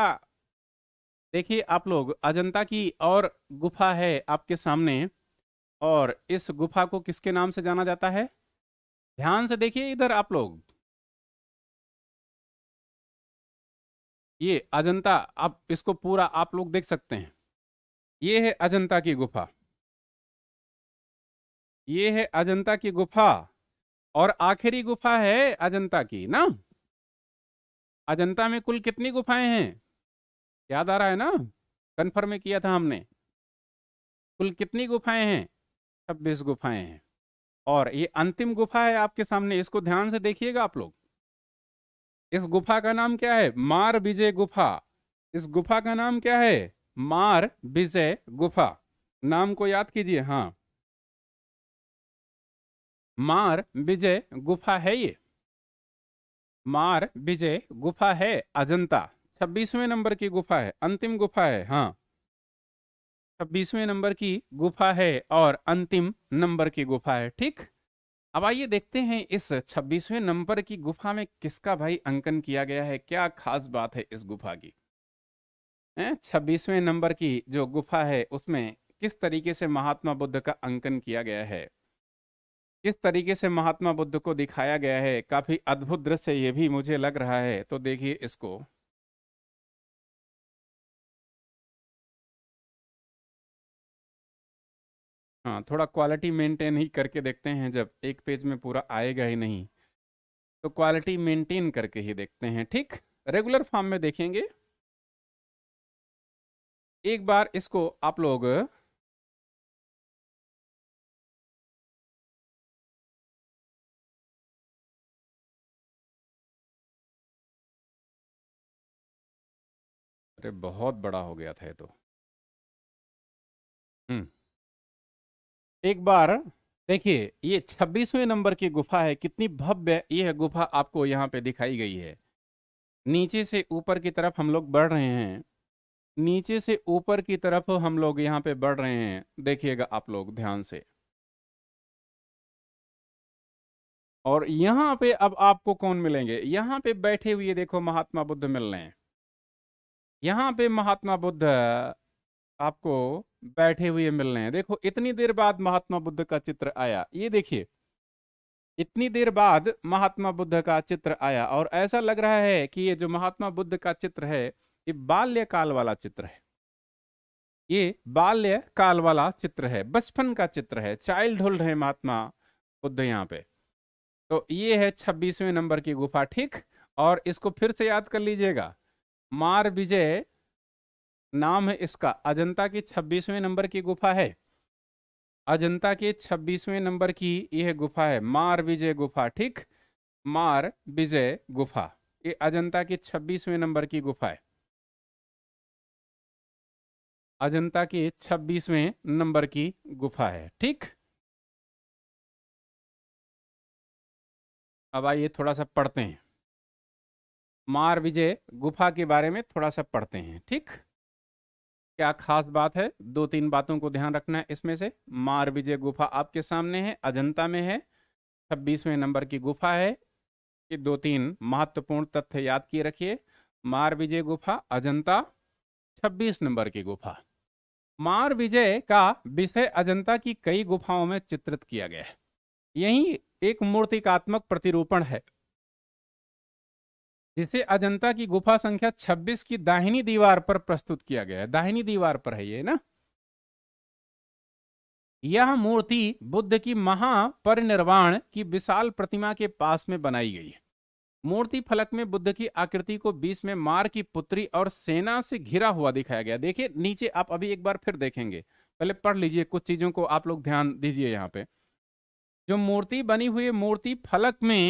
देखिए आप लोग अजंता की और गुफा है आपके सामने और इस गुफा को किसके नाम से जाना जाता है ध्यान से देखिए इधर आप लोग ये अजंता आप इसको पूरा आप लोग देख सकते हैं ये है अजंता की गुफा ये है अजंता की गुफा और आखिरी गुफा है अजंता की ना अजंता में कुल कितनी गुफाएं हैं याद आ रहा है ना कन्फर्म किया था हमने कुल कितनी गुफाएं हैं छब्बीस गुफाएं हैं और ये अंतिम गुफा है आपके सामने इसको ध्यान से देखिएगा आप लोग इस गुफा का नाम क्या है मार विजय गुफा इस गुफा का नाम क्या है मार विजय गुफा नाम को याद कीजिए हाँ मार विजय गुफा है ये मार विजय गुफा है अजंता छब्बीसवें नंबर की गुफा है अंतिम गुफा है हाँ छब्बीसवें नंबर की गुफा है और अंतिम नंबर की गुफा है ठीक अब आइए देखते हैं इस छब्बीसवें नंबर की गुफा में किसका भाई अंकन किया गया है क्या खास बात है इस गुफा की छब्बीसवें नंबर की जो गुफा है उसमें किस तरीके से महात्मा बुद्ध का अंकन किया गया है जिस तरीके से महात्मा बुद्ध को दिखाया गया है काफी अद्भुत दृश्य ये भी मुझे लग रहा है तो देखिए इसको हाँ थोड़ा क्वालिटी मेंटेन ही करके देखते हैं जब एक पेज में पूरा आएगा ही नहीं तो क्वालिटी मेंटेन करके ही देखते हैं ठीक रेगुलर फॉर्म में देखेंगे एक बार इसको आप लोग अरे बहुत बड़ा हो गया था ये तो हम्म एक बार देखिए ये छब्बीसवें नंबर की गुफा है कितनी भव्य ये गुफा आपको यहाँ पे दिखाई गई है नीचे से ऊपर की तरफ हम लोग बढ़ रहे हैं नीचे से ऊपर की तरफ हम लोग यहाँ पे बढ़ रहे हैं देखिएगा आप लोग ध्यान से और यहाँ पे अब आपको कौन मिलेंगे यहाँ पे बैठे हुए देखो महात्मा बुद्ध मिल रहे हैं यहाँ पे महात्मा बुद्ध आपको बैठे हुए मिल रहे हैं देखो इतनी देर बाद महात्मा बुद्ध का चित्र आया ये देखिए इतनी देर बाद महात्मा बुद्ध का चित्र आया और ऐसा लग रहा है कि ये जो महात्मा बुद्ध का चित्र है ये बाल्यकाल वाला चित्र है ये बाल्यकाल वाला चित्र है बचपन का चित्र है चाइल्ड होल्ड है महात्मा बुद्ध यहाँ पे तो ये है छब्बीसवें नंबर की गुफा ठीक और इसको फिर से याद कर लीजिएगा मार विजय नाम है इसका अजंता की छब्बीसवें नंबर की गुफा है अजंता के छब्बीसवें नंबर की यह गुफा है मार विजय गुफा ठीक मार विजय गुफा ये अजंता की छब्बीसवें नंबर की गुफा है अजंता की छब्बीसवें नंबर की गुफा है ठीक अब आइए थोड़ा सा पढ़ते हैं मार विजय गुफा के बारे में थोड़ा सा पढ़ते हैं ठीक क्या खास बात है दो तीन बातों को ध्यान रखना है इसमें से मार विजय गुफा आपके सामने है अजंता में है छब्बीसवें नंबर की गुफा है ये दो तीन महत्वपूर्ण तथ्य याद किए रखिए मार विजय गुफा अजंता छब्बीस नंबर की गुफा मार विजय का विषय अजंता की कई गुफाओं में चित्रित किया गया है यही एक मूर्तिकात्मक प्रतिरूपण है जिसे अजंता की गुफा संख्या 26 की दाहिनी दीवार पर प्रस्तुत किया गया है दाहिनी दीवार पर है ये ना यह मूर्ति बुद्ध की महापरिनिर्वाण की विशाल प्रतिमा के पास में बनाई गई है मूर्ति फलक में बुद्ध की आकृति को बीच में मार की पुत्री और सेना से घिरा हुआ दिखाया गया देखिए नीचे आप अभी एक बार फिर देखेंगे पहले पढ़ लीजिए कुछ चीजों को आप लोग ध्यान दीजिए यहाँ पे जो मूर्ति बनी हुई मूर्ति फलक में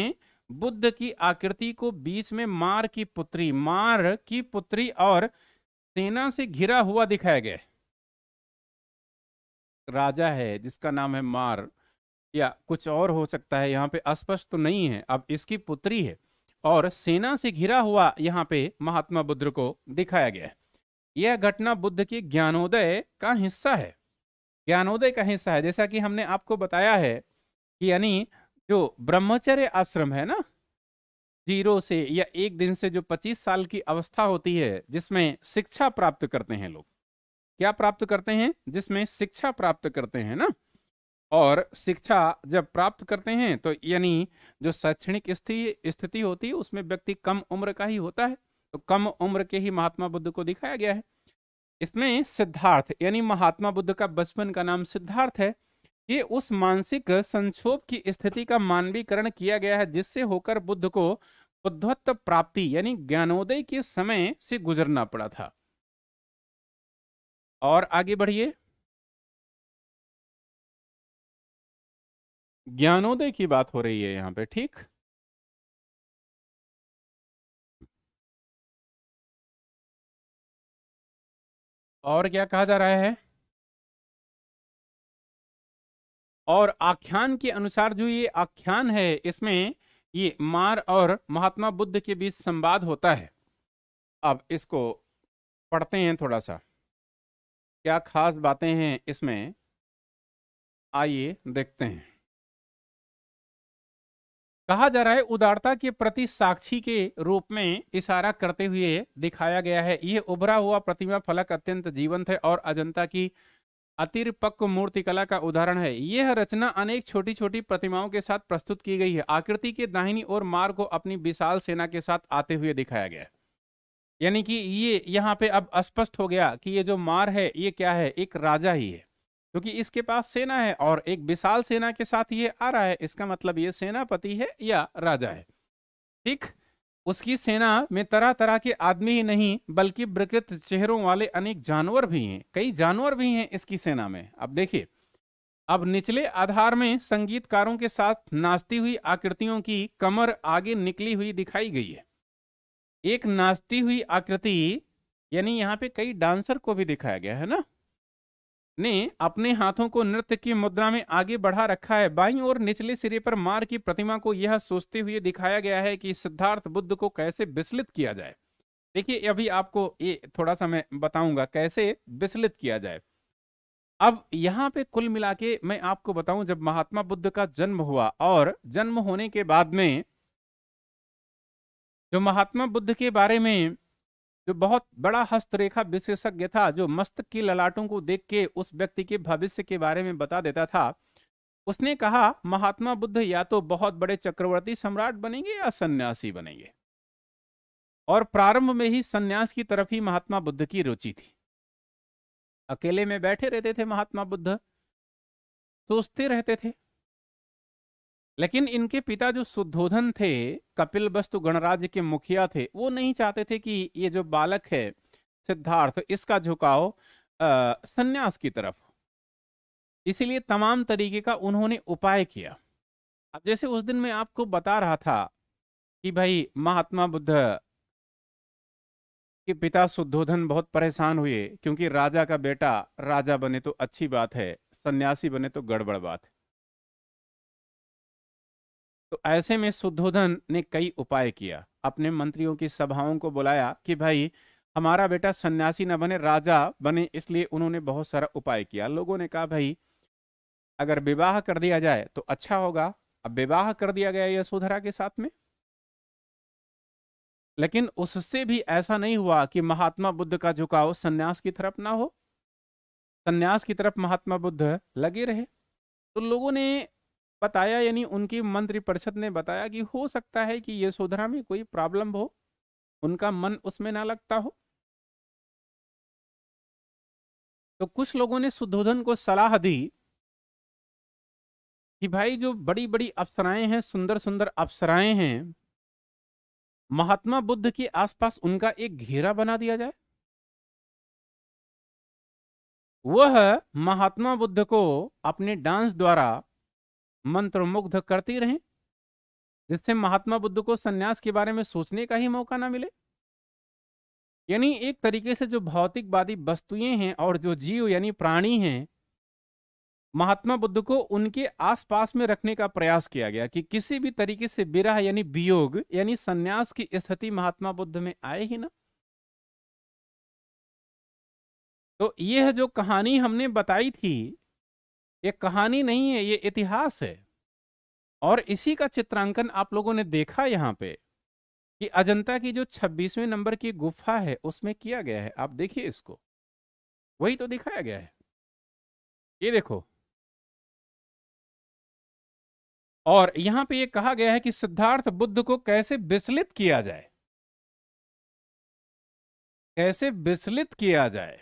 बुद्ध की आकृति को बीच में मार की पुत्री मार की पुत्री और सेना से घिरा हुआ दिखाया गया राजा है जिसका नाम है मार या कुछ और हो सकता है यहाँ पे अस्पष्ट तो नहीं है अब इसकी पुत्री है और सेना से घिरा हुआ यहाँ पे महात्मा बुद्ध को दिखाया गया है यह घटना बुद्ध के ज्ञानोदय का हिस्सा है ज्ञानोदय का हिस्सा है जैसा कि हमने आपको बताया है कि यानी जो ब्रह्मचर्य आश्रम है ना जीरो से या एक दिन से जो 25 साल की अवस्था होती है जिसमें शिक्षा प्राप्त करते हैं लोग क्या प्राप्त करते हैं जिसमें शिक्षा प्राप्त करते हैं ना और शिक्षा जब प्राप्त करते हैं तो यानी जो शैक्षणिक स्थिति स्थिति होती है उसमें व्यक्ति कम उम्र का ही होता है तो कम उम्र के ही महात्मा बुद्ध को दिखाया गया है इसमें सिद्धार्थ यानी महात्मा बुद्ध का बचपन का नाम सिद्धार्थ है कि उस मानसिक संक्षोभ की स्थिति का मानवीकरण किया गया है जिससे होकर बुद्ध को बुद्धत्व प्राप्ति यानी ज्ञानोदय के समय से गुजरना पड़ा था और आगे बढ़िए ज्ञानोदय की बात हो रही है यहां पे ठीक और क्या कहा जा रहा है और आख्यान के अनुसार जो ये आख्यान है इसमें ये मार और महात्मा बुद्ध के बीच संवाद होता है अब इसको पढ़ते हैं थोड़ा सा क्या खास बातें हैं इसमें आइए देखते हैं कहा जा रहा है उदारता के प्रति साक्षी के रूप में इशारा करते हुए दिखाया गया है यह उभरा हुआ प्रतिमा फलक अत्यंत जीवंत है और अजंता की अतिरपक्व मूर्ति कला का उदाहरण है यह रचना अनेक छोटी छोटी प्रतिमाओं के साथ प्रस्तुत की गई है आकृति के दाहिनी और मार को अपनी विशाल सेना के साथ आते हुए दिखाया गया यानी कि ये यहाँ पे अब स्पष्ट हो गया कि ये जो मार है ये क्या है एक राजा ही है क्योंकि तो इसके पास सेना है और एक विशाल सेना के साथ ये आ रहा है इसका मतलब ये सेनापति है या राजा है ठीक उसकी सेना में तरह तरह के आदमी ही नहीं बल्कि ब्रकृत चेहरों वाले अनेक जानवर भी हैं कई जानवर भी हैं इसकी सेना में अब देखिए अब निचले आधार में संगीतकारों के साथ नाचती हुई आकृतियों की कमर आगे निकली हुई दिखाई गई है एक नाचती हुई आकृति यानी यहाँ पे कई डांसर को भी दिखाया गया है ना ने अपने हाथों को नृत्य की मुद्रा में आगे बढ़ा रखा है बाईं ओर निचले सिरे पर मार की प्रतिमा को यह सोचते हुए दिखाया गया है कि सिद्धार्थ बुद्ध को कैसे विचलित किया जाए देखिए अभी आपको ये थोड़ा सा मैं बताऊंगा कैसे विचलित किया जाए अब यहाँ पे कुल मिला के मैं आपको बताऊं जब महात्मा बुद्ध का जन्म हुआ और जन्म होने के बाद में जो महात्मा बुद्ध के बारे में जो बहुत बड़ा हस्तरेखा विशेषज्ञ था जो मस्त की ललाटों को देख के उस व्यक्ति के भविष्य के बारे में बता देता था उसने कहा महात्मा बुद्ध या तो बहुत बड़े चक्रवर्ती सम्राट बनेंगे या सन्यासी बनेंगे और प्रारंभ में ही सन्यास की तरफ ही महात्मा बुद्ध की रुचि थी अकेले में बैठे रहते थे महात्मा बुद्ध सोचते रहते थे लेकिन इनके पिता जो शुद्धोधन थे कपिल वस्तु गणराज्य के मुखिया थे वो नहीं चाहते थे कि ये जो बालक है सिद्धार्थ इसका झुकाव संन्यास की तरफ इसीलिए तमाम तरीके का उन्होंने उपाय किया अब जैसे उस दिन मैं आपको बता रहा था कि भाई महात्मा बुद्ध के पिता शुद्धोधन बहुत परेशान हुए क्योंकि राजा का बेटा राजा बने तो अच्छी बात है सन्यासी बने तो गड़बड़ बात है तो ऐसे में शुद्धोधन ने कई उपाय किया अपने मंत्रियों की सभाओं को बुलाया कि भाई हमारा बेटा सन्यासी न बने राजा बने इसलिए उन्होंने बहुत सारा उपाय किया लोगों ने कहा भाई अगर विवाह कर दिया जाए तो अच्छा होगा अब विवाह कर दिया गया यशोधरा के साथ में लेकिन उससे भी ऐसा नहीं हुआ कि महात्मा बुद्ध का झुकाव सन्यास की तरफ ना हो सन्यास की तरफ महात्मा बुद्ध लगे रहे तो लोगों ने बताया यानी उनकी मंत्रिपरिषद ने बताया कि हो सकता है कि यशोधरा में कोई प्रॉब्लम हो उनका मन उसमें ना लगता हो तो कुछ लोगों ने सुधोधन को सलाह दी कि भाई जो बड़ी बड़ी अप्सराएं हैं सुंदर सुंदर अप्सराएं हैं महात्मा बुद्ध के आसपास उनका एक घेरा बना दिया जाए वह महात्मा बुद्ध को अपने डांस द्वारा मंत्रमुग्ध करती रहे जिससे महात्मा बुद्ध को सन्यास के बारे में सोचने का ही मौका ना मिले यानी एक तरीके से जो भौतिकवादी वस्तुएं हैं और जो जीव यानी प्राणी हैं महात्मा बुद्ध को उनके आसपास में रखने का प्रयास किया गया कि किसी भी तरीके से विरह यानी वियोग यानी सन्यास की स्थिति महात्मा बुद्ध में आए ही ना तो यह जो कहानी हमने बताई थी ये कहानी नहीं है ये इतिहास है और इसी का चित्रांकन आप लोगों ने देखा यहाँ पे कि अजंता की जो 26वें नंबर की गुफा है उसमें किया गया है आप देखिए इसको वही तो दिखाया गया है ये देखो और यहां पे ये कहा गया है कि सिद्धार्थ बुद्ध को कैसे विचलित किया जाए कैसे विचलित किया जाए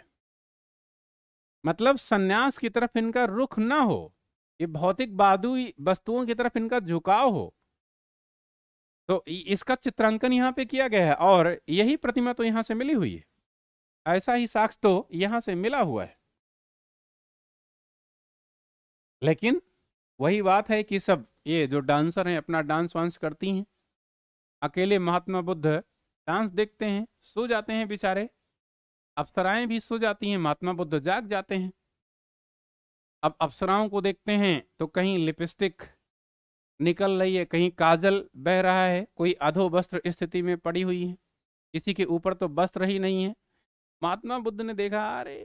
मतलब सन्यास की तरफ इनका रुख ना हो ये भौतिक बादु वस्तुओं की तरफ इनका झुकाव हो तो इसका चित्रांकन यहाँ पे किया गया है और यही प्रतिमा तो यहाँ से मिली हुई है ऐसा ही साक्ष तो यहाँ से मिला हुआ है लेकिन वही बात है कि सब ये जो डांसर हैं अपना डांस वांस करती हैं अकेले महात्मा बुद्ध डांस देखते हैं सो जाते हैं बेचारे अप्सराएं भी सो जाती हैं महात्मा बुद्ध जाग जाते हैं अब अप्सराओं को देखते हैं तो कहीं लिपस्टिक निकल रही है कहीं काजल बह रहा है कोई अधो वस्त्र स्थिति में पड़ी हुई है किसी के ऊपर तो वस्त्र ही नहीं है महात्मा बुद्ध ने देखा अरे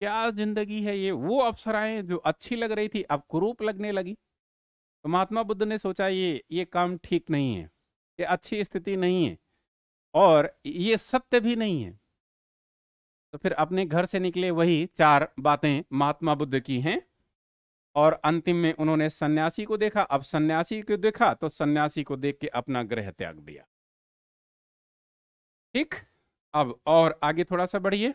क्या जिंदगी है ये वो अप्सराएं जो अच्छी लग रही थी अब कुरूप लगने लगी तो महात्मा बुद्ध ने सोचा ये ये काम ठीक नहीं है ये अच्छी स्थिति नहीं है और ये सत्य भी नहीं है तो फिर अपने घर से निकले वही चार बातें महात्मा बुद्ध की हैं और अंतिम में उन्होंने सन्यासी को देखा अब सन्यासी को देखा तो सन्यासी को देख के अपना ग्रह त्याग दिया ठीक अब और आगे थोड़ा सा बढ़िए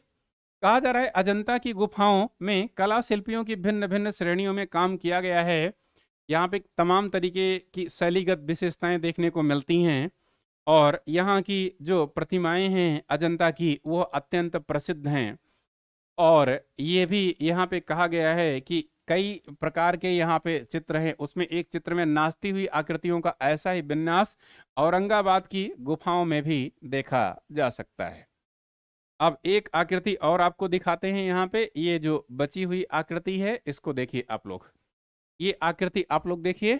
कहा जा रहा है अजंता की गुफाओं में कला शिल्पियों की भिन्न भिन्न श्रेणियों में काम किया गया है यहाँ पे तमाम तरीके की शैलीगत विशेषताएं देखने को मिलती हैं और यहाँ की जो प्रतिमाएं हैं अजंता की वो अत्यंत प्रसिद्ध हैं और ये भी यहाँ पे कहा गया है कि कई प्रकार के यहाँ पे चित्र हैं उसमें एक चित्र में नाचती हुई आकृतियों का ऐसा ही विन्यास औरंगाबाद की गुफाओं में भी देखा जा सकता है अब एक आकृति और आपको दिखाते हैं यहाँ पे ये जो बची हुई आकृति है इसको देखिए आप लोग ये आकृति आप लोग देखिए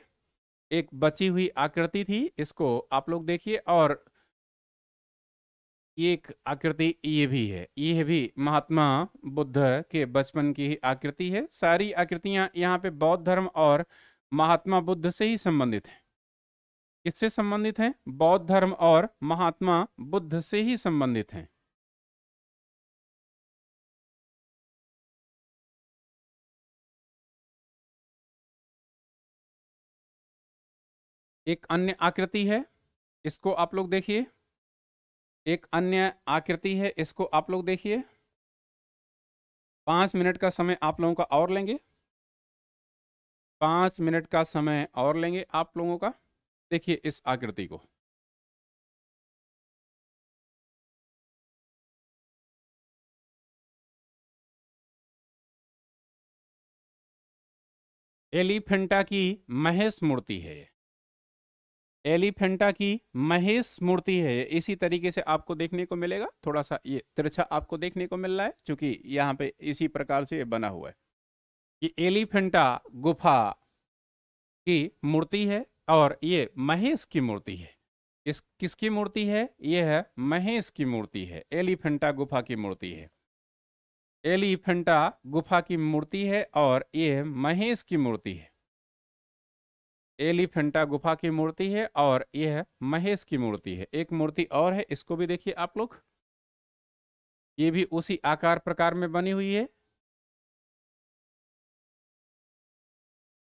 एक बची हुई आकृति थी इसको आप लोग देखिए और ये एक आकृति ये भी है ये भी महात्मा बुद्ध के बचपन की ही आकृति है सारी आकृतियां यहाँ पे बौद्ध धर्म और महात्मा बुद्ध से ही संबंधित हैं किससे संबंधित हैं बौद्ध धर्म और महात्मा बुद्ध से ही संबंधित हैं एक अन्य आकृति है इसको आप लोग देखिए एक अन्य आकृति है इसको आप लोग देखिए पाँच मिनट का समय आप लोगों का और लेंगे पाँच मिनट का समय और लेंगे आप लोगों का देखिए इस आकृति को एलिफेंटा की महेश मूर्ति है एलिफेंटा की महेश मूर्ति है इसी तरीके से आपको देखने को मिलेगा थोड़ा सा ये तिरछा आपको देखने को मिल रहा है क्योंकि यहाँ पे इसी प्रकार से ये बना हुआ है ये एलिफेंटा गुफा की मूर्ति है और ये महेश की मूर्ति है इस किसकी मूर्ति है ये है महेश की मूर्ति है एलिफेंटा गुफा की मूर्ति है एलिफेंटा गुफा की मूर्ति है और ये महेश की मूर्ति है एलिफेंटा गुफा की मूर्ति है और ये है महेश की मूर्ति है एक मूर्ति और है इसको भी देखिए आप लोग ये भी उसी आकार प्रकार में बनी हुई है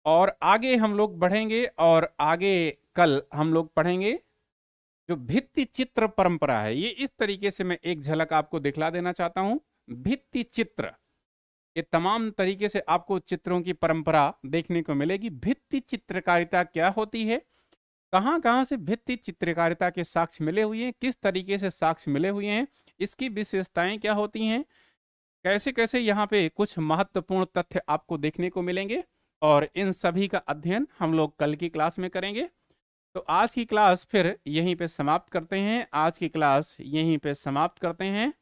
और आगे हम लोग बढ़ेंगे और आगे कल हम लोग पढ़ेंगे जो भित्ति चित्र परंपरा है ये इस तरीके से मैं एक झलक आपको दिखला देना चाहता हूं भित्ति चित्र ये तमाम तरीके से आपको चित्रों की परंपरा देखने को मिलेगी भित्ति चित्रकारिता क्या होती है कहाँ कहाँ से भित्ति चित्रकारिता के साक्ष्य मिले हुए हैं किस तरीके से साक्ष्य मिले हुए हैं इसकी विशेषताएं क्या होती हैं कैसे कैसे यहाँ पे कुछ महत्वपूर्ण तथ्य आपको देखने को मिलेंगे और इन सभी का अध्ययन हम लोग कल की क्लास में करेंगे तो आज की क्लास फिर यहीं पे समाप्त करते हैं आज की क्लास यहीं पे समाप्त करते हैं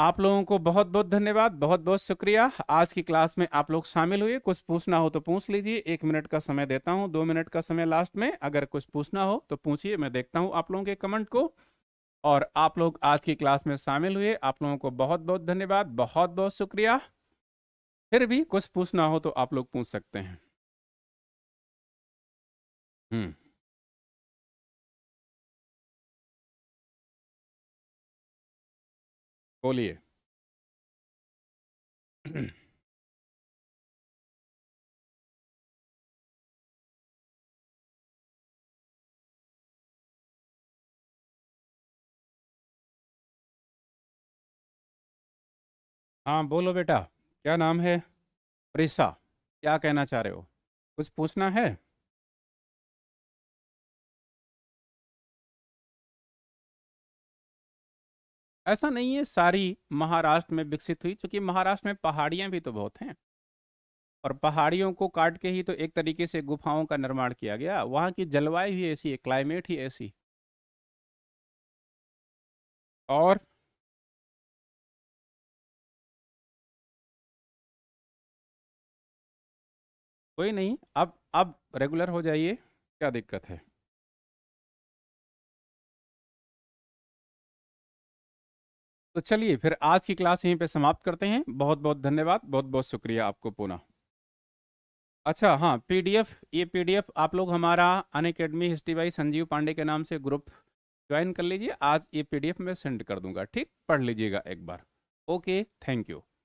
आप लोगों को बहुत बहुत धन्यवाद बहुत बहुत शुक्रिया आज की क्लास में आप लोग शामिल हुए कुछ पूछना हो तो पूछ लीजिए एक मिनट का समय देता हूँ दो मिनट का समय लास्ट में अगर कुछ पूछना हो तो पूछिए मैं देखता हूँ आप लोगों के कमेंट को और आप लोग आज की क्लास में शामिल हुए आप लोगों को बहुत बहुत धन्यवाद बहुत बहुत शुक्रिया फिर भी कुछ पूछना हो तो आप लोग पूछ सकते हैं हम्म बोलिए हाँ बोलो बेटा क्या नाम है प्रिसा क्या कहना चाह रहे हो कुछ पूछना है ऐसा नहीं है सारी महाराष्ट्र में विकसित हुई क्योंकि महाराष्ट्र में पहाड़ियाँ भी तो बहुत हैं और पहाड़ियों को काट के ही तो एक तरीके से गुफाओं का निर्माण किया गया वहाँ की जलवायु ही ऐसी है क्लाइमेट ही ऐसी और कोई नहीं अब अब रेगुलर हो जाइए क्या दिक्कत है तो चलिए फिर आज की क्लास यहीं पे समाप्त करते हैं बहुत बहुत धन्यवाद बहुत बहुत शुक्रिया आपको पुनः अच्छा हाँ पीडीएफ ये पीडीएफ आप लोग हमारा Unacademy history by Sanjeev Pandey के नाम से ग्रुप ज्वाइन कर लीजिए आज ये पीडीएफ मैं सेंड कर दूंगा ठीक पढ़ लीजिएगा एक बार ओके थैंक यू